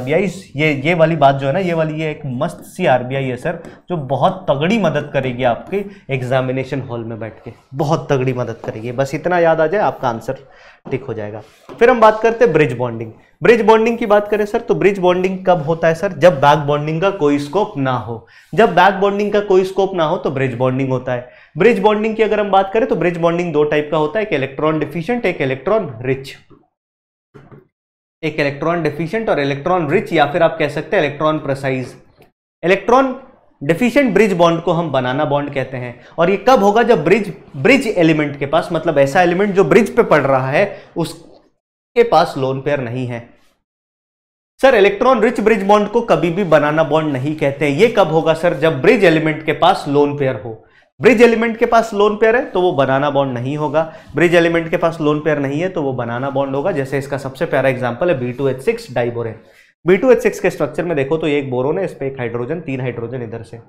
ये ये वाली बात जो है ना ये वाली ये एक मस्त सी आर है सर जो बहुत तगड़ी मदद करेगी आपके एग्जामिनेशन हॉल में बैठ के बहुत तगड़ी मदद करेगी बस इतना याद आ जाए आपका आंसर टिक हो जाएगा फिर हम बात करते हैं ब्रिज बॉन्डिंग ब्रिज बॉन्डिंग की बात करें सर तो ब्रिज बॉन्डिंग कब होता है सर जब बैक बॉन्डिंग का कोई स्कोप ना हो जब बैक बॉन्डिंग का कोई स्कोप ना हो तो ब्रिज बॉन्डिंग होता है ब्रिज बॉन्डिंग की अगर हम बात करें तो ब्रिज बॉन्डिंग दो टाइप का होता है एक इलेक्ट्रॉन डिफिशियंट एक इलेक्ट्रॉन रिच एक इलेक्ट्रॉन डिफिशियंट और इलेक्ट्रॉन रिच या फिर आप कह सकते हैं electron precise electron deficient bridge bond को हम बनाना बॉन्ड कहते हैं और ये कब होगा जब ब्रिज ब्रिज एलिमेंट के पास मतलब ऐसा एलिमेंट जो ब्रिज पे पड़ रहा है उसके पास लोन पेयर नहीं है sir electron rich bridge bond को कभी भी बनाना बॉन्ड नहीं कहते हैं ये कब होगा सर जब ब्रिज एलिमेंट के पास लोन पेयर हो ब्रिज एलिमेंट के पास लोन पेयर है तो वो बनाना बॉन्ड नहीं होगा ब्रिज एलिमेंट के पास लोन पेयर नहीं है तो वो बनाना बॉन्ड होगा जैसे इसका सबसे प्यारा एग्जाम्पल है B two H six diborane B two H six के स्ट्रक्चर में देखो तो एक बोरोन है इस पर एक हाइड्रोजन तीन हाइड्रोजन इधर से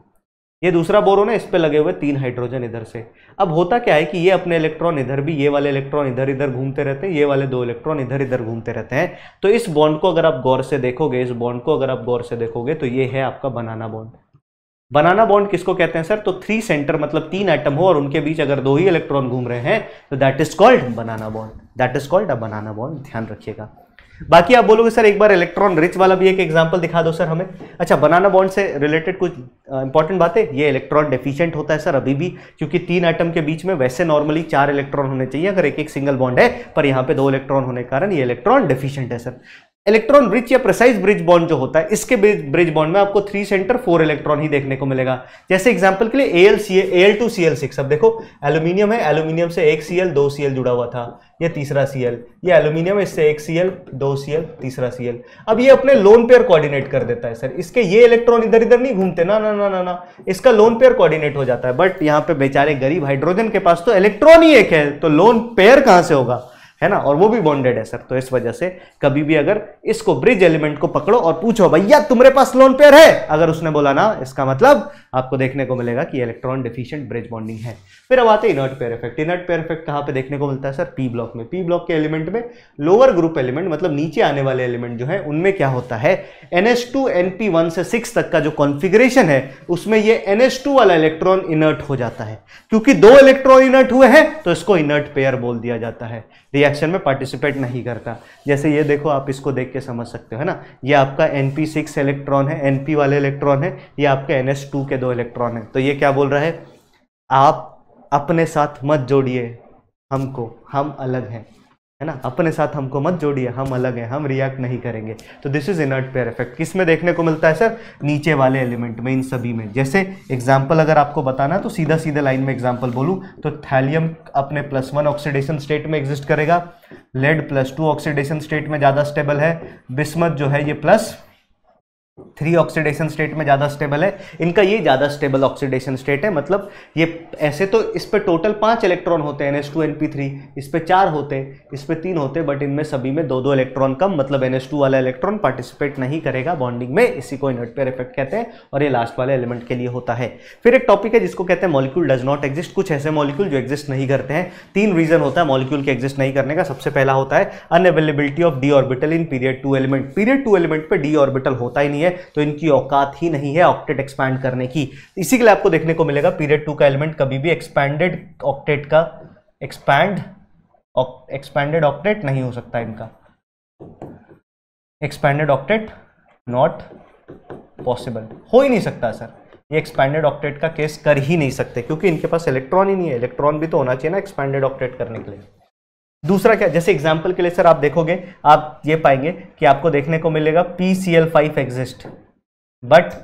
ये दूसरा बोरोन है इस पर लगे हुए तीन हाइड्रोजन इधर से अब होता क्या है कि ये अपने इलेक्ट्रॉन इधर भी ये वाले इलेक्ट्रॉन इधर इधर घूमते रहते हैं ये वाले दो इलेक्ट्रॉन इधर इधर घूमते रहते हैं तो इस बॉन्ड को अगर आप गौर से देखोगे इस बॉन्ड को अगर आप गौर से देखोगे तो ये है आपका बनाना बॉन्ड बनाना बॉन्ड किसको कहते हैं सर तो थ्री सेंटर मतलब तीन आइटम हो और उनके बीच अगर दो ही इलेक्ट्रॉन घूम रहे हैं तो that is called banana bond that is called a banana bond ध्यान रखिएगा बाकी आप बोलोगे सर एक बार इलेक्ट्रॉन रिच वाला भी एक एग्जाम्पल दिखा दो सर हमें अच्छा बनाना बॉन्ड से रिलेटेड कुछ इंपॉर्टेंट बातें ये इलेक्ट्रॉन डेफिशिएंट होता है सर अभी भी क्योंकि तीन आइटम के बीच में वैसे नॉर्मली चार इलेक्ट्रॉन होने चाहिए अगर एक एक सिंगल बॉन्ड है पर यहाँ पे दो इलेक्ट्रॉन होने के कारण ये इलेक्ट्रॉन डेफिशिएंट है सर इलेक्ट्रॉन ब्रिज या प्रेसाइज ब्रिज बॉन्ड जो होता है इसके ब्रिज बॉन्ड में आपको थ्री सेंटर फोर इलेक्ट्रॉन ही देखने को मिलेगा जैसे एग्जांपल के लिए L C L two C L six अब देखो एल्यूमिनियम है एल्यूमिनियम से एक सी एल दो सी एल जुड़ा हुआ था ये तीसरा सी एल ये एल्यूमिनियम है इससे एक सी एल दो सी एल तीसरा सी एल अब ये अपने लोन पेयर कोऑर्डिनेट कर देता है सर इसके ये इलेक्ट्रॉन इधर इधर नहीं घूमते ना ना ना ना ना इसका लोन पेयर कोऑर्डिनेट हो जाता है बट यहाँ पे बेचारे गरीब हाइड्रोजन के पास तो इलेक्ट्रॉन ही एक है तो लोन पेयर कहाँ से होगा है ना और वो भी बॉन्डेड है सर तो इस वजह से कभी भी अगर इसको ब्रिज एलिमेंट को पकड़ो और पूछो भैया तुम्हारे पास लोन पेयर है अगर उसने बोला ना इसका मतलब आपको देखने को मिलेगा कि इलेक्ट्रॉन डिफिशियंट ब्रिज बॉन्डिंग है फिर अब आते हैं inert pair effect inert pair effect कहाँ पे देखने को मिलता है सर पी ब्लॉक में पी ब्लॉक के एलिमेंट में लोअर ग्रुप एलिमेंट मतलब नीचे आने वाले एलिमेंट जो है उनमें क्या होता है N H two N one से सिक्स तक का जो कॉन्फिग्रेशन है उसमें यह एन टू वाला इलेक्ट्रॉन इनर्ट हो जाता है क्योंकि दो इलेक्ट्रॉन इनर्ट हुए हैं तो इसको इनर्ट पेयर बोल दिया जाता है रिएक्शन में पार्टिसिपेट नहीं करता जैसे ये देखो आप इसको देख के समझ सकते हो है ना ये आपका एन पी सिक्स इलेक्ट्रॉन है एन पी वाले इलेक्ट्रॉन है ये आपके एन एस टू के दो इलेक्ट्रॉन है तो ये क्या बोल रहा है आप अपने साथ मत जोड़िए हमको हम अलग हैं है ना अपने साथ हमको मत जोड़िए हम अलग हैं हम रिएक्ट नहीं करेंगे तो this is inert pair effect किस में देखने को मिलता है सर नीचे वाले एलिमेंट में इन सभी में जैसे एग्जाम्पल अगर आपको बताना तो सीधा सीधे लाइन में एग्जाम्पल बोलूँ तो थैलियम अपने प्लस वन ऑक्सीडेशन स्टेट में एग्जिस्ट करेगा lead plus two oxidation state में ज़्यादा स्टेबल है बिस्मत जो है ये प्लस थ्री ऑक्सीडेशन स्टेट में ज़्यादा स्टेबल है इनका ये ज़्यादा स्टेबल ऑक्सीडेशन स्टेट है मतलब ये ऐसे तो इस पर टोटल पाँच इलेक्ट्रॉन होते हैं n s two n p three इस पर चार होते इस पर तीन होते बट इनमें सभी में दो दो इलेक्ट्रॉन कम मतलब एन एस टू वाला इलेक्ट्रॉन पार्टिसिपेट नहीं करेगा बॉन्डिंग में इसी को पेयर इफेक्ट कहते हैं और ये लास्ट वाले एलिमेंट के लिए होता है फिर एक टॉपिक है जिसको कहते हैं मॉलिक्यूल डज नॉट एग्जिस्ट कुछ ऐसे मॉलिक्यूल जो एग्जिस्ट नहीं करते हैं तीन रीजन होता है मॉलिक्यूल के एग्जिस्ट नहीं करने का सबसे पहला होता है unavailability of d orbital in period two element period two element पर डी ऑर्बिटल होता ही नहीं है तो इनकी औकात ही नहीं है ऑक्टेट एक्सपैंड करने की इसी के लिए आपको देखने को मिलेगा पीरियड टू का एलिमेंट कभी भी एक्सपैंडेड ऑक्टेट का एक्सपैंड एक्सपैंडेड ऑक्टेट नहीं हो सकता इनका एक्सपैंडेड ऑक्टेट नॉट पॉसिबल हो ही नहीं सकता सर ये एक्सपैंडेड ऑक्टेट का केस कर ही नहीं सकते क्योंकि इनके पास इलेक्ट्रॉन ही नहीं है इलेक्ट्रॉन भी तो होना चाहिए ना एक्सपैंडेड ऑक्टेट करने के लिए दूसरा क्या जैसे एग्जाम्पल के लिए सर आप देखोगे आप ये पाएंगे कि आपको देखने को मिलेगा P C L five exist but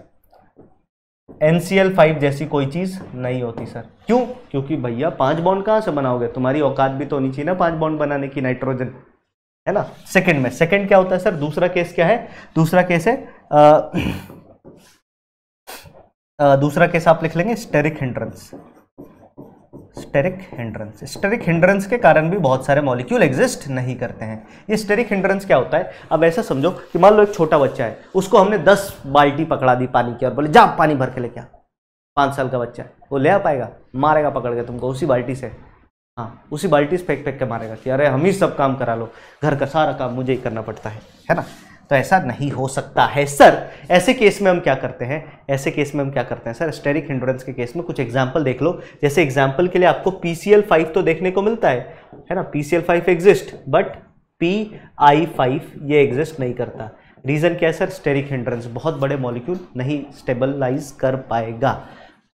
N C L five जैसी कोई चीज़ नहीं होती सर क्यों क्योंकि भैया पांच बॉन्ड कहां से बनाओगे तुम्हारी औकात भी तो होनी चाहिए ना पांच बॉन्ड बनाने की नाइट्रोजन है ना सेकंड में सेकंड क्या होता है सर दूसरा केस क्या है दूसरा केस है आ, आ, दूसरा केस आप लिख लेंगे steric hindrance steric hindrance steric hindrance के कारण भी बहुत सारे मॉलिक्यूल एग्जिस्ट नहीं करते हैं ये स्टेरिक हिंड्रेंस क्या होता है अब ऐसा समझो कि मान लो एक छोटा बच्चा है उसको हमने दस बाल्टी पकड़ा दी पानी की और बोले जा पानी भर के लेके आ पाँच साल का बच्चा है वो ले आ पाएगा मारेगा पकड़ के तुमको उसी बाल्टी से हाँ उसी बाल्टी से फेंक फेंक के मारेगा कि अरे हम ही सब काम करा लो घर का सारा काम मुझे ही करना पड़ता है है ना तो ऐसा नहीं हो सकता है सर ऐसे केस में हम क्या करते हैं ऐसे केस में हम क्या करते हैं सर स्टेरिक हिंड्रेंस के केस में कुछ एग्जाम्पल देख लो जैसे एग्जाम्पल के लिए आपको पी तो देखने को मिलता है है ना P C exist but P I five ये एग्जिस्ट नहीं करता रीज़न क्या है सर स्टेरिक हिंड्रेंस बहुत बड़े मॉलिक्यूल नहीं स्टेबलाइज कर पाएगा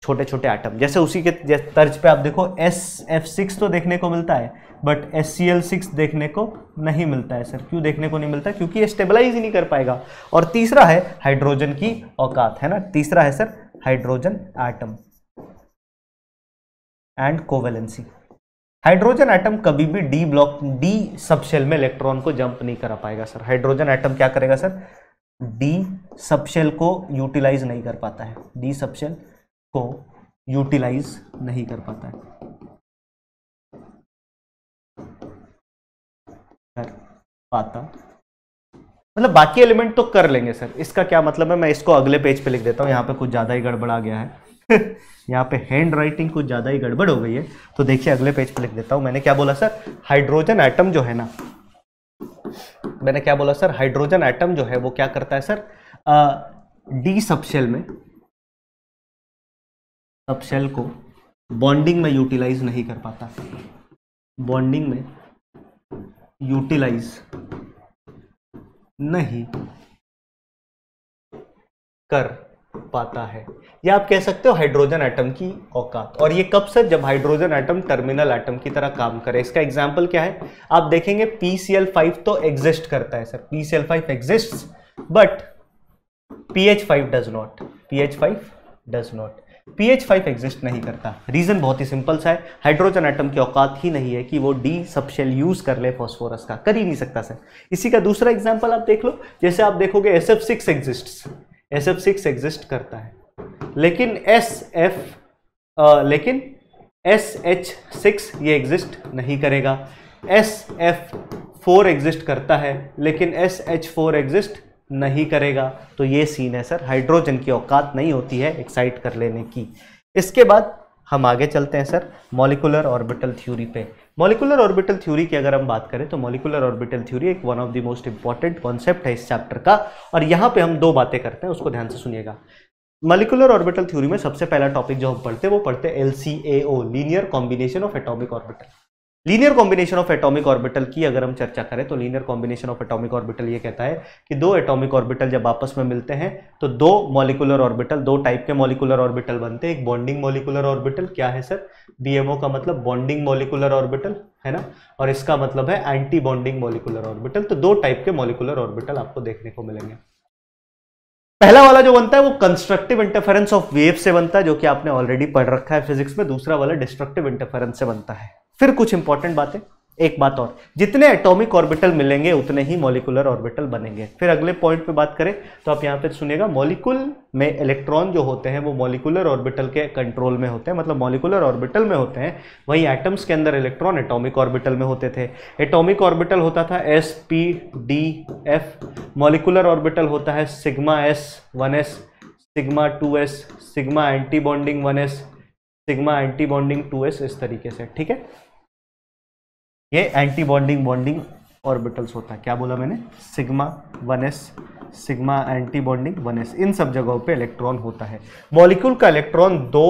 छोटे छोटे आइटम जैसे उसी के तर्ज पे आप देखो एस एफ सिक्स तो देखने को मिलता है but S C L six देखने को नहीं मिलता है सर क्यों देखने को नहीं मिलता क्योंकि ये स्टेबलाइज ही नहीं कर पाएगा और तीसरा है हाइड्रोजन की औकात है ना तीसरा है sir hydrogen atom and covalency hydrogen atom कभी भी डी ब्लॉक डी सबशेल में इलेक्ट्रॉन को जंप नहीं करा पाएगा सर हाइड्रोजन आइटम क्या करेगा सर डी सबशेल को यूटिलाइज नहीं कर पाता है डी सबशेल को यूटिलाइज नहीं कर पाता है कर पाता मतलब बाकी एलिमेंट तो कर लेंगे सर इसका क्या मतलब है मैं इसको अगले पेज पे लिख देता हूं यहां पे कुछ ज़्यादा ही गड़बड़ आ गया है यहां पे हैंड राइटिंग कुछ ज़्यादा ही गड़बड़ हो गई है तो देखिए अगले पेज पे लिख देता हूं मैंने क्या बोला सर हाइड्रोजन एटम जो है ना मैंने क्या बोला सर हाइड्रोजन एटम जो है वो क्या करता है सर डी सबशेल में सब को बॉन्डिंग में यूटिलाइज नहीं कर पाता बॉन्डिंग में यूटिलाइज नहीं कर पाता है या आप कह सकते हो हाइड्रोजन एटम की औकात और ये कब सर जब हाइड्रोजन एटम टर्मिनल एटम की तरह काम करे इसका एग्जाम्पल क्या है आप देखेंगे PCl5 तो एग्जिस्ट करता है sir PCl5 exist but PH5 does not PH5 does not pH five exist नहीं करता रीज़न बहुत ही सिंपल सा है हाइड्रोजन एटम की औकात ही नहीं है कि वो डी सबशेल यूज़ कर ले फॉस्फोरस का कर ही नहीं सकता सर इसी का दूसरा एग्जाम्पल आप देख लो जैसे आप देखोगे S F six exist S F six exist करता है लेकिन एस एफ लेकिन एस एच सिक्स ये एग्जिस्ट नहीं करेगा एस एफ फोर एग्जिस्ट करता है लेकिन एस एच फोर एग्जिस्ट नहीं करेगा तो ये सीन है सर हाइड्रोजन की औकात नहीं होती है एक्साइट कर लेने की इसके बाद हम आगे चलते हैं सर मॉलिकुलर ऑर्बिटल थ्योरी पे मॉलिकुलर ऑर्बिटल थ्योरी की अगर हम बात करें तो मॉलिकुलर ऑर्बिटल थ्योरी एक one of the most important concept है इस चैप्टर का और यहाँ पे हम दो बातें करते हैं उसको ध्यान से सुनिएगा मॉलिकुलर ऑर्बिटल थ्योरी में सबसे पहला टॉपिक जो हम पढ़ते हैं वो पढ़ते हैं L C A O linear combination of atomic orbital linear combination of atomic orbital की अगर हम चर्चा करें तो linear combination of atomic orbital ये कहता है कि दो एटॉमिक ऑर्बिटल जब आपस में मिलते हैं तो दो मॉलिकुलर ऑर्बिटल दो टाइप के मॉलिकुलर ऑर्बिटल बनते हैं एक बॉन्डिंग मॉलिकुलर ऑर्बिटल क्या है सर बीएमओ का मतलब बॉन्डिंग मॉलिकुलर ऑर्बिटल है ना और इसका मतलब है एंटी बॉन्डिंग मॉलिकुलर ऑर्बिटल तो दो टाइप के मॉलिकुलर ऑर्बिटल आपको देखने को मिलेंगे पहला वाला जो बनता है वो कंस्ट्रक्टिव इंटरफेरेंस ऑफ वेव से बनता है जो कि आपने ऑलरेडी पढ़ रखा है फिजिक्स में दूसरा वाला डिस्ट्रक्टिव इंटरफेरेंस से बनता है फिर कुछ इंपॉर्टेंट बातें एक बात और जितने एटॉमिक ऑर्बिटल मिलेंगे उतने ही मॉलिकुलर ऑर्बिटल बनेंगे फिर अगले पॉइंट पे बात करें तो आप यहां पे सुनेगा मॉलिकुल में इलेक्ट्रॉन जो होते हैं वो मॉलिकुलर ऑर्बिटल के कंट्रोल में होते हैं मतलब मॉलिकुलर ऑर्बिटल में होते हैं वहीं एटम्स के अंदर इलेक्ट्रॉन एटॉमिक ऑर्बिटल में होते थे एटॉमिक ऑर्बिटल होता था s p d f molecular orbital होता है sigma s one s sigma two s sigma antibonding one s sigma antibonding two s इस तरीके से ठीक है ये एंटी बॉन्डिंग बॉन्डिंग ऑर्बिटल्स होता है क्या बोला मैंने sigma one s sigma antibonding one s इन सब जगहों पे इलेक्ट्रॉन होता है मॉलिक्यूल का इलेक्ट्रॉन दो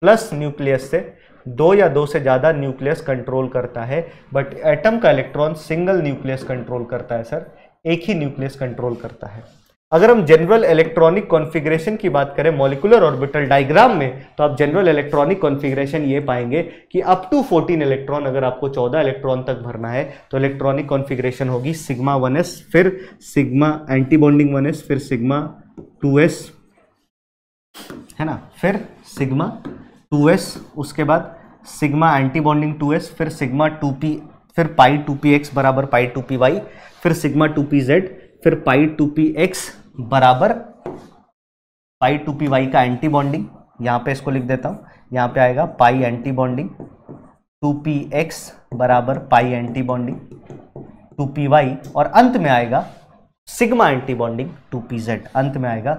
प्लस न्यूक्लियस से दो या दो से ज़्यादा न्यूक्लियस कंट्रोल करता है बट एटम का इलेक्ट्रॉन सिंगल न्यूक्लियस कंट्रोल करता है सर एक ही न्यूक्लियस कंट्रोल करता है अगर हम जनरल इलेक्ट्रॉनिक कॉन्फ़िगरेशन की बात करें मॉलिकुलर ऑर्बिटल डायग्राम में तो आप जनरल इलेक्ट्रॉनिक कॉन्फ़िगरेशन ये पाएंगे कि अप टू 14 इलेक्ट्रॉन अगर आपको 14 इलेक्ट्रॉन तक भरना है तो इलेक्ट्रॉनिक कॉन्फ़िगरेशन होगी सिग्मा 1s फिर सिग्मा एंटी बॉन्डिंग 1s फिर सिग्मा 2s है ना फिर सिग्मा 2s उसके बाद सिग्मा एंटीबॉन्डिंग टू 2s फिर सिग्मा 2p फिर पाई 2px बराबर पाई 2py फिर सिग्मा 2pz फिर पाई टू पी एक्स बराबर पाई टू पी वाई का एंटी बॉन्डिंग यहां पे इसको लिख देता हूं यहां पे आएगा pi antibonding two p x बराबर pi antibonding two p y और अंत में आएगा sigma antibonding two p z अंत में आएगा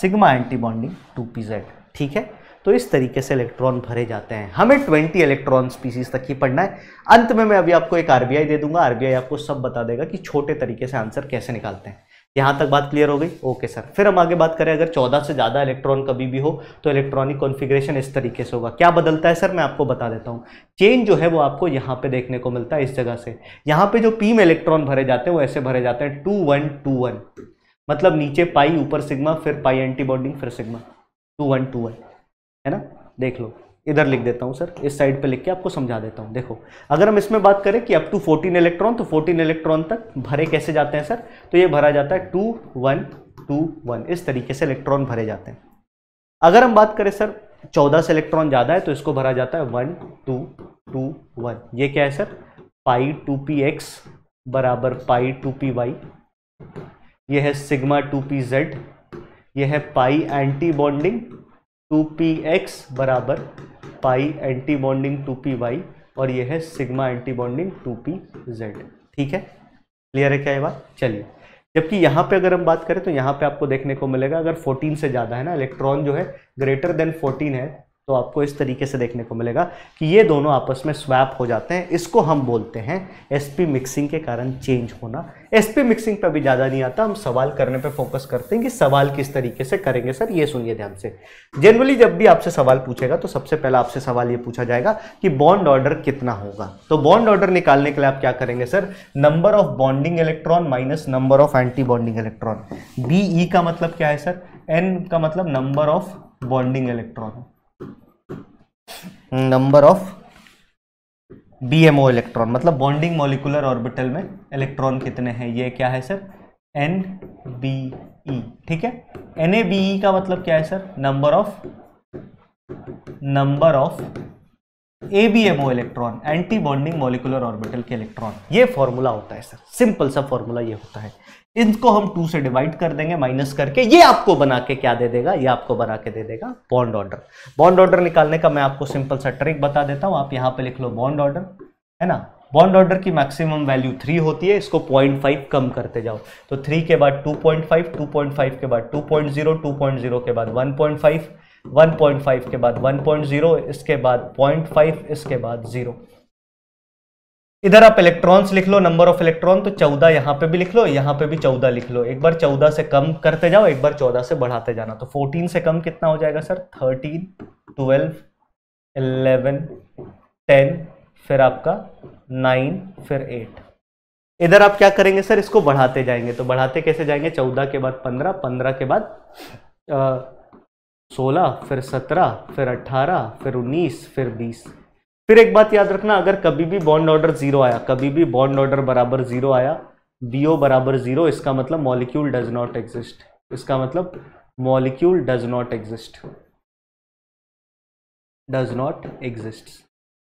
sigma antibonding two p z ठीक है तो इस तरीके से इलेक्ट्रॉन भरे जाते हैं हमें ट्वेंटी इलेक्ट्रॉन स्पीसीज तक ही पढ़ना है अंत में मैं अभी आपको एक आर दे दूंगा आर आपको सब बता देगा कि छोटे तरीके से आंसर कैसे निकालते हैं यहाँ तक बात क्लियर हो गई ओके सर फिर हम आगे बात करें अगर 14 से ज़्यादा इलेक्ट्रॉन कभी भी हो तो इलेक्ट्रॉनिक कॉन्फ़िगरेशन इस तरीके से होगा क्या बदलता है सर मैं आपको बता देता हूँ चेन जो है वो आपको यहाँ पे देखने को मिलता है इस जगह से यहाँ पे जो पी में इलेक्ट्रॉन भरे जाते हैं वो ऐसे भरे जाते हैं टू वन टू वन मतलब नीचे पाई ऊपर सिग्मा फिर पाई एंटीबॉडिंग फिर sigma two one two one है ना देख लो इधर लिख देता हूँ सर इस साइड पे लिख के आपको समझा देता हूँ देखो अगर हम इसमें बात करें कि अप टू 14 इलेक्ट्रॉन तो 14 इलेक्ट्रॉन तक भरे कैसे जाते हैं सर तो ये भरा जाता है टू वन टू वन इस तरीके से इलेक्ट्रॉन भरे जाते हैं अगर हम बात करें सर चौदह से इलेक्ट्रॉन ज़्यादा है तो इसको भरा जाता है वन टू टू वन ये क्या है sir pi two p x बराबर पाई टू पी वाई यह है सिग्मा टू पी जेड यह है pi antibonding two p x बराबर pi antibonding two p y और यह है sigma antibonding two p z ठीक है क्लियर है क्या ये बात चलिए जबकि यहाँ पे अगर हम बात करें तो यहाँ पे आपको देखने को मिलेगा अगर 14 से ज़्यादा है ना इलेक्ट्रॉन जो है ग्रेटर देन 14 है तो आपको इस तरीके से देखने को मिलेगा कि ये दोनों आपस में स्वैप हो जाते हैं इसको हम बोलते हैं एसपी मिक्सिंग के कारण चेंज होना एसपी मिक्सिंग पर भी ज़्यादा नहीं आता हम सवाल करने पर फोकस करते हैं कि सवाल किस तरीके से करेंगे सर ये सुनिए ध्यान से जनरली जब भी आपसे सवाल पूछेगा तो सबसे पहला आपसे सवाल ये पूछा जाएगा कि बॉन्ड ऑर्डर कितना होगा तो बॉन्ड ऑर्डर निकालने के लिए आप क्या करेंगे sir number of bonding electron minus number of antibonding electron B E का मतलब क्या है सर एन का मतलब number of bonding electron number of BMO electron मतलब बॉन्डिंग मॉलिकुलर ऑर्बिटल में इलेक्ट्रॉन कितने हैं ये क्या है सर एन बी ई ठीक है एन ए बी ई का मतलब क्या है sir number of number of A B M O electron antibonding molecular orbital के इलेक्ट्रॉन ये फॉर्मूला होता है सर सिंपल सा फॉर्मूला ये होता है इनको हम टू से डिवाइड कर देंगे माइनस करके ये आपको बना के क्या दे देगा ये आपको बना के दे देगा बॉन्ड ऑर्डर बॉन्ड ऑर्डर निकालने का मैं आपको सिंपल सा ट्रिक बता देता हूं आप यहां पे लिख लो बॉन्ड ऑर्डर है ना बॉन्ड ऑर्डर की मैक्सिमम वैल्यू थ्री होती है इसको पॉइंट फाइव कम करते जाओ तो थ्री के बाद two point five two point five के बाद two point zero two point zero के बाद one point five one point five के बाद वन पॉइंट जीरो इसके बाद पॉइंट फाइव इसके बाद जीरो इधर आप इलेक्ट्रॉन्स लिख लो नंबर ऑफ इलेक्ट्रॉन तो चौदह यहाँ पे भी लिख लो यहाँ पे भी चौदह लिख लो एक बार चौदह से कम करते जाओ एक बार चौदह से बढ़ाते जाना तो फोर्टीन से कम कितना हो जाएगा sir thirteen twelve eleven ten फिर आपका नाइन फिर एट इधर आप क्या करेंगे सर इसको बढ़ाते जाएंगे तो बढ़ाते कैसे जाएंगे चौदह के बाद पंद्रह पंद्रह के बाद सोलह फिर सत्रह फिर अट्ठारह फिर उन्नीस फिर बीस फिर एक बात याद रखना अगर कभी भी बॉन्ड ऑर्डर जीरो आया कभी भी बॉन्ड ऑर्डर बराबर जीरो आया बीओ बराबर जीरो इसका मतलब मॉलिक्यूल डज नॉट एग्जिस्ट इसका मतलब molecule does not exist does not exist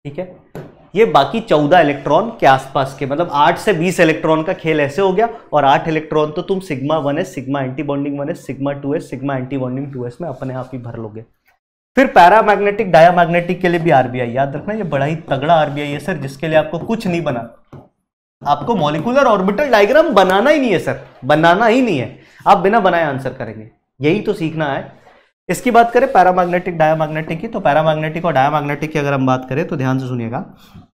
ठीक है ये बाकी चौदह इलेक्ट्रॉन के आसपास के मतलब आठ से बीस इलेक्ट्रॉन का खेल ऐसे हो गया और आठ इलेक्ट्रॉन तो तुम सिग्मा वन है सिग्मा एंटी बॉन्डिंग वन है सिग्मा टू है sigma antibonding two s में अपने आप ही भर लोगे फिर पैरामैग्नेटिक डायामैग्नेटिक के लिए भी आरबीआई याद रखना ये बड़ा ही तगड़ा आरबीआई है सर जिसके लिए आपको कुछ नहीं बना आपको मॉलिकुलर ऑर्बिटल डायग्राम बनाना ही नहीं है सर बनाना ही नहीं है आप बिना बनाए आंसर करेंगे यही तो सीखना है इसकी बात करें पैरामैग्नेटिक डायामैग्नेटिक की तो पैरामैग्नेटिक और डायामैग्नेटिक की अगर हम बात करें तो ध्यान से सुनिएगा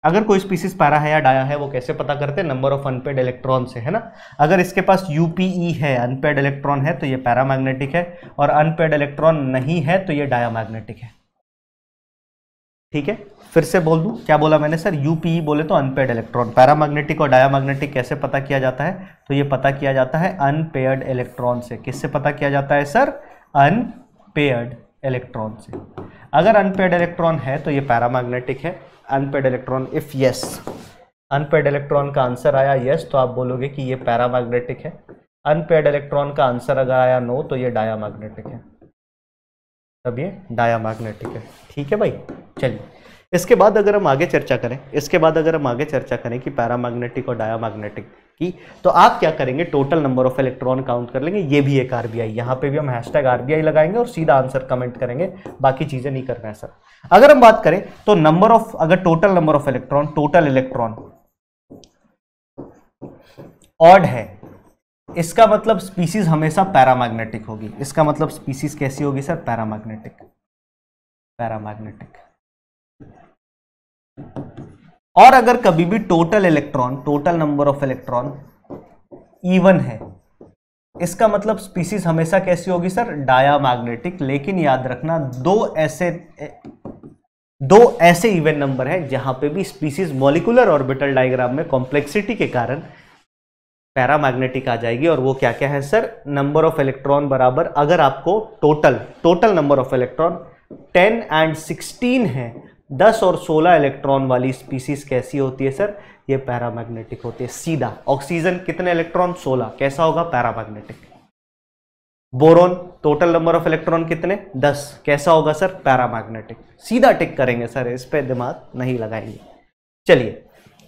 अगर कोई स्पीसीज पैरा है या डाया है वो कैसे पता करते हैं नंबर ऑफ अनपेड इलेक्ट्रॉन से है ना अगर इसके पास यूपीई e है अनपेड इलेक्ट्रॉन है तो ये पैरामैग्नेटिक है और अनपेड इलेक्ट्रॉन नहीं है तो ये डाया मैग्नेटिक है ठीक है फिर से बोल दूँ क्या बोला मैंने सर यूपीई e बोले तो अनपेड इलेक्ट्रॉन पैरामैग्नेटिक और डाया मैग्नेटिक कैसे पता किया जाता है तो ये पता किया जाता है अनपेयर्ड इलेक्ट्रॉन से किससे पता किया जाता है सर अनपेयर्ड इलेक्ट्रॉन से अगर अनपेड इलेक्ट्रॉन है तो ये पैरामैग्नेटिक है unpaired electron if yes unpaired electron का आंसर आया यस yes, तो आप बोलोगे कि ये पैरामैग्नेटिक है अनपेड इलेक्ट्रॉन का आंसर अगर आया नो तो ये डायामैग्नेटिक है तब ये डायामैग्नेटिक है ठीक है भाई चलिए इसके बाद अगर हम आगे चर्चा करें इसके बाद अगर हम आगे चर्चा करें कि पैरामैग्नेटिक और डायामैग्नेटिक की तो आप क्या करेंगे total number of electron count कर लेंगे ये भी एक आर बी आई यहाँ पे भी हम hashtag R B I लगाएंगे और सीधा आंसर कमेंट करेंगे बाकी चीज़ें नहीं करना है सर अगर हम बात करें तो नंबर ऑफ अगर total number of electron total electron odd है इसका मतलब स्पीसीज हमेशा पैरामैग्नेटिक होगी इसका मतलब स्पीसीज कैसी होगी सर पैरामैग्नेटिक पैरामैग्नेटिक और अगर कभी भी total electron total number of electron even है इसका मतलब स्पीसीज हमेशा कैसी होगी सर डायामैग्नेटिक लेकिन याद रखना दो ऐसे दो ऐसे इवन नंबर हैं जहां पे भी स्पीसीज मॉलिकुलर ऑर्बिटल डायग्राम में कॉम्प्लेक्सिटी के कारण पैरामैग्नेटिक आ जाएगी और वो क्या क्या है सर नंबर ऑफ इलेक्ट्रॉन बराबर अगर आपको total total number of electron 10 and 16 है 10 और 16 इलेक्ट्रॉन वाली स्पीसीज कैसी होती है सर ये पैरामैग्नेटिक होती है सीधा ऑक्सीजन कितने इलेक्ट्रॉन 16 कैसा होगा paramagnetic boron total number of electron कितने 10 कैसा होगा सर पैरामैग्नेटिक सीधा टिक करेंगे सर इस पर दिमाग नहीं लगाएंगे चलिए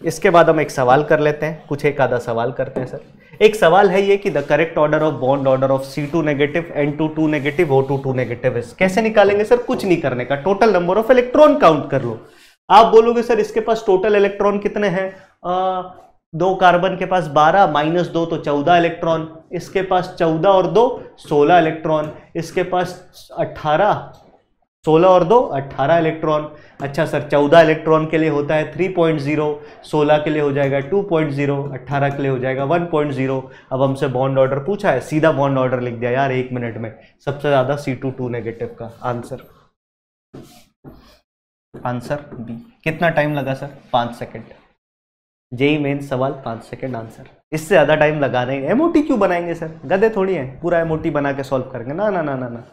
इसके बाद हम एक सवाल कर लेते हैं कुछ एक आधा सवाल करते हैं सर एक सवाल है ये कि the correct order of bond order of C two negative N two two negative O two two negative इस कैसे निकालेंगे सर कुछ नहीं करने का total number of electron count कर लो आप बोलोगे सर इसके पास टोटल इलेक्ट्रॉन कितने हैं दो कार्बन के पास 12 माइनस दो तो 14 इलेक्ट्रॉन इसके पास 14 और दो 16 इलेक्ट्रॉन इसके पास 18 सोलह और दो 18 इलेक्ट्रॉन अच्छा सर चौदह इलेक्ट्रॉन के लिए होता है थ्री पॉइंट जीरो सोलह के लिए हो जाएगा टू पॉइंट जीरो अट्ठारह के लिए हो जाएगा वन पॉइंट जीरो अब हमसे बॉन्ड ऑर्डर पूछा है सीधा बॉन्ड ऑर्डर लिख दिया यार एक मिनट में सबसे ज़्यादा सी टू टू नेगेटिव का आंसर आंसर बी कितना टाइम लगा सर पाँच सेकेंड जेई मेन सवाल पाँच सेकेंड आंसर इससे ज़्यादा टाइम लगा रहे एम क्यों बनाएंगे सर गदे थोड़ी हैं पूरा एम बना के सॉल्व करेंगे ना ना ना ना ना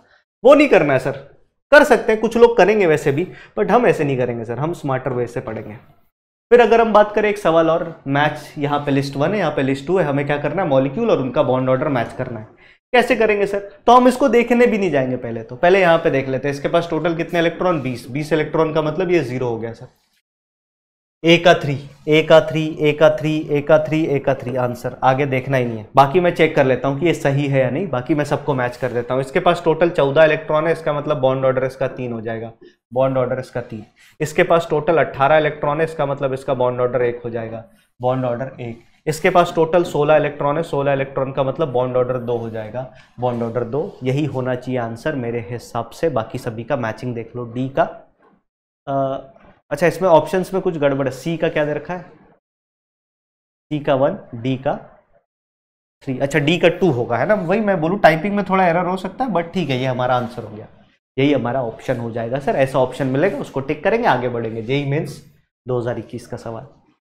वो नहीं करना है सर कर सकते हैं कुछ लोग करेंगे वैसे भी बट हम ऐसे नहीं करेंगे सर हम स्मार्टर वे से पढ़ेंगे फिर अगर हम बात करें एक सवाल और मैच यहाँ पे लिस्ट वन है यहाँ पे लिस्ट टू है हमें क्या करना है मॉलिक्यूल और उनका बॉन्ड ऑर्डर मैच करना है कैसे करेंगे सर तो हम इसको देखने भी नहीं जाएंगे पहले तो पहले यहाँ पे देख लेते हैं इसके पास टोटल कितने इलेक्ट्रॉन 20 20 इलेक्ट्रॉन का मतलब ये जीरो हो गया सर ए का थ्री ए का थ्री ए का थ्री ए का थ्री ए का थ्री आंसर आगे देखना ही नहीं है बाकी मैं चेक कर लेता हूँ कि ये सही है या नहीं बाकी मैं सबको मैच कर देता हूँ इसके पास टोटल चौदह इलेक्ट्रॉन है इसका मतलब बॉन्ड ऑर्डर इसका तीन हो जाएगा बॉन्ड ऑर्डर इसका तीन इसके पास टोटल अट्ठारह इलेक्ट्रॉन है इसका मतलब इसका बॉन्ड ऑर्डर एक हो जाएगा बॉन्ड ऑर्डर एक इसके पास टोटल 16 इलेक्ट्रॉन है 16 इलेक्ट्रॉन का मतलब बॉन्ड ऑर्डर दो हो जाएगा बॉन्ड ऑर्डर दो यही होना चाहिए आंसर मेरे हिसाब से बाकी सभी का मैचिंग देख लो डी का अच्छा इसमें ऑप्शंस में कुछ गड़बड़ है सी का क्या दे रखा है सी का वन डी का थ्री अच्छा डी का टू होगा है ना वही मैं बोलूँ टाइपिंग में थोड़ा एरर हो सकता है बट ठीक है ये हमारा आंसर हो गया यही हमारा ऑप्शन हो जाएगा सर ऐसा ऑप्शन मिलेगा उसको टिक करेंगे आगे बढ़ेंगे जेई मीन्स इक्कीस का सवाल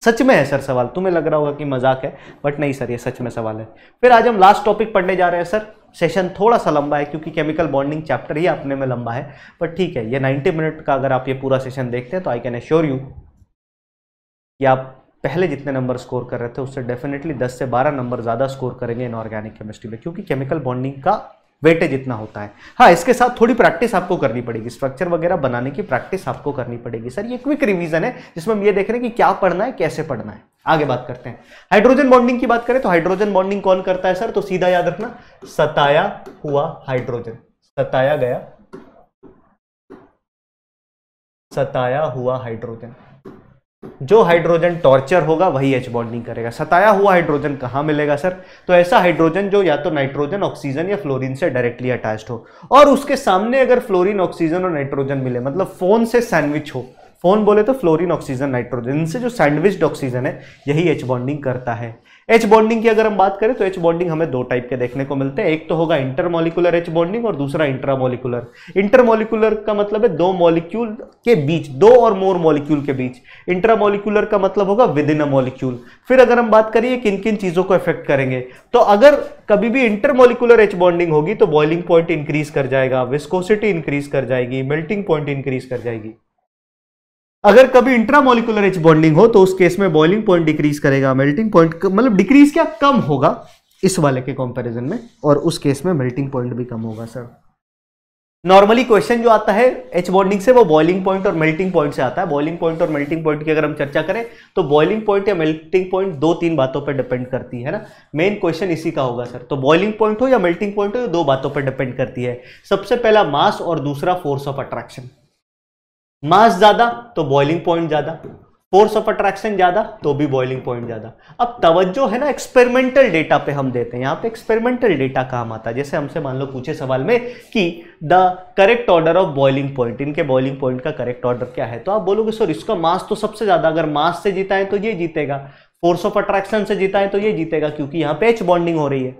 सच में है सर सवाल तुम्हें लग रहा होगा कि मजाक है बट नहीं सर ये सच में सवाल है फिर आज हम लास्ट टॉपिक पढ़ने जा रहे हैं सर सेशन थोड़ा सा लंबा है क्योंकि केमिकल बॉन्डिंग चैप्टर ही अपने में लंबा है बट ठीक है ये 90 मिनट का अगर आप ये पूरा सेशन देखते हैं तो आई कैन एश्योर यू कि आप पहले जितने नंबर स्कोर कर रहे थे उससे डेफिनेटली 10 से 12 नंबर ज़्यादा स्कोर करेंगे इन ऑर्गेनिक केमिस्ट्री में क्योंकि केमिकल बॉन्डिंग का वेटेज इतना होता है हाँ इसके साथ थोड़ी प्रैक्टिस आपको करनी पड़ेगी स्ट्रक्चर वगैरह बनाने की प्रैक्टिस आपको करनी पड़ेगी सर ये क्विक रिवीजन है जिसमें हम ये देख रहे हैं कि क्या पढ़ना है कैसे पढ़ना है आगे बात करते हैं हाइड्रोजन बॉन्डिंग की बात करें तो हाइड्रोजन बॉन्डिंग कौन करता है सर तो सीधा याद रखना सताया हुआ हाइड्रोजन सताया गया सताया हुआ हाइड्रोजन जो हाइड्रोजन टॉर्चर होगा वही एच बॉन्डिंग करेगा सताया हुआ हाइड्रोजन कहाँ मिलेगा सर तो ऐसा हाइड्रोजन जो या तो नाइट्रोजन ऑक्सीजन या फ्लोरीन से डायरेक्टली अटैच्ड हो और उसके सामने अगर फ्लोरीन ऑक्सीजन और नाइट्रोजन मिले मतलब फोन से सैंडविच हो फोन बोले तो फ्लोरीन ऑक्सीजन नाइट्रोजन इनसे जो सैंडविच ऑक्सीजन है यही एच बॉन्डिंग करता है एच बॉन्डिंग की अगर हम बात करें तो एच बॉन्डिंग हमें दो टाइप के देखने को मिलते हैं एक तो होगा इंटरमोलिकुलर एच बॉन्डिंग और दूसरा इंट्रामोलिकुलर इंटरमोलिकुलर का मतलब है दो मॉलिक्यूल के बीच दो और मोर मॉलिक्यूल के बीच इंट्रामोलिकुलर का मतलब होगा विद इन अ मॉलिक्यूल फिर अगर हम बात करिए किन किन चीज़ों को इफेक्ट करेंगे तो अगर कभी भी इंटरमोलिकुलर एच बॉन्डिंग होगी तो बॉइलिंग पॉइंट इंक्रीज कर जाएगा विस्कोसिटी इंक्रीज कर जाएगी मेल्टिंग पॉइंट इंक्रीज कर जाएगी अगर कभी इंट्रामोलिकुलर एच बॉन्डिंग हो तो उस केस में बॉइलिंग पॉइंट डिक्रीज करेगा मेल्टिंग पॉइंट मतलब डिक्रीज क्या कम होगा इस वाले के कंपैरिजन में और उस केस में मेल्टिंग पॉइंट भी कम होगा सर नॉर्मली क्वेश्चन जो आता है एच बॉन्डिंग से वो बॉइलिंग पॉइंट और मेल्टिंग पॉइंट से आता है बॉइलिंग पॉइंट और मेल्टिंग पॉइंट की अगर हम चर्चा करें तो बॉइलिंग पॉइंट या मेल्टिंग पॉइंट दो तीन बातों पर डिपेंड करती है ना मेन क्वेश्चन इसी का होगा सर तो बॉइलिंग पॉइंट हो या मेल्टिंग पॉइंट हो दो बातों पर डिपेंड करती है सबसे पहला मास और दूसरा फोर्स ऑफ अट्रैक्शन मास ज्यादा तो बॉइलिंग पॉइंट ज्यादा फोर्स ऑफ अट्रैक्शन ज्यादा तो भी बॉइलिंग पॉइंट ज्यादा अब तवज्जो है ना एक्सपेरिमेंटल डेटा पे हम देते हैं यहां पे एक्सपेरिमेंटल डेटा काम आता है जैसे हमसे मान लो पूछे सवाल में कि the correct order of boiling point इनके बॉइलिंग पॉइंट का करेक्ट ऑर्डर क्या है तो आप बोलोगे सर इसका मास तो सबसे ज्यादा अगर मास से जीता है तो ये जीतेगा फोर्स ऑफ अट्रैक्शन से जीता है तो ये जीतेगा क्योंकि यहाँ पे एच बॉन्डिंग हो रही है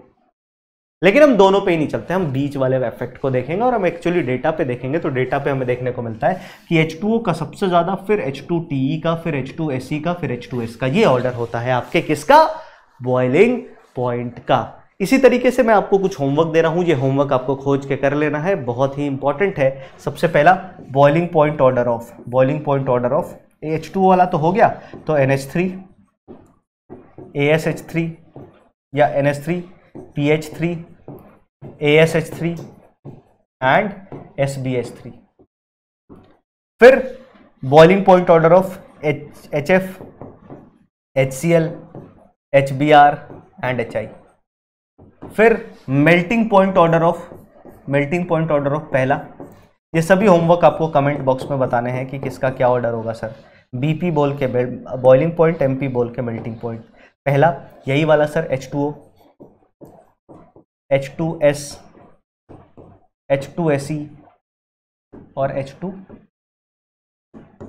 लेकिन हम दोनों पे ही नहीं चलते हम बीच वाले इफेक्ट को देखेंगे और हम एक्चुअली डेटा पे देखेंगे तो डेटा पे हमें देखने को मिलता है कि एच का सबसे ज़्यादा फिर एच e का फिर एच e का फिर एच का ये ऑर्डर होता है आपके किसका बॉइलिंग पॉइंट का इसी तरीके से मैं आपको कुछ होमवर्क दे रहा हूँ ये होमवर्क आपको खोज के कर लेना है बहुत ही इंपॉर्टेंट है सबसे पहला boiling point order of boiling point order of H वाला तो हो गया तो N H three A S H three या N H three P H three ASH3 and three फिर boiling point order of H F H C L H B R and H I फिर melting point order of melting point order of पहला ये सभी homework आपको comment box में बताने हैं कि किसका क्या ऑर्डर होगा सर बी पी बोल के बॉइलिंग पॉइंट एम पी बोल के मेल्टिंग पॉइंट पहला यही वाला sir H two O H two S H two S E और एच टू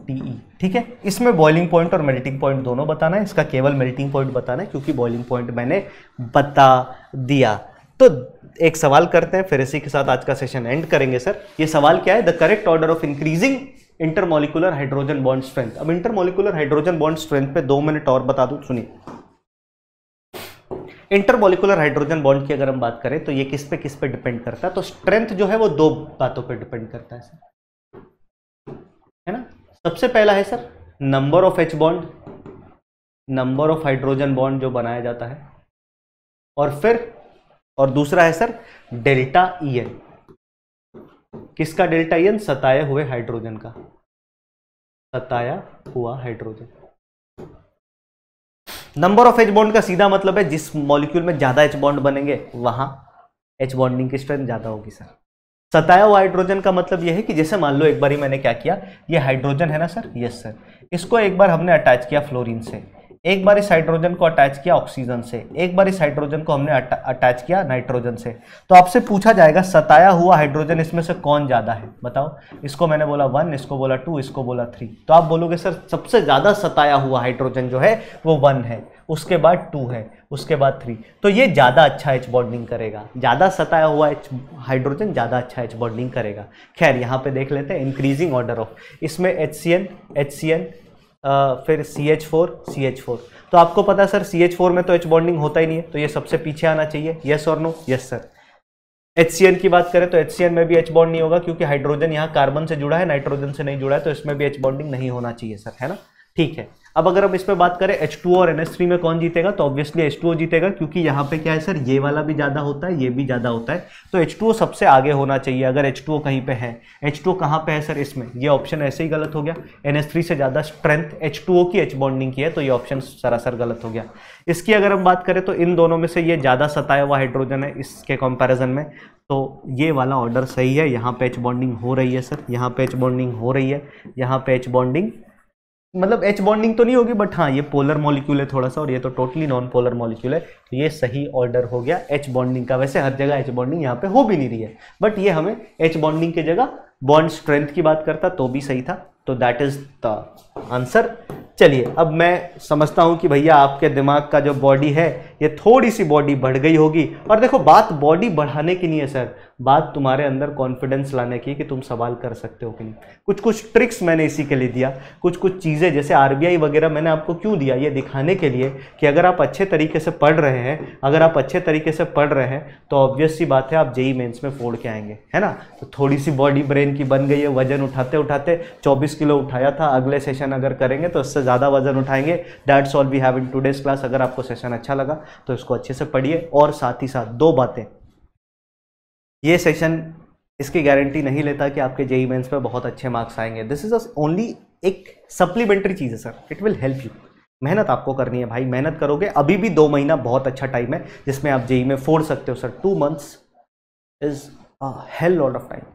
टीई ठीक है इसमें बॉइलिंग पॉइंट और मेल्टिंग पॉइंट दोनों बताना है इसका केवल मेल्टिंग पॉइंट बताना है क्योंकि बॉइलिंग पॉइंट मैंने बता दिया तो एक सवाल करते हैं फिर इसी के साथ आज का सेशन एंड करेंगे सर ये सवाल क्या है the correct order of increasing intermolecular hydrogen bond strength अब इंटरमोलिकुलर हाइड्रोजन बॉन्ड स्ट्रेंथ पे दो मिनट और बता दू सुनिए इंटरमोलिकुलर हाइड्रोजन बॉन्ड की अगर हम बात करें तो ये किस पे किस पे डिपेंड करता है तो स्ट्रेंथ जो है वो दो बातों पे डिपेंड करता है सर है ना सबसे पहला है sir number of H bond number of hydrogen bond जो बनाया जाता है और फिर और दूसरा है सर डेल्टा ई एन किसका डेल्टा ई एन सताए हुए हाइड्रोजन का सताया हुआ hydrogen number of H bond का सीधा मतलब है जिस मॉलिक्यूल में ज़्यादा एच बॉन्ड बनेंगे वहां एच बॉन्डिंग की स्ट्रेंथ ज़्यादा होगी सर सताया हुआ हाइड्रोजन का मतलब यह है कि जैसे मान लो एक बार ही मैंने क्या किया ये हाइड्रोजन है ना सर यस सर इसको एक बार हमने अटैच किया फ्लोरीन से एक बार इस हाइड्रोजन को अटैच किया ऑक्सीजन से एक बार इस हाइड्रोजन को हमने अटैच किया नाइट्रोजन से तो आपसे पूछा जाएगा सताया हुआ हाइड्रोजन इसमें से कौन ज़्यादा है बताओ इसको मैंने बोला वन इसको बोला टू इसको बोला थ्री तो आप बोलोगे सर सबसे ज़्यादा सताया हुआ हाइड्रोजन जो है वो वन है उसके बाद टू है उसके बाद थ्री तो ये ज़्यादा अच्छा एच बॉन्डिंग करेगा ज़्यादा सताया हुआ एच हाइड्रोजन ज़्यादा अच्छा एच बॉन्डिंग करेगा खैर यहाँ पे देख लेते हैं इंक्रीजिंग ऑर्डर ऑफ इसमें H C N H C N फिर C H four C H four तो आपको पता सर सी एच फोर में तो एच बॉन्डिंग होता ही नहीं है तो ये सबसे पीछे आना चाहिए येस और no yes sir H C N की बात करें तो एच सी एन में भी एच बॉन्ड नहीं होगा क्योंकि हाइड्रोजन यहाँ कार्बन से जुड़ा है नाइट्रोजन से नहीं जुड़ा है तो इसमें भी एच बॉन्डिंग नहीं होना चाहिए सर है ना ठीक है अब अगर हम इस पर बात करें H2O और NH3 में कौन जीतेगा तो ऑब्वियसली H2O जीतेगा क्योंकि यहाँ पे क्या है सर ये वाला भी ज़्यादा होता है ये भी ज़्यादा होता है तो H2O सबसे आगे होना चाहिए अगर H2O कहीं पे है H2O कहाँ पे है सर इसमें ये ऑप्शन ऐसे ही गलत हो गया NH3 से ज़्यादा स्ट्रेंथ H2O की एच बॉन्डिंग की है तो ये ऑप्शन सरासर गलत हो गया इसकी अगर हम बात करें तो इन दोनों में से ये ज़्यादा सताया हुआ हाइड्रोजन है इसके कंपेरिजन में तो ये वाला ऑर्डर सही है यहाँ पे एच बॉन्डिंग हो रही है सर यहाँ पे एच बॉन्डिंग हो रही है यहाँ पे एच बॉन्डिंग मतलब एच बॉन्डिंग तो नहीं होगी बट हाँ ये पोलर मॉलिक्यूल है थोड़ा सा और ये तो टोटली नॉन पोलर मॉलिक्यूल है तो ये सही ऑर्डर हो गया एच बॉन्डिंग का वैसे हर जगह एच बॉन्डिंग यहाँ पे हो भी नहीं रही है बट ये हमें एच बॉन्डिंग की जगह बॉन्ड स्ट्रेंथ की बात करता तो भी सही था तो दैट इज द आंसर चलिए अब मैं समझता हूँ कि भैया आपके दिमाग का जो बॉडी है ये थोड़ी सी बॉडी बढ़ गई होगी और देखो बात बॉडी बढ़ाने की नहीं है सर बात तुम्हारे अंदर कॉन्फिडेंस लाने की कि तुम सवाल कर सकते हो कि नहीं कुछ कुछ ट्रिक्स मैंने इसी के लिए दिया कुछ कुछ चीज़ें जैसे आर वगैरह मैंने आपको क्यों दिया ये दिखाने के लिए कि अगर आप अच्छे तरीके से पढ़ रहे हैं अगर आप अच्छे तरीके से पढ़ रहे हैं तो ऑब्वियस सी बात है आप जेई मेन्स में फोड़ के आएंगे है ना तो थोड़ी सी बॉडी ब्रेन की बन गई है वजन उठाते उठाते चौबीस किलो उठाया था अगले सेशन अगर करेंगे तो उससे ज़्यादा वजन उठाएंगे that's all we have in today's class अगर आपको सेशन अच्छा लगा तो इसको अच्छे से पढ़िए और साथ ही साथ दो बातें ये सेशन इसकी गारंटी नहीं लेता कि आपके जेई मेन्स पर बहुत अच्छे मार्क्स आएंगे दिस इज़ ओनली एक सप्लीमेंट्री चीज़ है sir it will help you मेहनत आपको करनी है भाई मेहनत करोगे अभी भी दो महीना बहुत अच्छा टाइम है जिसमें आप जेई e में फोड़ सकते हो sir two months is hell lot of time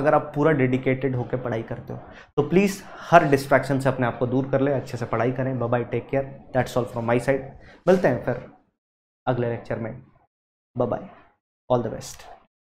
अगर आप पूरा डेडिकेटेड होकर पढ़ाई करते हो तो प्लीज़ हर डिस्ट्रैक्शन से अपने आप को दूर कर लें अच्छे से पढ़ाई करें bye take care that's all from my side मिलते हैं फिर अगले लेक्चर में बाय ऑल द बेस्ट